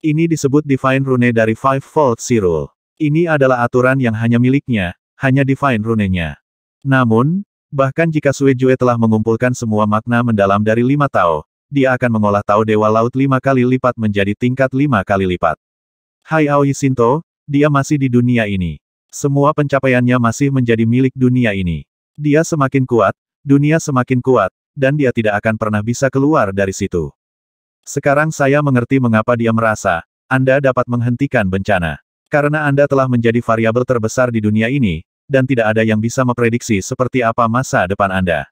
Ini disebut Divine Rune dari Five Fold Cyril. Ini adalah aturan yang hanya miliknya, hanya Divine Rune-nya. Namun, bahkan jika Sui Jue telah mengumpulkan semua makna mendalam dari lima Tao, dia akan mengolah Tao Dewa Laut lima kali lipat menjadi tingkat lima kali lipat. Hai Aoi Shinto, dia masih di dunia ini. Semua pencapaiannya masih menjadi milik dunia ini. Dia semakin kuat, dunia semakin kuat, dan dia tidak akan pernah bisa keluar dari situ. Sekarang saya mengerti mengapa dia merasa, Anda dapat menghentikan bencana. Karena Anda telah menjadi variabel terbesar di dunia ini, dan tidak ada yang bisa memprediksi seperti apa masa depan Anda.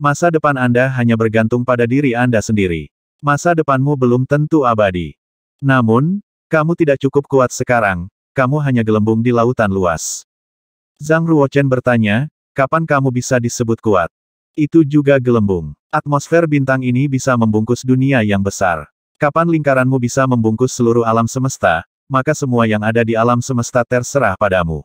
Masa depan Anda hanya bergantung pada diri Anda sendiri. Masa depanmu belum tentu abadi. Namun, kamu tidak cukup kuat sekarang, kamu hanya gelembung di lautan luas. Zhang Ruochen bertanya, kapan kamu bisa disebut kuat? Itu juga gelembung. Atmosfer bintang ini bisa membungkus dunia yang besar. Kapan lingkaranmu bisa membungkus seluruh alam semesta, maka semua yang ada di alam semesta terserah padamu.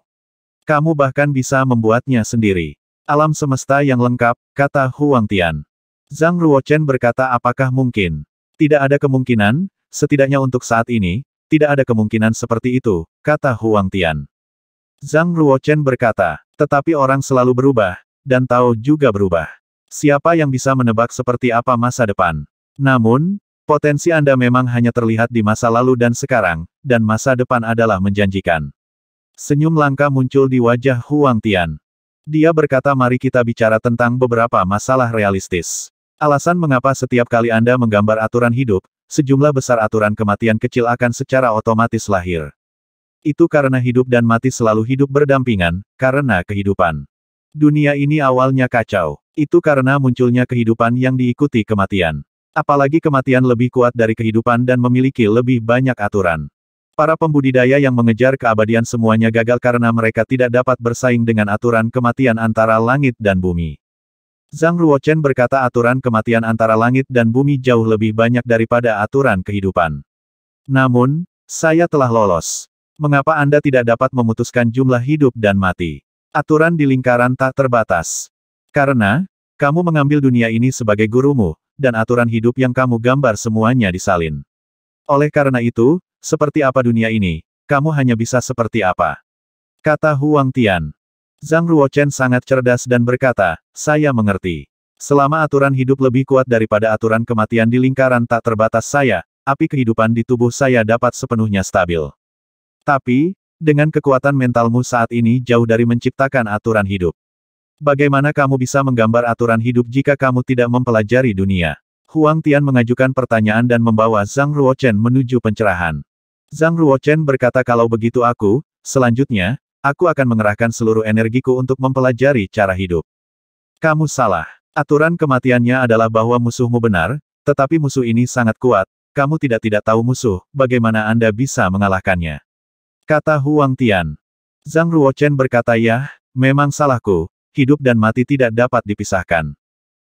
Kamu bahkan bisa membuatnya sendiri. Alam semesta yang lengkap, kata Huang Tian. Zhang Ruochen berkata apakah mungkin? Tidak ada kemungkinan, setidaknya untuk saat ini, tidak ada kemungkinan seperti itu, kata Huang Tian. Zhang Ruochen berkata, tetapi orang selalu berubah, dan Tao juga berubah. Siapa yang bisa menebak seperti apa masa depan? Namun, potensi Anda memang hanya terlihat di masa lalu dan sekarang, dan masa depan adalah menjanjikan. Senyum langka muncul di wajah Huang Tian. Dia berkata mari kita bicara tentang beberapa masalah realistis. Alasan mengapa setiap kali Anda menggambar aturan hidup, sejumlah besar aturan kematian kecil akan secara otomatis lahir. Itu karena hidup dan mati selalu hidup berdampingan, karena kehidupan. Dunia ini awalnya kacau. Itu karena munculnya kehidupan yang diikuti kematian. Apalagi kematian lebih kuat dari kehidupan dan memiliki lebih banyak aturan. Para pembudidaya yang mengejar keabadian semuanya gagal karena mereka tidak dapat bersaing dengan aturan kematian antara langit dan bumi. Zhang Ruochen berkata aturan kematian antara langit dan bumi jauh lebih banyak daripada aturan kehidupan. Namun, saya telah lolos. Mengapa Anda tidak dapat memutuskan jumlah hidup dan mati? Aturan di lingkaran tak terbatas. Karena, kamu mengambil dunia ini sebagai gurumu, dan aturan hidup yang kamu gambar semuanya disalin. Oleh karena itu, seperti apa dunia ini, kamu hanya bisa seperti apa. Kata Huang Tian. Zhang Ruochen sangat cerdas dan berkata, saya mengerti. Selama aturan hidup lebih kuat daripada aturan kematian di lingkaran tak terbatas saya, api kehidupan di tubuh saya dapat sepenuhnya stabil. Tapi, dengan kekuatan mentalmu saat ini jauh dari menciptakan aturan hidup. Bagaimana kamu bisa menggambar aturan hidup jika kamu tidak mempelajari dunia? Huang Tian mengajukan pertanyaan dan membawa Zhang Ruochen menuju pencerahan. Zhang Ruochen berkata kalau begitu aku, selanjutnya, aku akan mengerahkan seluruh energiku untuk mempelajari cara hidup. Kamu salah. Aturan kematiannya adalah bahwa musuhmu benar, tetapi musuh ini sangat kuat, kamu tidak-tidak tahu musuh, bagaimana Anda bisa mengalahkannya. Kata Huang Tian. Zhang Ruochen berkata yah, memang salahku, hidup dan mati tidak dapat dipisahkan.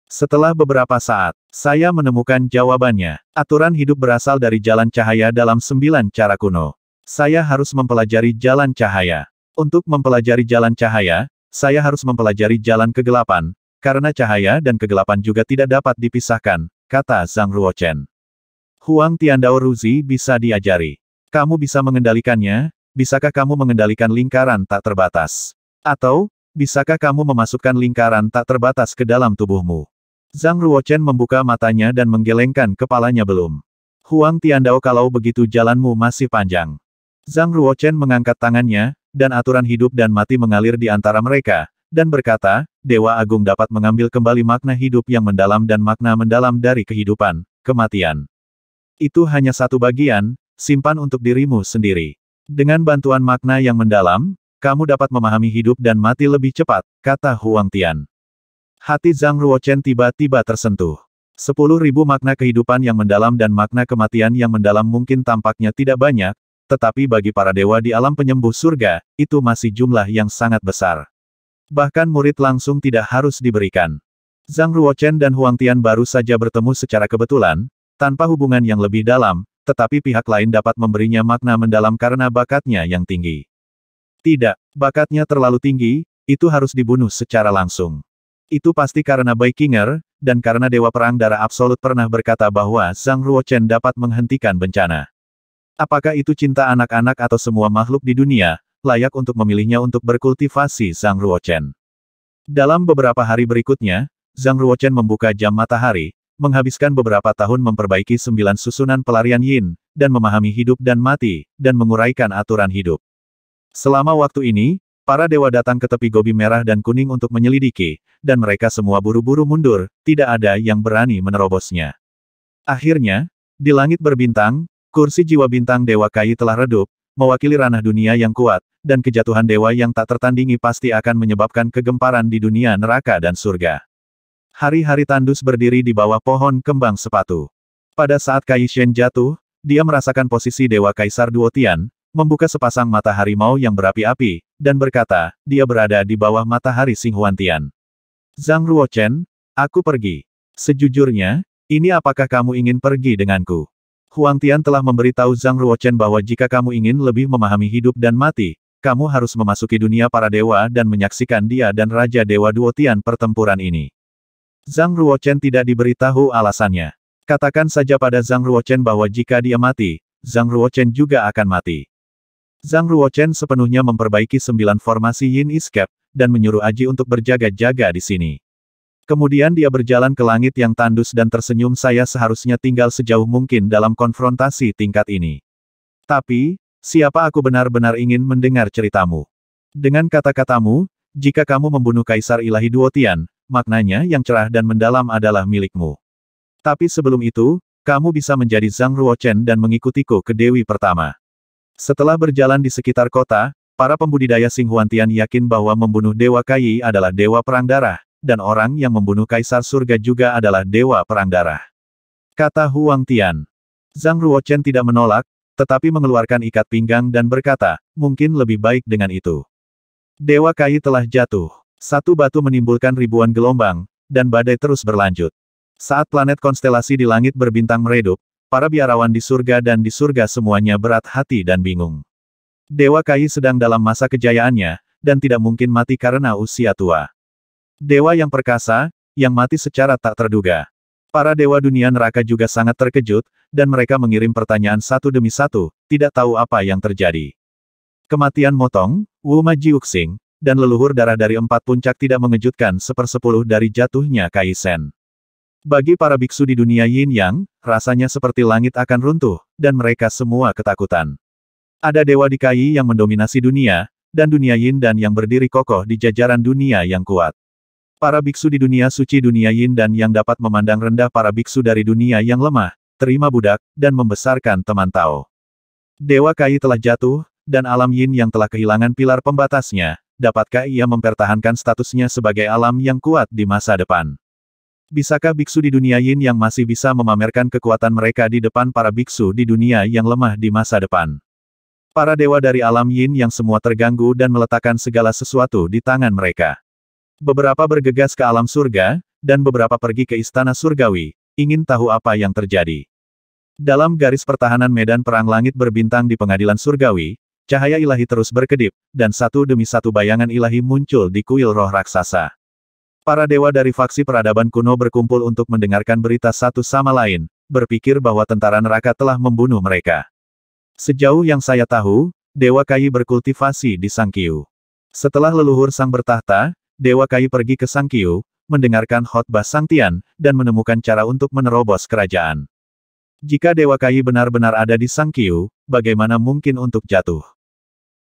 Setelah beberapa saat, saya menemukan jawabannya. Aturan hidup berasal dari jalan cahaya dalam sembilan cara kuno. Saya harus mempelajari jalan cahaya. Untuk mempelajari jalan cahaya, saya harus mempelajari jalan kegelapan, karena cahaya dan kegelapan juga tidak dapat dipisahkan, kata Zhang Ruochen. Huang Tiandao Ruzi bisa diajari. Kamu bisa mengendalikannya, bisakah kamu mengendalikan lingkaran tak terbatas? Atau, bisakah kamu memasukkan lingkaran tak terbatas ke dalam tubuhmu? Zhang Ruochen membuka matanya dan menggelengkan kepalanya belum. Huang Tiandao kalau begitu jalanmu masih panjang. Zhang Ruochen mengangkat tangannya, dan aturan hidup dan mati mengalir di antara mereka, dan berkata, Dewa Agung dapat mengambil kembali makna hidup yang mendalam dan makna mendalam dari kehidupan, kematian. Itu hanya satu bagian, simpan untuk dirimu sendiri. Dengan bantuan makna yang mendalam, kamu dapat memahami hidup dan mati lebih cepat, kata Huang Tian. Hati Zhang Ruochen tiba-tiba tersentuh. Sepuluh ribu makna kehidupan yang mendalam dan makna kematian yang mendalam mungkin tampaknya tidak banyak, tetapi bagi para dewa di alam penyembuh surga, itu masih jumlah yang sangat besar. Bahkan murid langsung tidak harus diberikan. Zhang Ruochen dan Huang Tian baru saja bertemu secara kebetulan, tanpa hubungan yang lebih dalam, tetapi pihak lain dapat memberinya makna mendalam karena bakatnya yang tinggi. Tidak, bakatnya terlalu tinggi, itu harus dibunuh secara langsung. Itu pasti karena Baikinger, dan karena Dewa Perang Darah Absolut pernah berkata bahwa Zhang Ruochen dapat menghentikan bencana. Apakah itu cinta anak-anak atau semua makhluk di dunia, layak untuk memilihnya untuk berkultivasi Zhang Ruochen. Dalam beberapa hari berikutnya, Zhang Ruochen membuka jam matahari, menghabiskan beberapa tahun memperbaiki sembilan susunan pelarian yin, dan memahami hidup dan mati, dan menguraikan aturan hidup. Selama waktu ini, para dewa datang ke tepi gobi merah dan kuning untuk menyelidiki, dan mereka semua buru-buru mundur, tidak ada yang berani menerobosnya. Akhirnya, di langit berbintang, Kursi jiwa bintang Dewa Kai telah redup, mewakili ranah dunia yang kuat, dan kejatuhan dewa yang tak tertandingi pasti akan menyebabkan kegemparan di dunia neraka dan surga. Hari-hari tandus berdiri di bawah pohon kembang sepatu. Pada saat Kai Shen jatuh, dia merasakan posisi Dewa Kaisar Duotian, membuka sepasang mata harimau yang berapi-api, dan berkata, dia berada di bawah matahari Singhuantian. Zhang Ruochen, aku pergi. Sejujurnya, ini apakah kamu ingin pergi denganku? Huang Tian telah memberitahu Zhang Ruochen bahwa jika kamu ingin lebih memahami hidup dan mati, kamu harus memasuki dunia para dewa dan menyaksikan dia dan Raja Dewa Duotian pertempuran ini. Zhang Ruochen tidak diberitahu alasannya. Katakan saja pada Zhang Ruochen bahwa jika dia mati, Zhang Ruochen juga akan mati. Zhang Ruochen sepenuhnya memperbaiki sembilan formasi Yin Iskep, dan menyuruh Aji untuk berjaga-jaga di sini. Kemudian dia berjalan ke langit yang tandus dan tersenyum saya seharusnya tinggal sejauh mungkin dalam konfrontasi tingkat ini. Tapi, siapa aku benar-benar ingin mendengar ceritamu? Dengan kata-katamu, jika kamu membunuh Kaisar Ilahi Duotian, maknanya yang cerah dan mendalam adalah milikmu. Tapi sebelum itu, kamu bisa menjadi Zhang Ruochen dan mengikutiku ke Dewi pertama. Setelah berjalan di sekitar kota, para pembudidaya Singhuantian yakin bahwa membunuh Dewa Kayi adalah Dewa Perang Darah, dan orang yang membunuh Kaisar Surga juga adalah Dewa Perang Darah. Kata Huang Tian. Zhang Ruochen tidak menolak, tetapi mengeluarkan ikat pinggang dan berkata, mungkin lebih baik dengan itu. Dewa Kai telah jatuh. Satu batu menimbulkan ribuan gelombang, dan badai terus berlanjut. Saat planet konstelasi di langit berbintang meredup, para biarawan di surga dan di surga semuanya berat hati dan bingung. Dewa Kai sedang dalam masa kejayaannya, dan tidak mungkin mati karena usia tua. Dewa yang perkasa, yang mati secara tak terduga. Para dewa dunia neraka juga sangat terkejut, dan mereka mengirim pertanyaan satu demi satu, tidak tahu apa yang terjadi. Kematian Motong, Wu Ma Jiuxing, dan leluhur darah dari empat puncak tidak mengejutkan sepersepuluh dari jatuhnya Kaisen. Bagi para biksu di dunia Yin Yang, rasanya seperti langit akan runtuh, dan mereka semua ketakutan. Ada dewa di Kai yang mendominasi dunia, dan dunia Yin dan yang berdiri kokoh di jajaran dunia yang kuat. Para biksu di dunia suci dunia yin dan yang dapat memandang rendah para biksu dari dunia yang lemah, terima budak, dan membesarkan teman Tao. Dewa Kai telah jatuh, dan alam yin yang telah kehilangan pilar pembatasnya, dapatkah ia mempertahankan statusnya sebagai alam yang kuat di masa depan? Bisakah biksu di dunia yin yang masih bisa memamerkan kekuatan mereka di depan para biksu di dunia yang lemah di masa depan? Para dewa dari alam yin yang semua terganggu dan meletakkan segala sesuatu di tangan mereka. Beberapa bergegas ke alam surga, dan beberapa pergi ke istana surgawi, ingin tahu apa yang terjadi. Dalam garis pertahanan medan perang langit berbintang di pengadilan surgawi, cahaya ilahi terus berkedip, dan satu demi satu bayangan ilahi muncul di kuil roh raksasa. Para dewa dari faksi peradaban kuno berkumpul untuk mendengarkan berita satu sama lain, berpikir bahwa tentara neraka telah membunuh mereka. Sejauh yang saya tahu, Dewa Kai berkultivasi di Sangkiu. Setelah leluhur sang bertahta, Dewa Kai pergi ke Sangkyu, mendengarkan khotbah Tian, dan menemukan cara untuk menerobos kerajaan. Jika Dewa Kai benar-benar ada di Sangkyu, bagaimana mungkin untuk jatuh?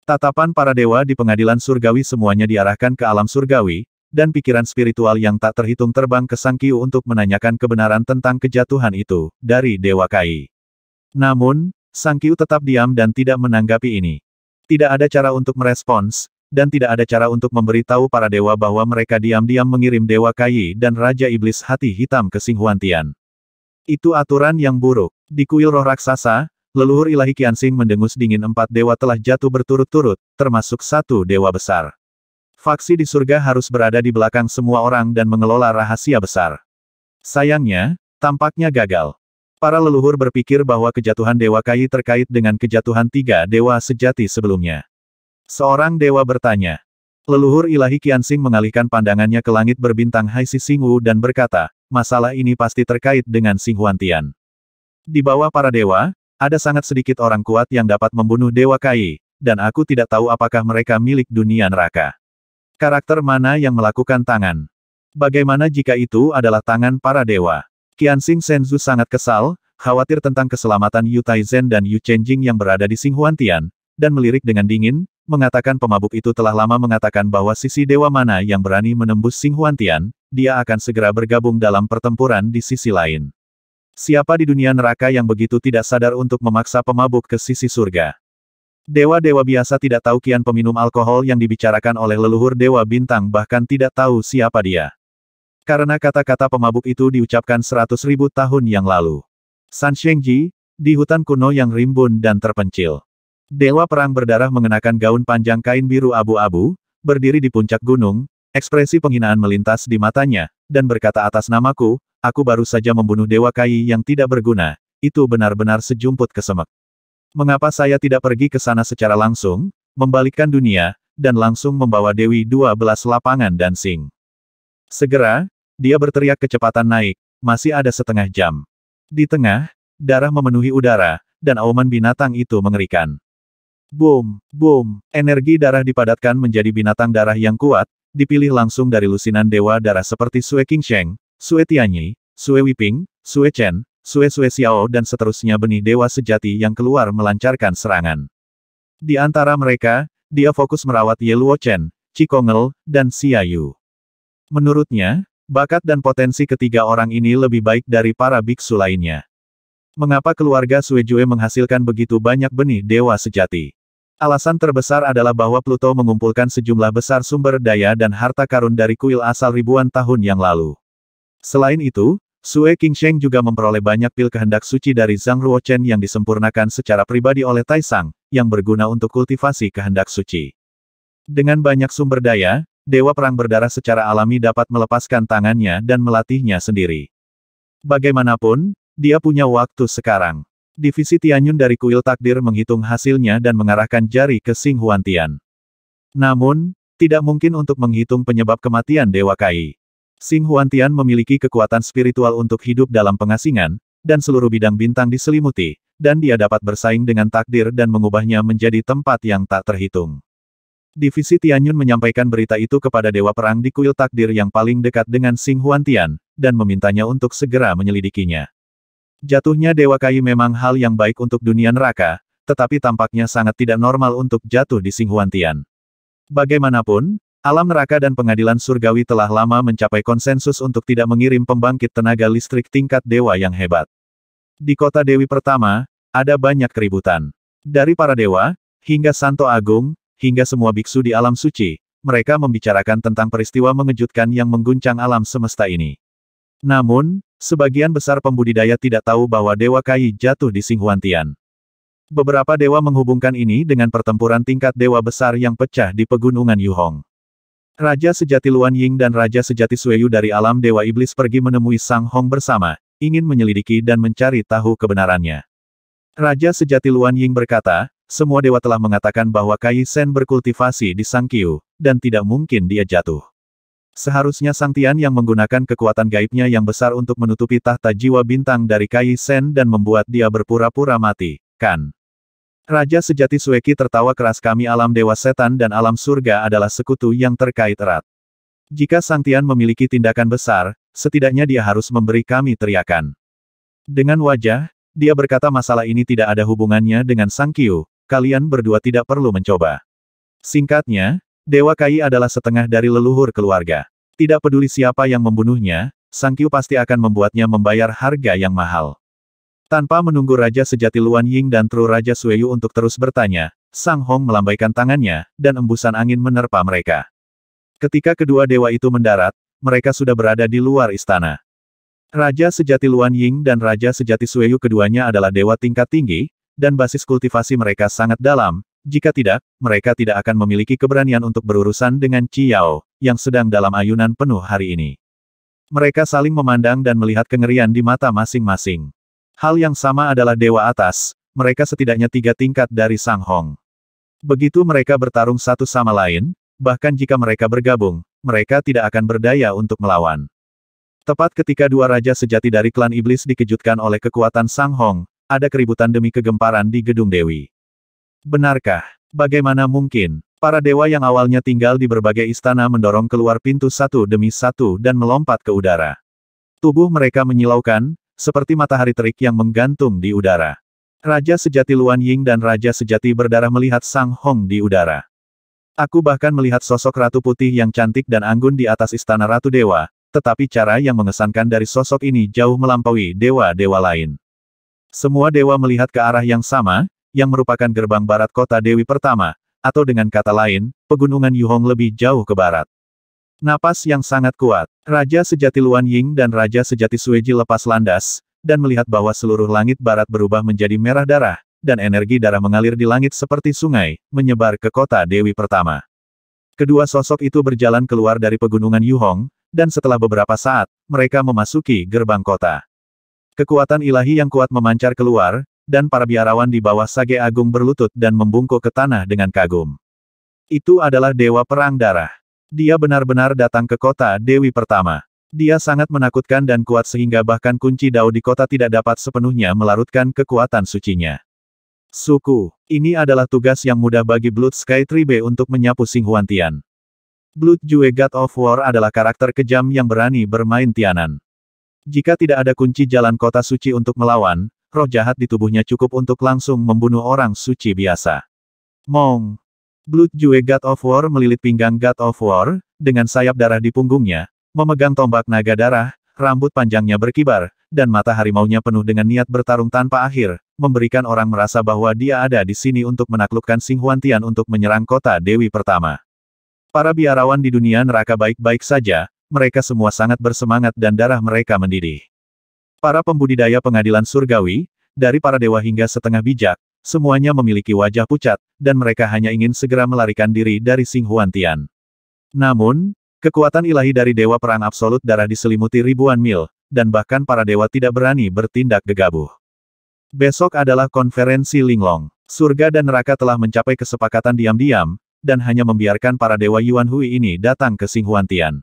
Tatapan para dewa di pengadilan surgawi semuanya diarahkan ke alam surgawi, dan pikiran spiritual yang tak terhitung terbang ke Sangkyu untuk menanyakan kebenaran tentang kejatuhan itu, dari Dewa Kai. Namun, Sangkyu tetap diam dan tidak menanggapi ini. Tidak ada cara untuk merespons, dan tidak ada cara untuk memberitahu para dewa bahwa mereka diam-diam mengirim Dewa Kai dan Raja Iblis Hati Hitam ke Singhuantian. Itu aturan yang buruk. Di kuil roh raksasa, leluhur ilahi Kian Sing mendengus dingin empat dewa telah jatuh berturut-turut, termasuk satu dewa besar. Faksi di surga harus berada di belakang semua orang dan mengelola rahasia besar. Sayangnya, tampaknya gagal. Para leluhur berpikir bahwa kejatuhan Dewa Kai terkait dengan kejatuhan tiga dewa sejati sebelumnya. Seorang dewa bertanya. Leluhur ilahi Sing mengalihkan pandangannya ke langit berbintang Haisi Singwu dan berkata, masalah ini pasti terkait dengan Sing Tian. Di bawah para dewa, ada sangat sedikit orang kuat yang dapat membunuh Dewa Kai, dan aku tidak tahu apakah mereka milik dunia neraka. Karakter mana yang melakukan tangan? Bagaimana jika itu adalah tangan para dewa? Sing Senzu sangat kesal, khawatir tentang keselamatan Yu Taizen dan Yu Chenjing yang berada di Huan Tian, dan melirik dengan dingin, mengatakan pemabuk itu telah lama mengatakan bahwa sisi dewa mana yang berani menembus Sing Huantian, dia akan segera bergabung dalam pertempuran di sisi lain. Siapa di dunia neraka yang begitu tidak sadar untuk memaksa pemabuk ke sisi surga? Dewa-dewa biasa tidak tahu kian peminum alkohol yang dibicarakan oleh leluhur dewa bintang bahkan tidak tahu siapa dia. Karena kata-kata pemabuk itu diucapkan seratus ribu tahun yang lalu. San Shengji, di hutan kuno yang rimbun dan terpencil. Dewa Perang Berdarah mengenakan gaun panjang kain biru abu-abu, berdiri di puncak gunung, ekspresi penghinaan melintas di matanya, dan berkata atas namaku, aku baru saja membunuh Dewa Kai yang tidak berguna, itu benar-benar sejumput kesemek. Mengapa saya tidak pergi ke sana secara langsung, membalikkan dunia, dan langsung membawa Dewi 12 lapangan dan sing. Segera, dia berteriak kecepatan naik, masih ada setengah jam. Di tengah, darah memenuhi udara, dan auman binatang itu mengerikan. Boom, boom, energi darah dipadatkan menjadi binatang darah yang kuat, dipilih langsung dari lusinan dewa darah seperti Sue Sheng, Sue Tianyi, Sue Wiping, Sue Chen, Sue Sue Xiao dan seterusnya benih dewa sejati yang keluar melancarkan serangan. Di antara mereka, dia fokus merawat Ye Luo Chen, Kongel dan Xiaoyu. Menurutnya, bakat dan potensi ketiga orang ini lebih baik dari para biksu lainnya. Mengapa keluarga Suejue menghasilkan begitu banyak benih dewa sejati? Alasan terbesar adalah bahwa Pluto mengumpulkan sejumlah besar sumber daya dan harta karun dari kuil asal ribuan tahun yang lalu. Selain itu, Sue Qingsheng juga memperoleh banyak pil kehendak suci dari Zhang Ruochen yang disempurnakan secara pribadi oleh Taishang, yang berguna untuk kultivasi kehendak suci. Dengan banyak sumber daya, Dewa Perang Berdarah secara alami dapat melepaskan tangannya dan melatihnya sendiri. Bagaimanapun, dia punya waktu sekarang. Divisi Tianyun dari kuil takdir menghitung hasilnya dan mengarahkan jari ke Sing Huantian. Namun, tidak mungkin untuk menghitung penyebab kematian Dewa Kai. Sing Huantian memiliki kekuatan spiritual untuk hidup dalam pengasingan, dan seluruh bidang bintang diselimuti, dan dia dapat bersaing dengan takdir dan mengubahnya menjadi tempat yang tak terhitung. Divisi Tianyun menyampaikan berita itu kepada Dewa Perang di kuil takdir yang paling dekat dengan Sing Huantian, dan memintanya untuk segera menyelidikinya. Jatuhnya Dewa Kai memang hal yang baik untuk dunia neraka, tetapi tampaknya sangat tidak normal untuk jatuh di Singhuantian. Bagaimanapun, alam neraka dan pengadilan surgawi telah lama mencapai konsensus untuk tidak mengirim pembangkit tenaga listrik tingkat dewa yang hebat. Di kota Dewi pertama, ada banyak keributan. Dari para dewa, hingga Santo Agung, hingga semua biksu di alam suci, mereka membicarakan tentang peristiwa mengejutkan yang mengguncang alam semesta ini. Namun, Sebagian besar pembudidaya tidak tahu bahwa Dewa Kai jatuh di Singhuantian. Beberapa dewa menghubungkan ini dengan pertempuran tingkat dewa besar yang pecah di pegunungan Yuhong. Raja sejati Luan Ying dan Raja sejati Sueyu dari alam Dewa Iblis pergi menemui Sang Hong bersama, ingin menyelidiki dan mencari tahu kebenarannya. Raja sejati Luan Ying berkata, semua dewa telah mengatakan bahwa Kai Sen berkultivasi di Sang Kiu, dan tidak mungkin dia jatuh. Seharusnya Sang Tian yang menggunakan kekuatan gaibnya yang besar untuk menutupi tahta jiwa bintang dari Kai Sen dan membuat dia berpura-pura mati, kan? Raja sejati Sueki tertawa keras kami alam dewa setan dan alam surga adalah sekutu yang terkait erat. Jika Sang Tian memiliki tindakan besar, setidaknya dia harus memberi kami teriakan. Dengan wajah, dia berkata masalah ini tidak ada hubungannya dengan Sang Kiu, kalian berdua tidak perlu mencoba. Singkatnya, Dewa Kai adalah setengah dari leluhur keluarga. Tidak peduli siapa yang membunuhnya, Sang Qiu pasti akan membuatnya membayar harga yang mahal. Tanpa menunggu Raja Sejati Luan Ying dan Tru Raja Sueyu untuk terus bertanya, Sang Hong melambaikan tangannya, dan embusan angin menerpa mereka. Ketika kedua dewa itu mendarat, mereka sudah berada di luar istana. Raja Sejati Luan Ying dan Raja Sejati Sueyu keduanya adalah dewa tingkat tinggi, dan basis kultivasi mereka sangat dalam, jika tidak, mereka tidak akan memiliki keberanian untuk berurusan dengan Ciao, yang sedang dalam ayunan penuh hari ini. Mereka saling memandang dan melihat kengerian di mata masing-masing. Hal yang sama adalah Dewa Atas, mereka setidaknya tiga tingkat dari Sang Hong. Begitu mereka bertarung satu sama lain, bahkan jika mereka bergabung, mereka tidak akan berdaya untuk melawan. Tepat ketika dua raja sejati dari klan iblis dikejutkan oleh kekuatan Sang Hong, ada keributan demi kegemparan di gedung Dewi. Benarkah? Bagaimana mungkin? Para dewa yang awalnya tinggal di berbagai istana mendorong keluar pintu satu demi satu dan melompat ke udara. Tubuh mereka menyilaukan, seperti matahari terik yang menggantung di udara. Raja sejati Luan Ying dan Raja sejati berdarah melihat Sang Hong di udara. Aku bahkan melihat sosok ratu putih yang cantik dan anggun di atas istana ratu dewa, tetapi cara yang mengesankan dari sosok ini jauh melampaui dewa-dewa lain. Semua dewa melihat ke arah yang sama, yang merupakan gerbang barat kota Dewi pertama, atau dengan kata lain, pegunungan Yuhong lebih jauh ke barat. Napas yang sangat kuat. Raja sejati Luan Ying dan Raja sejati Sueji lepas landas, dan melihat bahwa seluruh langit barat berubah menjadi merah darah, dan energi darah mengalir di langit seperti sungai, menyebar ke kota Dewi pertama. Kedua sosok itu berjalan keluar dari pegunungan Yuhong, dan setelah beberapa saat, mereka memasuki gerbang kota. Kekuatan ilahi yang kuat memancar keluar, dan para biarawan di bawah sage agung berlutut dan membungkuk ke tanah dengan kagum. Itu adalah Dewa Perang Darah. Dia benar-benar datang ke kota Dewi Pertama. Dia sangat menakutkan dan kuat sehingga bahkan kunci dao di kota tidak dapat sepenuhnya melarutkan kekuatan sucinya. Suku, ini adalah tugas yang mudah bagi Blood Sky Tribe untuk menyapu Singhuan Tian. Blood Jue God of War adalah karakter kejam yang berani bermain Tianan. Jika tidak ada kunci jalan kota suci untuk melawan, roh jahat di tubuhnya cukup untuk langsung membunuh orang suci biasa. Mong! Blood Jue God of War melilit pinggang God of War, dengan sayap darah di punggungnya, memegang tombak naga darah, rambut panjangnya berkibar, dan mata harimaunya penuh dengan niat bertarung tanpa akhir, memberikan orang merasa bahwa dia ada di sini untuk menaklukkan Sing Huantian untuk menyerang kota Dewi pertama. Para biarawan di dunia neraka baik-baik saja, mereka semua sangat bersemangat dan darah mereka mendidih. Para pembudidaya pengadilan surgawi, dari para dewa hingga setengah bijak, semuanya memiliki wajah pucat, dan mereka hanya ingin segera melarikan diri dari Sing Huantian. Namun, kekuatan ilahi dari Dewa Perang Absolut Darah diselimuti ribuan mil, dan bahkan para dewa tidak berani bertindak gegabah. Besok adalah konferensi Linglong. Surga dan neraka telah mencapai kesepakatan diam-diam, dan hanya membiarkan para dewa Yuan Hui ini datang ke Sing Huantian.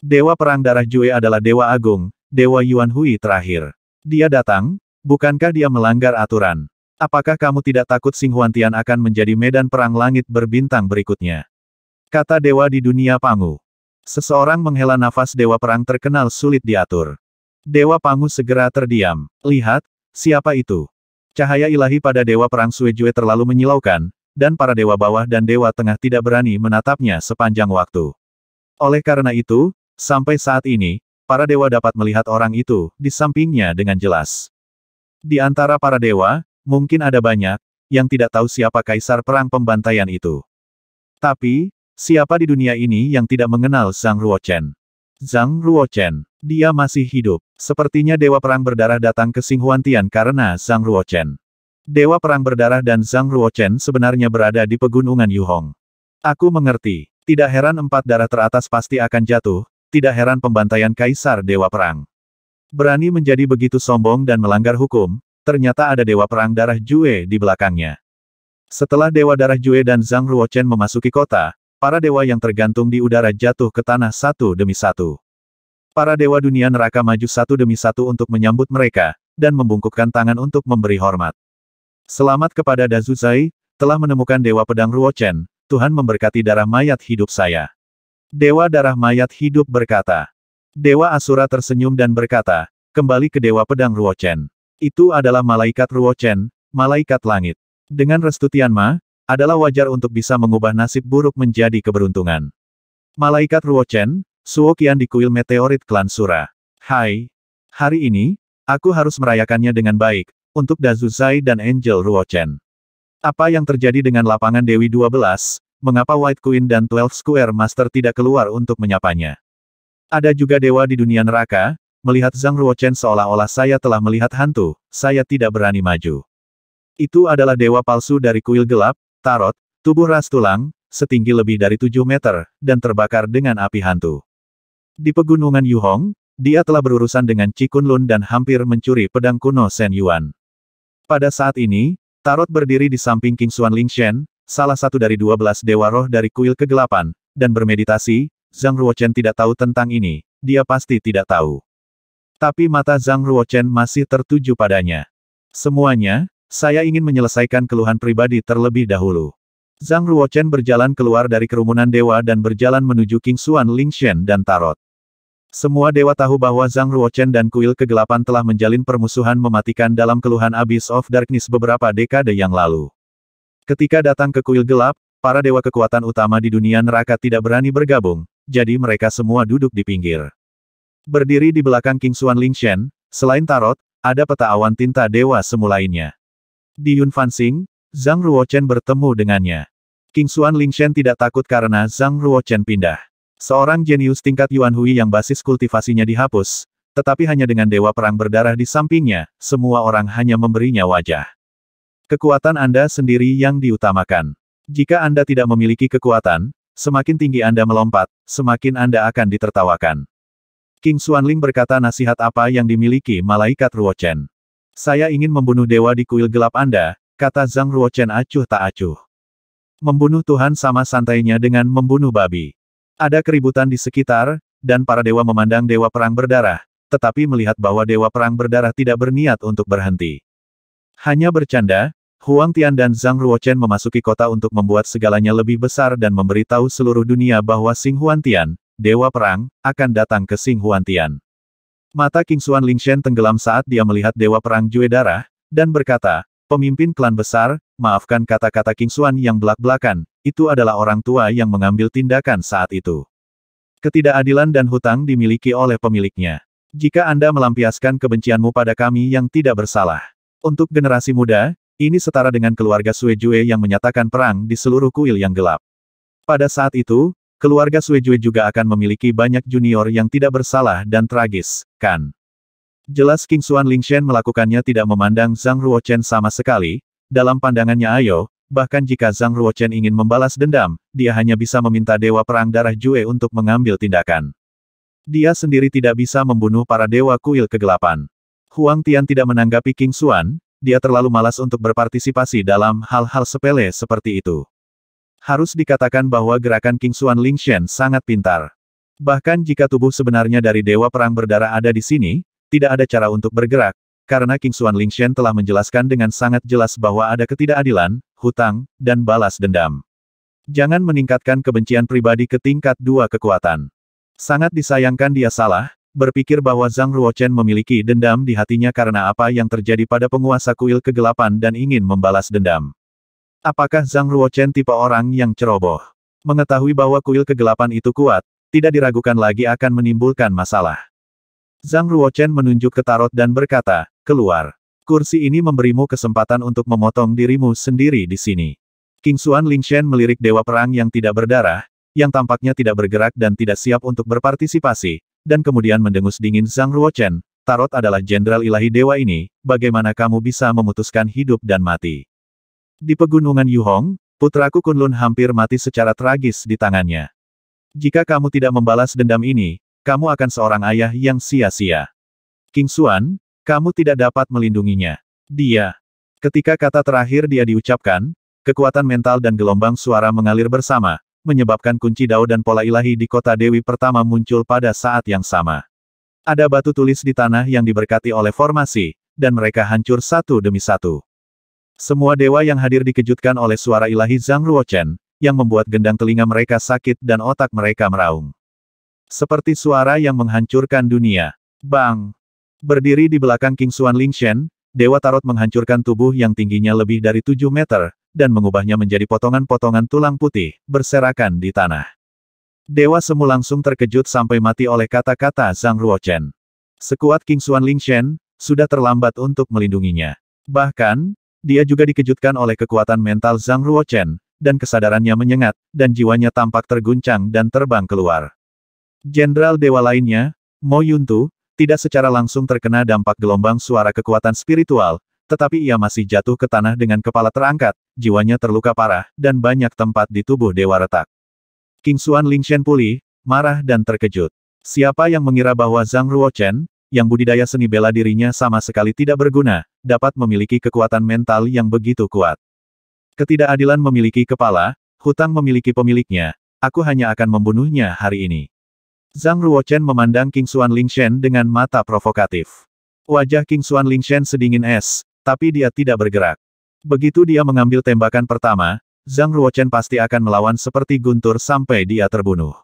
Dewa Perang Darah Jue adalah dewa agung, Dewa Yuan Hui terakhir. Dia datang, bukankah dia melanggar aturan? Apakah kamu tidak takut Sing Huantian akan menjadi medan perang langit berbintang berikutnya? Kata Dewa di dunia Pangu. Seseorang menghela nafas Dewa Perang terkenal sulit diatur. Dewa Pangu segera terdiam. Lihat, siapa itu? Cahaya ilahi pada Dewa Perang Suejue terlalu menyilaukan, dan para dewa bawah dan dewa tengah tidak berani menatapnya sepanjang waktu. Oleh karena itu, sampai saat ini, para dewa dapat melihat orang itu, di sampingnya dengan jelas. Di antara para dewa, mungkin ada banyak, yang tidak tahu siapa kaisar perang pembantaian itu. Tapi, siapa di dunia ini yang tidak mengenal Zhang Ruochen? Zhang Ruochen, dia masih hidup. Sepertinya Dewa Perang Berdarah datang ke Singhuantian karena Zhang Ruochen. Dewa Perang Berdarah dan Zhang Ruochen sebenarnya berada di pegunungan Yuhong. Aku mengerti. Tidak heran empat darah teratas pasti akan jatuh, tidak heran pembantaian Kaisar Dewa Perang. Berani menjadi begitu sombong dan melanggar hukum, ternyata ada Dewa Perang Darah Jue di belakangnya. Setelah Dewa Darah Jue dan Zhang Ruochen memasuki kota, para dewa yang tergantung di udara jatuh ke tanah satu demi satu. Para dewa dunia neraka maju satu demi satu untuk menyambut mereka, dan membungkukkan tangan untuk memberi hormat. Selamat kepada Dazuzai, telah menemukan Dewa Pedang Ruochen, Tuhan memberkati darah mayat hidup saya. Dewa Darah Mayat Hidup berkata. Dewa Asura tersenyum dan berkata, kembali ke Dewa Pedang Ruochen. Itu adalah malaikat Ruochen, malaikat langit. Dengan restu Tianma, adalah wajar untuk bisa mengubah nasib buruk menjadi keberuntungan. Malaikat Ruochen, Suokian di kuil meteorit klan Sura. Hai. Hari ini, aku harus merayakannya dengan baik, untuk Dazuzai dan Angel Ruochen. Apa yang terjadi dengan lapangan Dewi 12, mengapa White Queen dan Twelve Square Master tidak keluar untuk menyapanya. Ada juga dewa di dunia neraka, melihat Zhang Ruochen seolah-olah saya telah melihat hantu, saya tidak berani maju. Itu adalah dewa palsu dari kuil gelap, tarot, tubuh ras tulang, setinggi lebih dari 7 meter, dan terbakar dengan api hantu. Di pegunungan Yuhong, dia telah berurusan dengan Cikun Lun dan hampir mencuri pedang kuno Shen Yuan. Pada saat ini, Tarot berdiri di samping King Xuan Shen salah satu dari dua belas dewa roh dari kuil kegelapan, dan bermeditasi, Zhang Ruochen tidak tahu tentang ini, dia pasti tidak tahu. Tapi mata Zhang Ruochen masih tertuju padanya. Semuanya, saya ingin menyelesaikan keluhan pribadi terlebih dahulu. Zhang Ruochen berjalan keluar dari kerumunan dewa dan berjalan menuju King Xuan Lingxian dan Tarot. Semua dewa tahu bahwa Zhang Ruochen dan kuil kegelapan telah menjalin permusuhan mematikan dalam keluhan Abyss of Darkness beberapa dekade yang lalu. Ketika datang ke kuil gelap, para dewa kekuatan utama di dunia neraka tidak berani bergabung, jadi mereka semua duduk di pinggir. Berdiri di belakang King Xuan Lingshen, selain tarot, ada peta awan tinta dewa Di Yun Di Yunfansing, Zhang Ruochen bertemu dengannya. King Xuan Lingshen tidak takut karena Zhang Ruochen pindah. Seorang jenius tingkat Yuan Hui yang basis kultivasinya dihapus, tetapi hanya dengan dewa perang berdarah di sampingnya, semua orang hanya memberinya wajah. Kekuatan Anda sendiri yang diutamakan. Jika Anda tidak memiliki kekuatan, semakin tinggi Anda melompat, semakin Anda akan ditertawakan. King Xuanling berkata nasihat apa yang dimiliki malaikat Ruochen. Saya ingin membunuh dewa di kuil gelap Anda, kata Zhang Ruochen acuh tak acuh. Membunuh Tuhan sama santainya dengan membunuh babi. Ada keributan di sekitar, dan para dewa memandang dewa perang berdarah, tetapi melihat bahwa dewa perang berdarah tidak berniat untuk berhenti. Hanya bercanda, Huang Tian dan Zhang Ruochen memasuki kota untuk membuat segalanya lebih besar dan memberitahu seluruh dunia bahwa Sing Huan Tian, Dewa Perang, akan datang ke Sing Huan Tian. Mata King Xuan Lingshen tenggelam saat dia melihat Dewa Perang Jue Darah, dan berkata, pemimpin klan besar, maafkan kata-kata King Xuan yang belak-belakan, itu adalah orang tua yang mengambil tindakan saat itu. Ketidakadilan dan hutang dimiliki oleh pemiliknya. Jika Anda melampiaskan kebencianmu pada kami yang tidak bersalah. Untuk generasi muda, ini setara dengan keluarga Suejue yang menyatakan perang di seluruh kuil yang gelap. Pada saat itu, keluarga Suejue juga akan memiliki banyak junior yang tidak bersalah dan tragis, kan? Jelas King Xuan Shen melakukannya tidak memandang Zhang Ruochen sama sekali, dalam pandangannya Ayo, bahkan jika Zhang Ruochen ingin membalas dendam, dia hanya bisa meminta Dewa Perang Darah Jue untuk mengambil tindakan. Dia sendiri tidak bisa membunuh para Dewa Kuil Kegelapan. Huang Tian tidak menanggapi King Xuan, dia terlalu malas untuk berpartisipasi dalam hal-hal sepele seperti itu. Harus dikatakan bahwa gerakan King Xuan Shen sangat pintar. Bahkan jika tubuh sebenarnya dari Dewa Perang Berdarah ada di sini, tidak ada cara untuk bergerak, karena King Xuan Shen telah menjelaskan dengan sangat jelas bahwa ada ketidakadilan, hutang, dan balas dendam. Jangan meningkatkan kebencian pribadi ke tingkat dua kekuatan. Sangat disayangkan dia salah, berpikir bahwa Zhang Ruochen memiliki dendam di hatinya karena apa yang terjadi pada penguasa kuil kegelapan dan ingin membalas dendam. Apakah Zhang Ruochen tipe orang yang ceroboh? Mengetahui bahwa kuil kegelapan itu kuat, tidak diragukan lagi akan menimbulkan masalah. Zhang Ruochen menunjuk ke tarot dan berkata, keluar. Kursi ini memberimu kesempatan untuk memotong dirimu sendiri di sini. King Xuan Lingshen melirik dewa perang yang tidak berdarah, yang tampaknya tidak bergerak dan tidak siap untuk berpartisipasi, dan kemudian mendengus dingin Zhang Ruochen, Tarot adalah jenderal ilahi dewa ini, bagaimana kamu bisa memutuskan hidup dan mati? Di pegunungan Yuhong, putraku Kunlun hampir mati secara tragis di tangannya. Jika kamu tidak membalas dendam ini, kamu akan seorang ayah yang sia-sia. King Xuan, kamu tidak dapat melindunginya. Dia. Ketika kata terakhir dia diucapkan, kekuatan mental dan gelombang suara mengalir bersama, menyebabkan kunci dao dan pola ilahi di kota Dewi pertama muncul pada saat yang sama. Ada batu tulis di tanah yang diberkati oleh formasi, dan mereka hancur satu demi satu. Semua dewa yang hadir dikejutkan oleh suara ilahi Zhang Ruochen, yang membuat gendang telinga mereka sakit dan otak mereka meraung. Seperti suara yang menghancurkan dunia. Bang! Berdiri di belakang King Xuan Lingshen, Dewa Tarot menghancurkan tubuh yang tingginya lebih dari 7 meter, dan mengubahnya menjadi potongan-potongan tulang putih, berserakan di tanah. Dewa Semu langsung terkejut sampai mati oleh kata-kata Zhang Ruochen. Sekuat King Xuan Shen sudah terlambat untuk melindunginya. Bahkan, dia juga dikejutkan oleh kekuatan mental Zhang Ruochen, dan kesadarannya menyengat, dan jiwanya tampak terguncang dan terbang keluar. Jenderal dewa lainnya, Mo Yuntu, tidak secara langsung terkena dampak gelombang suara kekuatan spiritual, tetapi ia masih jatuh ke tanah dengan kepala terangkat, jiwanya terluka parah, dan banyak tempat di tubuh dewa retak. King Xuan Lingshen pulih, marah dan terkejut. Siapa yang mengira bahwa Zhang Ruochen, yang budidaya seni bela dirinya sama sekali tidak berguna, dapat memiliki kekuatan mental yang begitu kuat. Ketidakadilan memiliki kepala, hutang memiliki pemiliknya, aku hanya akan membunuhnya hari ini. Zhang Ruochen memandang King Xuan Lingshen dengan mata provokatif. Wajah King Xuan Lingshen sedingin es, tapi dia tidak bergerak. Begitu dia mengambil tembakan pertama, Zhang Ruochen pasti akan melawan seperti guntur sampai dia terbunuh.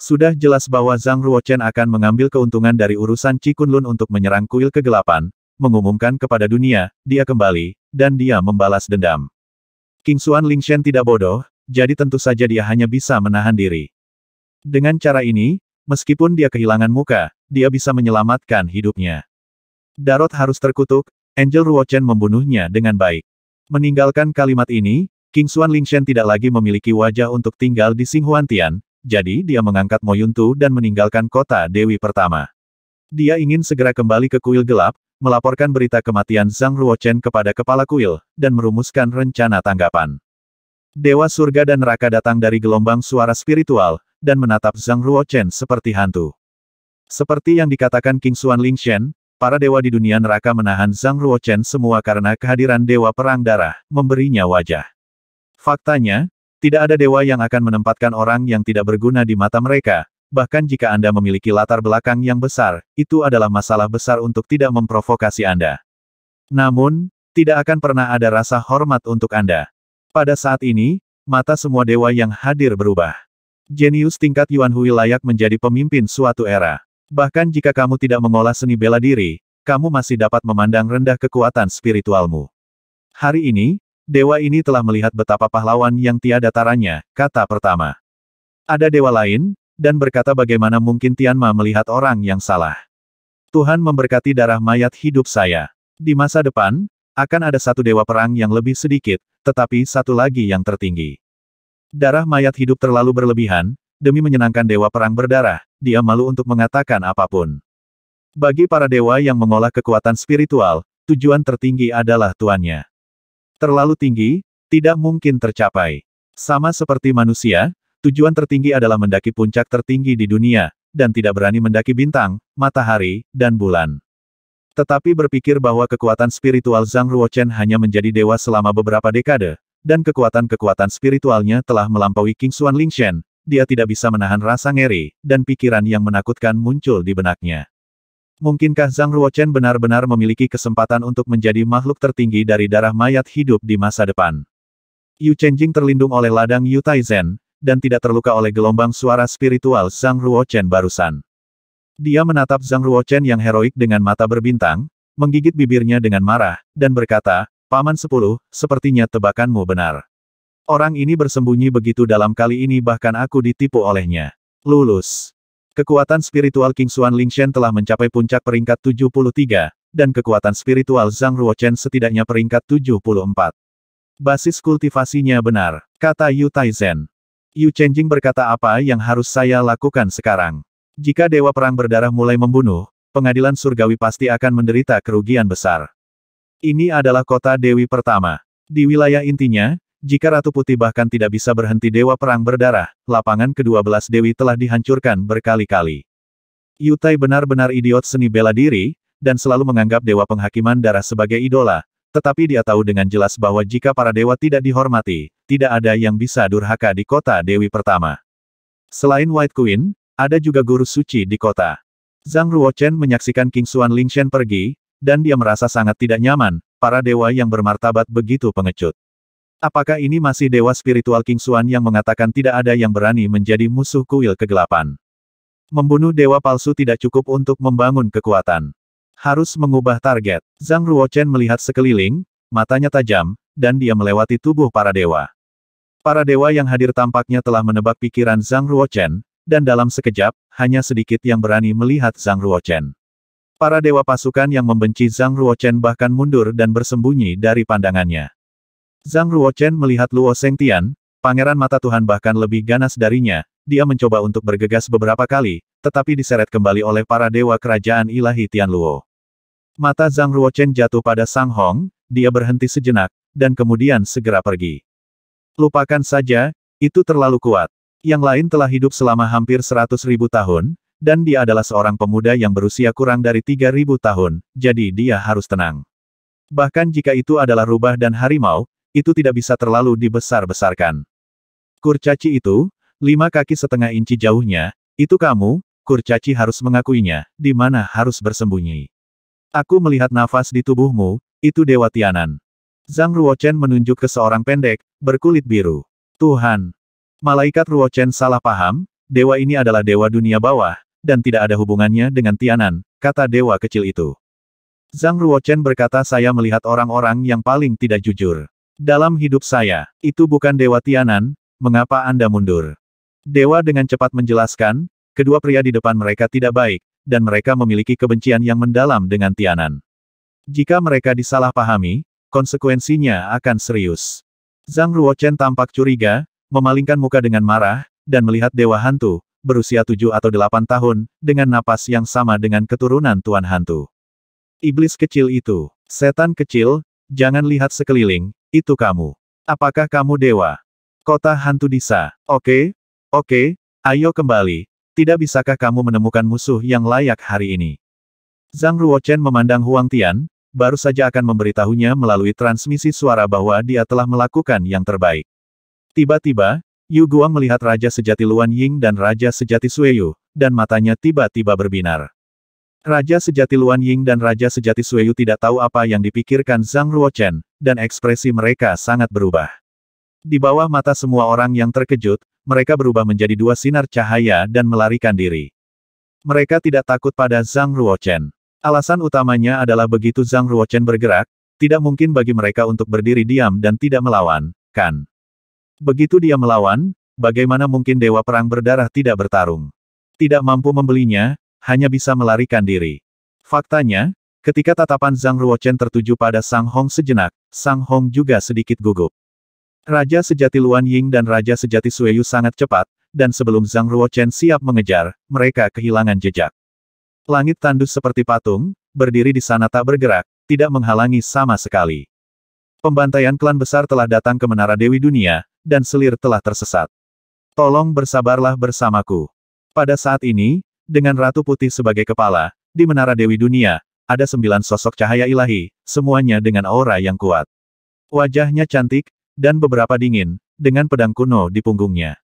Sudah jelas bahwa Zhang Ruochen akan mengambil keuntungan dari urusan Cikunlun untuk menyerang kuil kegelapan, mengumumkan kepada dunia, dia kembali, dan dia membalas dendam. King Xuan Lingshen tidak bodoh, jadi tentu saja dia hanya bisa menahan diri. Dengan cara ini, meskipun dia kehilangan muka, dia bisa menyelamatkan hidupnya. Darot harus terkutuk, Angel Ruochen membunuhnya dengan baik. Meninggalkan kalimat ini, King Xuan Lingshen tidak lagi memiliki wajah untuk tinggal di Tian, jadi dia mengangkat Moyuntu dan meninggalkan kota Dewi pertama. Dia ingin segera kembali ke kuil gelap, melaporkan berita kematian Zhang Ruochen kepada kepala kuil, dan merumuskan rencana tanggapan. Dewa surga dan neraka datang dari gelombang suara spiritual, dan menatap Zhang Ruochen seperti hantu. Seperti yang dikatakan King Xuan Lingshen, para dewa di dunia neraka menahan Zhang Ruochen semua karena kehadiran dewa perang darah, memberinya wajah. Faktanya, tidak ada dewa yang akan menempatkan orang yang tidak berguna di mata mereka, bahkan jika Anda memiliki latar belakang yang besar, itu adalah masalah besar untuk tidak memprovokasi Anda. Namun, tidak akan pernah ada rasa hormat untuk Anda. Pada saat ini, mata semua dewa yang hadir berubah. Jenius tingkat Yuan Hui layak menjadi pemimpin suatu era. Bahkan jika kamu tidak mengolah seni bela diri, kamu masih dapat memandang rendah kekuatan spiritualmu. Hari ini, dewa ini telah melihat betapa pahlawan yang tiada taranya, kata pertama. Ada dewa lain, dan berkata bagaimana mungkin Tianma melihat orang yang salah. Tuhan memberkati darah mayat hidup saya. Di masa depan, akan ada satu dewa perang yang lebih sedikit, tetapi satu lagi yang tertinggi. Darah mayat hidup terlalu berlebihan, demi menyenangkan dewa perang berdarah, dia malu untuk mengatakan apapun. Bagi para dewa yang mengolah kekuatan spiritual, tujuan tertinggi adalah tuannya. Terlalu tinggi, tidak mungkin tercapai. Sama seperti manusia, tujuan tertinggi adalah mendaki puncak tertinggi di dunia, dan tidak berani mendaki bintang, matahari, dan bulan. Tetapi berpikir bahwa kekuatan spiritual Zhang Ruochen hanya menjadi dewa selama beberapa dekade, dan kekuatan-kekuatan spiritualnya telah melampaui King Xuan Lingshen, dia tidak bisa menahan rasa ngeri, dan pikiran yang menakutkan muncul di benaknya. Mungkinkah Zhang Ruochen benar-benar memiliki kesempatan untuk menjadi makhluk tertinggi dari darah mayat hidup di masa depan? Yu Chenjing terlindung oleh ladang Yu Taizen, dan tidak terluka oleh gelombang suara spiritual Zhang Ruochen barusan. Dia menatap Zhang Ruochen yang heroik dengan mata berbintang, menggigit bibirnya dengan marah, dan berkata, Paman Sepuluh, sepertinya tebakanmu benar. Orang ini bersembunyi begitu dalam kali ini bahkan aku ditipu olehnya. Lulus. Kekuatan spiritual King Xuan Shen telah mencapai puncak peringkat 73, dan kekuatan spiritual Zhang Ruochen setidaknya peringkat 74. Basis kultivasinya benar, kata Yu Taizen. Yu Chenjing berkata apa yang harus saya lakukan sekarang. Jika Dewa Perang Berdarah mulai membunuh, pengadilan surgawi pasti akan menderita kerugian besar. Ini adalah kota Dewi pertama. Di wilayah intinya, jika Ratu Putih bahkan tidak bisa berhenti Dewa Perang Berdarah, lapangan ke-12 Dewi telah dihancurkan berkali-kali. Yutai benar-benar idiot seni bela diri, dan selalu menganggap Dewa Penghakiman Darah sebagai idola, tetapi dia tahu dengan jelas bahwa jika para dewa tidak dihormati, tidak ada yang bisa durhaka di kota Dewi Pertama. Selain White Queen, ada juga guru suci di kota. Zhang Ruochen menyaksikan King Xuan Lingshen pergi, dan dia merasa sangat tidak nyaman, para dewa yang bermartabat begitu pengecut. Apakah ini masih dewa spiritual King Xuan yang mengatakan tidak ada yang berani menjadi musuh kuil kegelapan? Membunuh dewa palsu tidak cukup untuk membangun kekuatan. Harus mengubah target. Zhang Ruochen melihat sekeliling, matanya tajam, dan dia melewati tubuh para dewa. Para dewa yang hadir tampaknya telah menebak pikiran Zhang Ruochen, dan dalam sekejap, hanya sedikit yang berani melihat Zhang Ruochen. Para dewa pasukan yang membenci Zhang Ruochen bahkan mundur dan bersembunyi dari pandangannya. Zhang Ruochen melihat Luo Sengtian, pangeran mata Tuhan bahkan lebih ganas darinya, dia mencoba untuk bergegas beberapa kali, tetapi diseret kembali oleh para dewa kerajaan ilahi Tian Luo. Mata Zhang Ruochen jatuh pada Sang Hong, dia berhenti sejenak, dan kemudian segera pergi. Lupakan saja, itu terlalu kuat. Yang lain telah hidup selama hampir seratus ribu tahun, dan dia adalah seorang pemuda yang berusia kurang dari tiga ribu tahun, jadi dia harus tenang. Bahkan jika itu adalah rubah dan harimau, itu tidak bisa terlalu dibesar-besarkan. Kurcaci itu, lima kaki setengah inci jauhnya, itu kamu, kurcaci harus mengakuinya, di mana harus bersembunyi. Aku melihat nafas di tubuhmu, itu Dewa Tianan. Zhang Ruochen menunjuk ke seorang pendek, berkulit biru. Tuhan! Malaikat Ruochen salah paham, dewa ini adalah dewa dunia bawah, dan tidak ada hubungannya dengan Tianan, kata dewa kecil itu. Zhang Ruochen berkata saya melihat orang-orang yang paling tidak jujur. Dalam hidup saya, itu bukan Dewa Tianan, mengapa Anda mundur? Dewa dengan cepat menjelaskan, kedua pria di depan mereka tidak baik, dan mereka memiliki kebencian yang mendalam dengan Tianan. Jika mereka disalahpahami, konsekuensinya akan serius. Zhang Ruochen tampak curiga, memalingkan muka dengan marah, dan melihat Dewa Hantu, berusia tujuh atau delapan tahun, dengan napas yang sama dengan keturunan Tuan Hantu. Iblis kecil itu, setan kecil, jangan lihat sekeliling, itu kamu. Apakah kamu dewa? Kota hantu Disa. Oke? Oke, ayo kembali. Tidak bisakah kamu menemukan musuh yang layak hari ini? Zhang Ruochen memandang Huang Tian, baru saja akan memberitahunya melalui transmisi suara bahwa dia telah melakukan yang terbaik. Tiba-tiba, Yu Guang melihat Raja Sejati Luan Ying dan Raja Sejati Sueyu, dan matanya tiba-tiba berbinar. Raja sejati Luan Ying dan Raja sejati Sueyu tidak tahu apa yang dipikirkan Zhang Ruochen, dan ekspresi mereka sangat berubah. Di bawah mata semua orang yang terkejut, mereka berubah menjadi dua sinar cahaya dan melarikan diri. Mereka tidak takut pada Zhang Ruochen. Alasan utamanya adalah begitu Zhang Ruochen bergerak, tidak mungkin bagi mereka untuk berdiri diam dan tidak melawan, kan? Begitu dia melawan, bagaimana mungkin Dewa Perang Berdarah tidak bertarung? Tidak mampu membelinya, hanya bisa melarikan diri. Faktanya, ketika tatapan Zhang Ruochen tertuju pada Sang Hong sejenak, Sang Hong juga sedikit gugup. Raja sejati Luan Ying dan Raja sejati Sueyu sangat cepat, dan sebelum Zhang Ruochen siap mengejar, mereka kehilangan jejak. Langit tandus seperti patung, berdiri di sana tak bergerak, tidak menghalangi sama sekali. Pembantaian klan besar telah datang ke Menara Dewi Dunia, dan selir telah tersesat. Tolong bersabarlah bersamaku. Pada saat ini, dengan Ratu Putih sebagai kepala, di Menara Dewi Dunia, ada sembilan sosok cahaya ilahi, semuanya dengan aura yang kuat. Wajahnya cantik, dan beberapa dingin, dengan pedang kuno di punggungnya.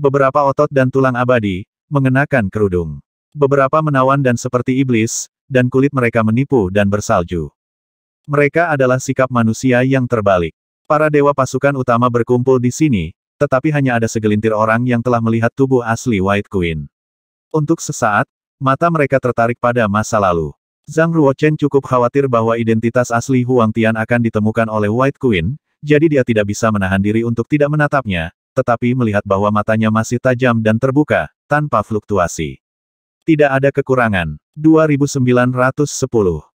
Beberapa otot dan tulang abadi, mengenakan kerudung. Beberapa menawan dan seperti iblis, dan kulit mereka menipu dan bersalju. Mereka adalah sikap manusia yang terbalik. Para dewa pasukan utama berkumpul di sini, tetapi hanya ada segelintir orang yang telah melihat tubuh asli White Queen. Untuk sesaat, mata mereka tertarik pada masa lalu. Zhang Ruochen cukup khawatir bahwa identitas asli Huang Tian akan ditemukan oleh White Queen, jadi dia tidak bisa menahan diri untuk tidak menatapnya, tetapi melihat bahwa matanya masih tajam dan terbuka, tanpa fluktuasi. Tidak ada kekurangan. 2910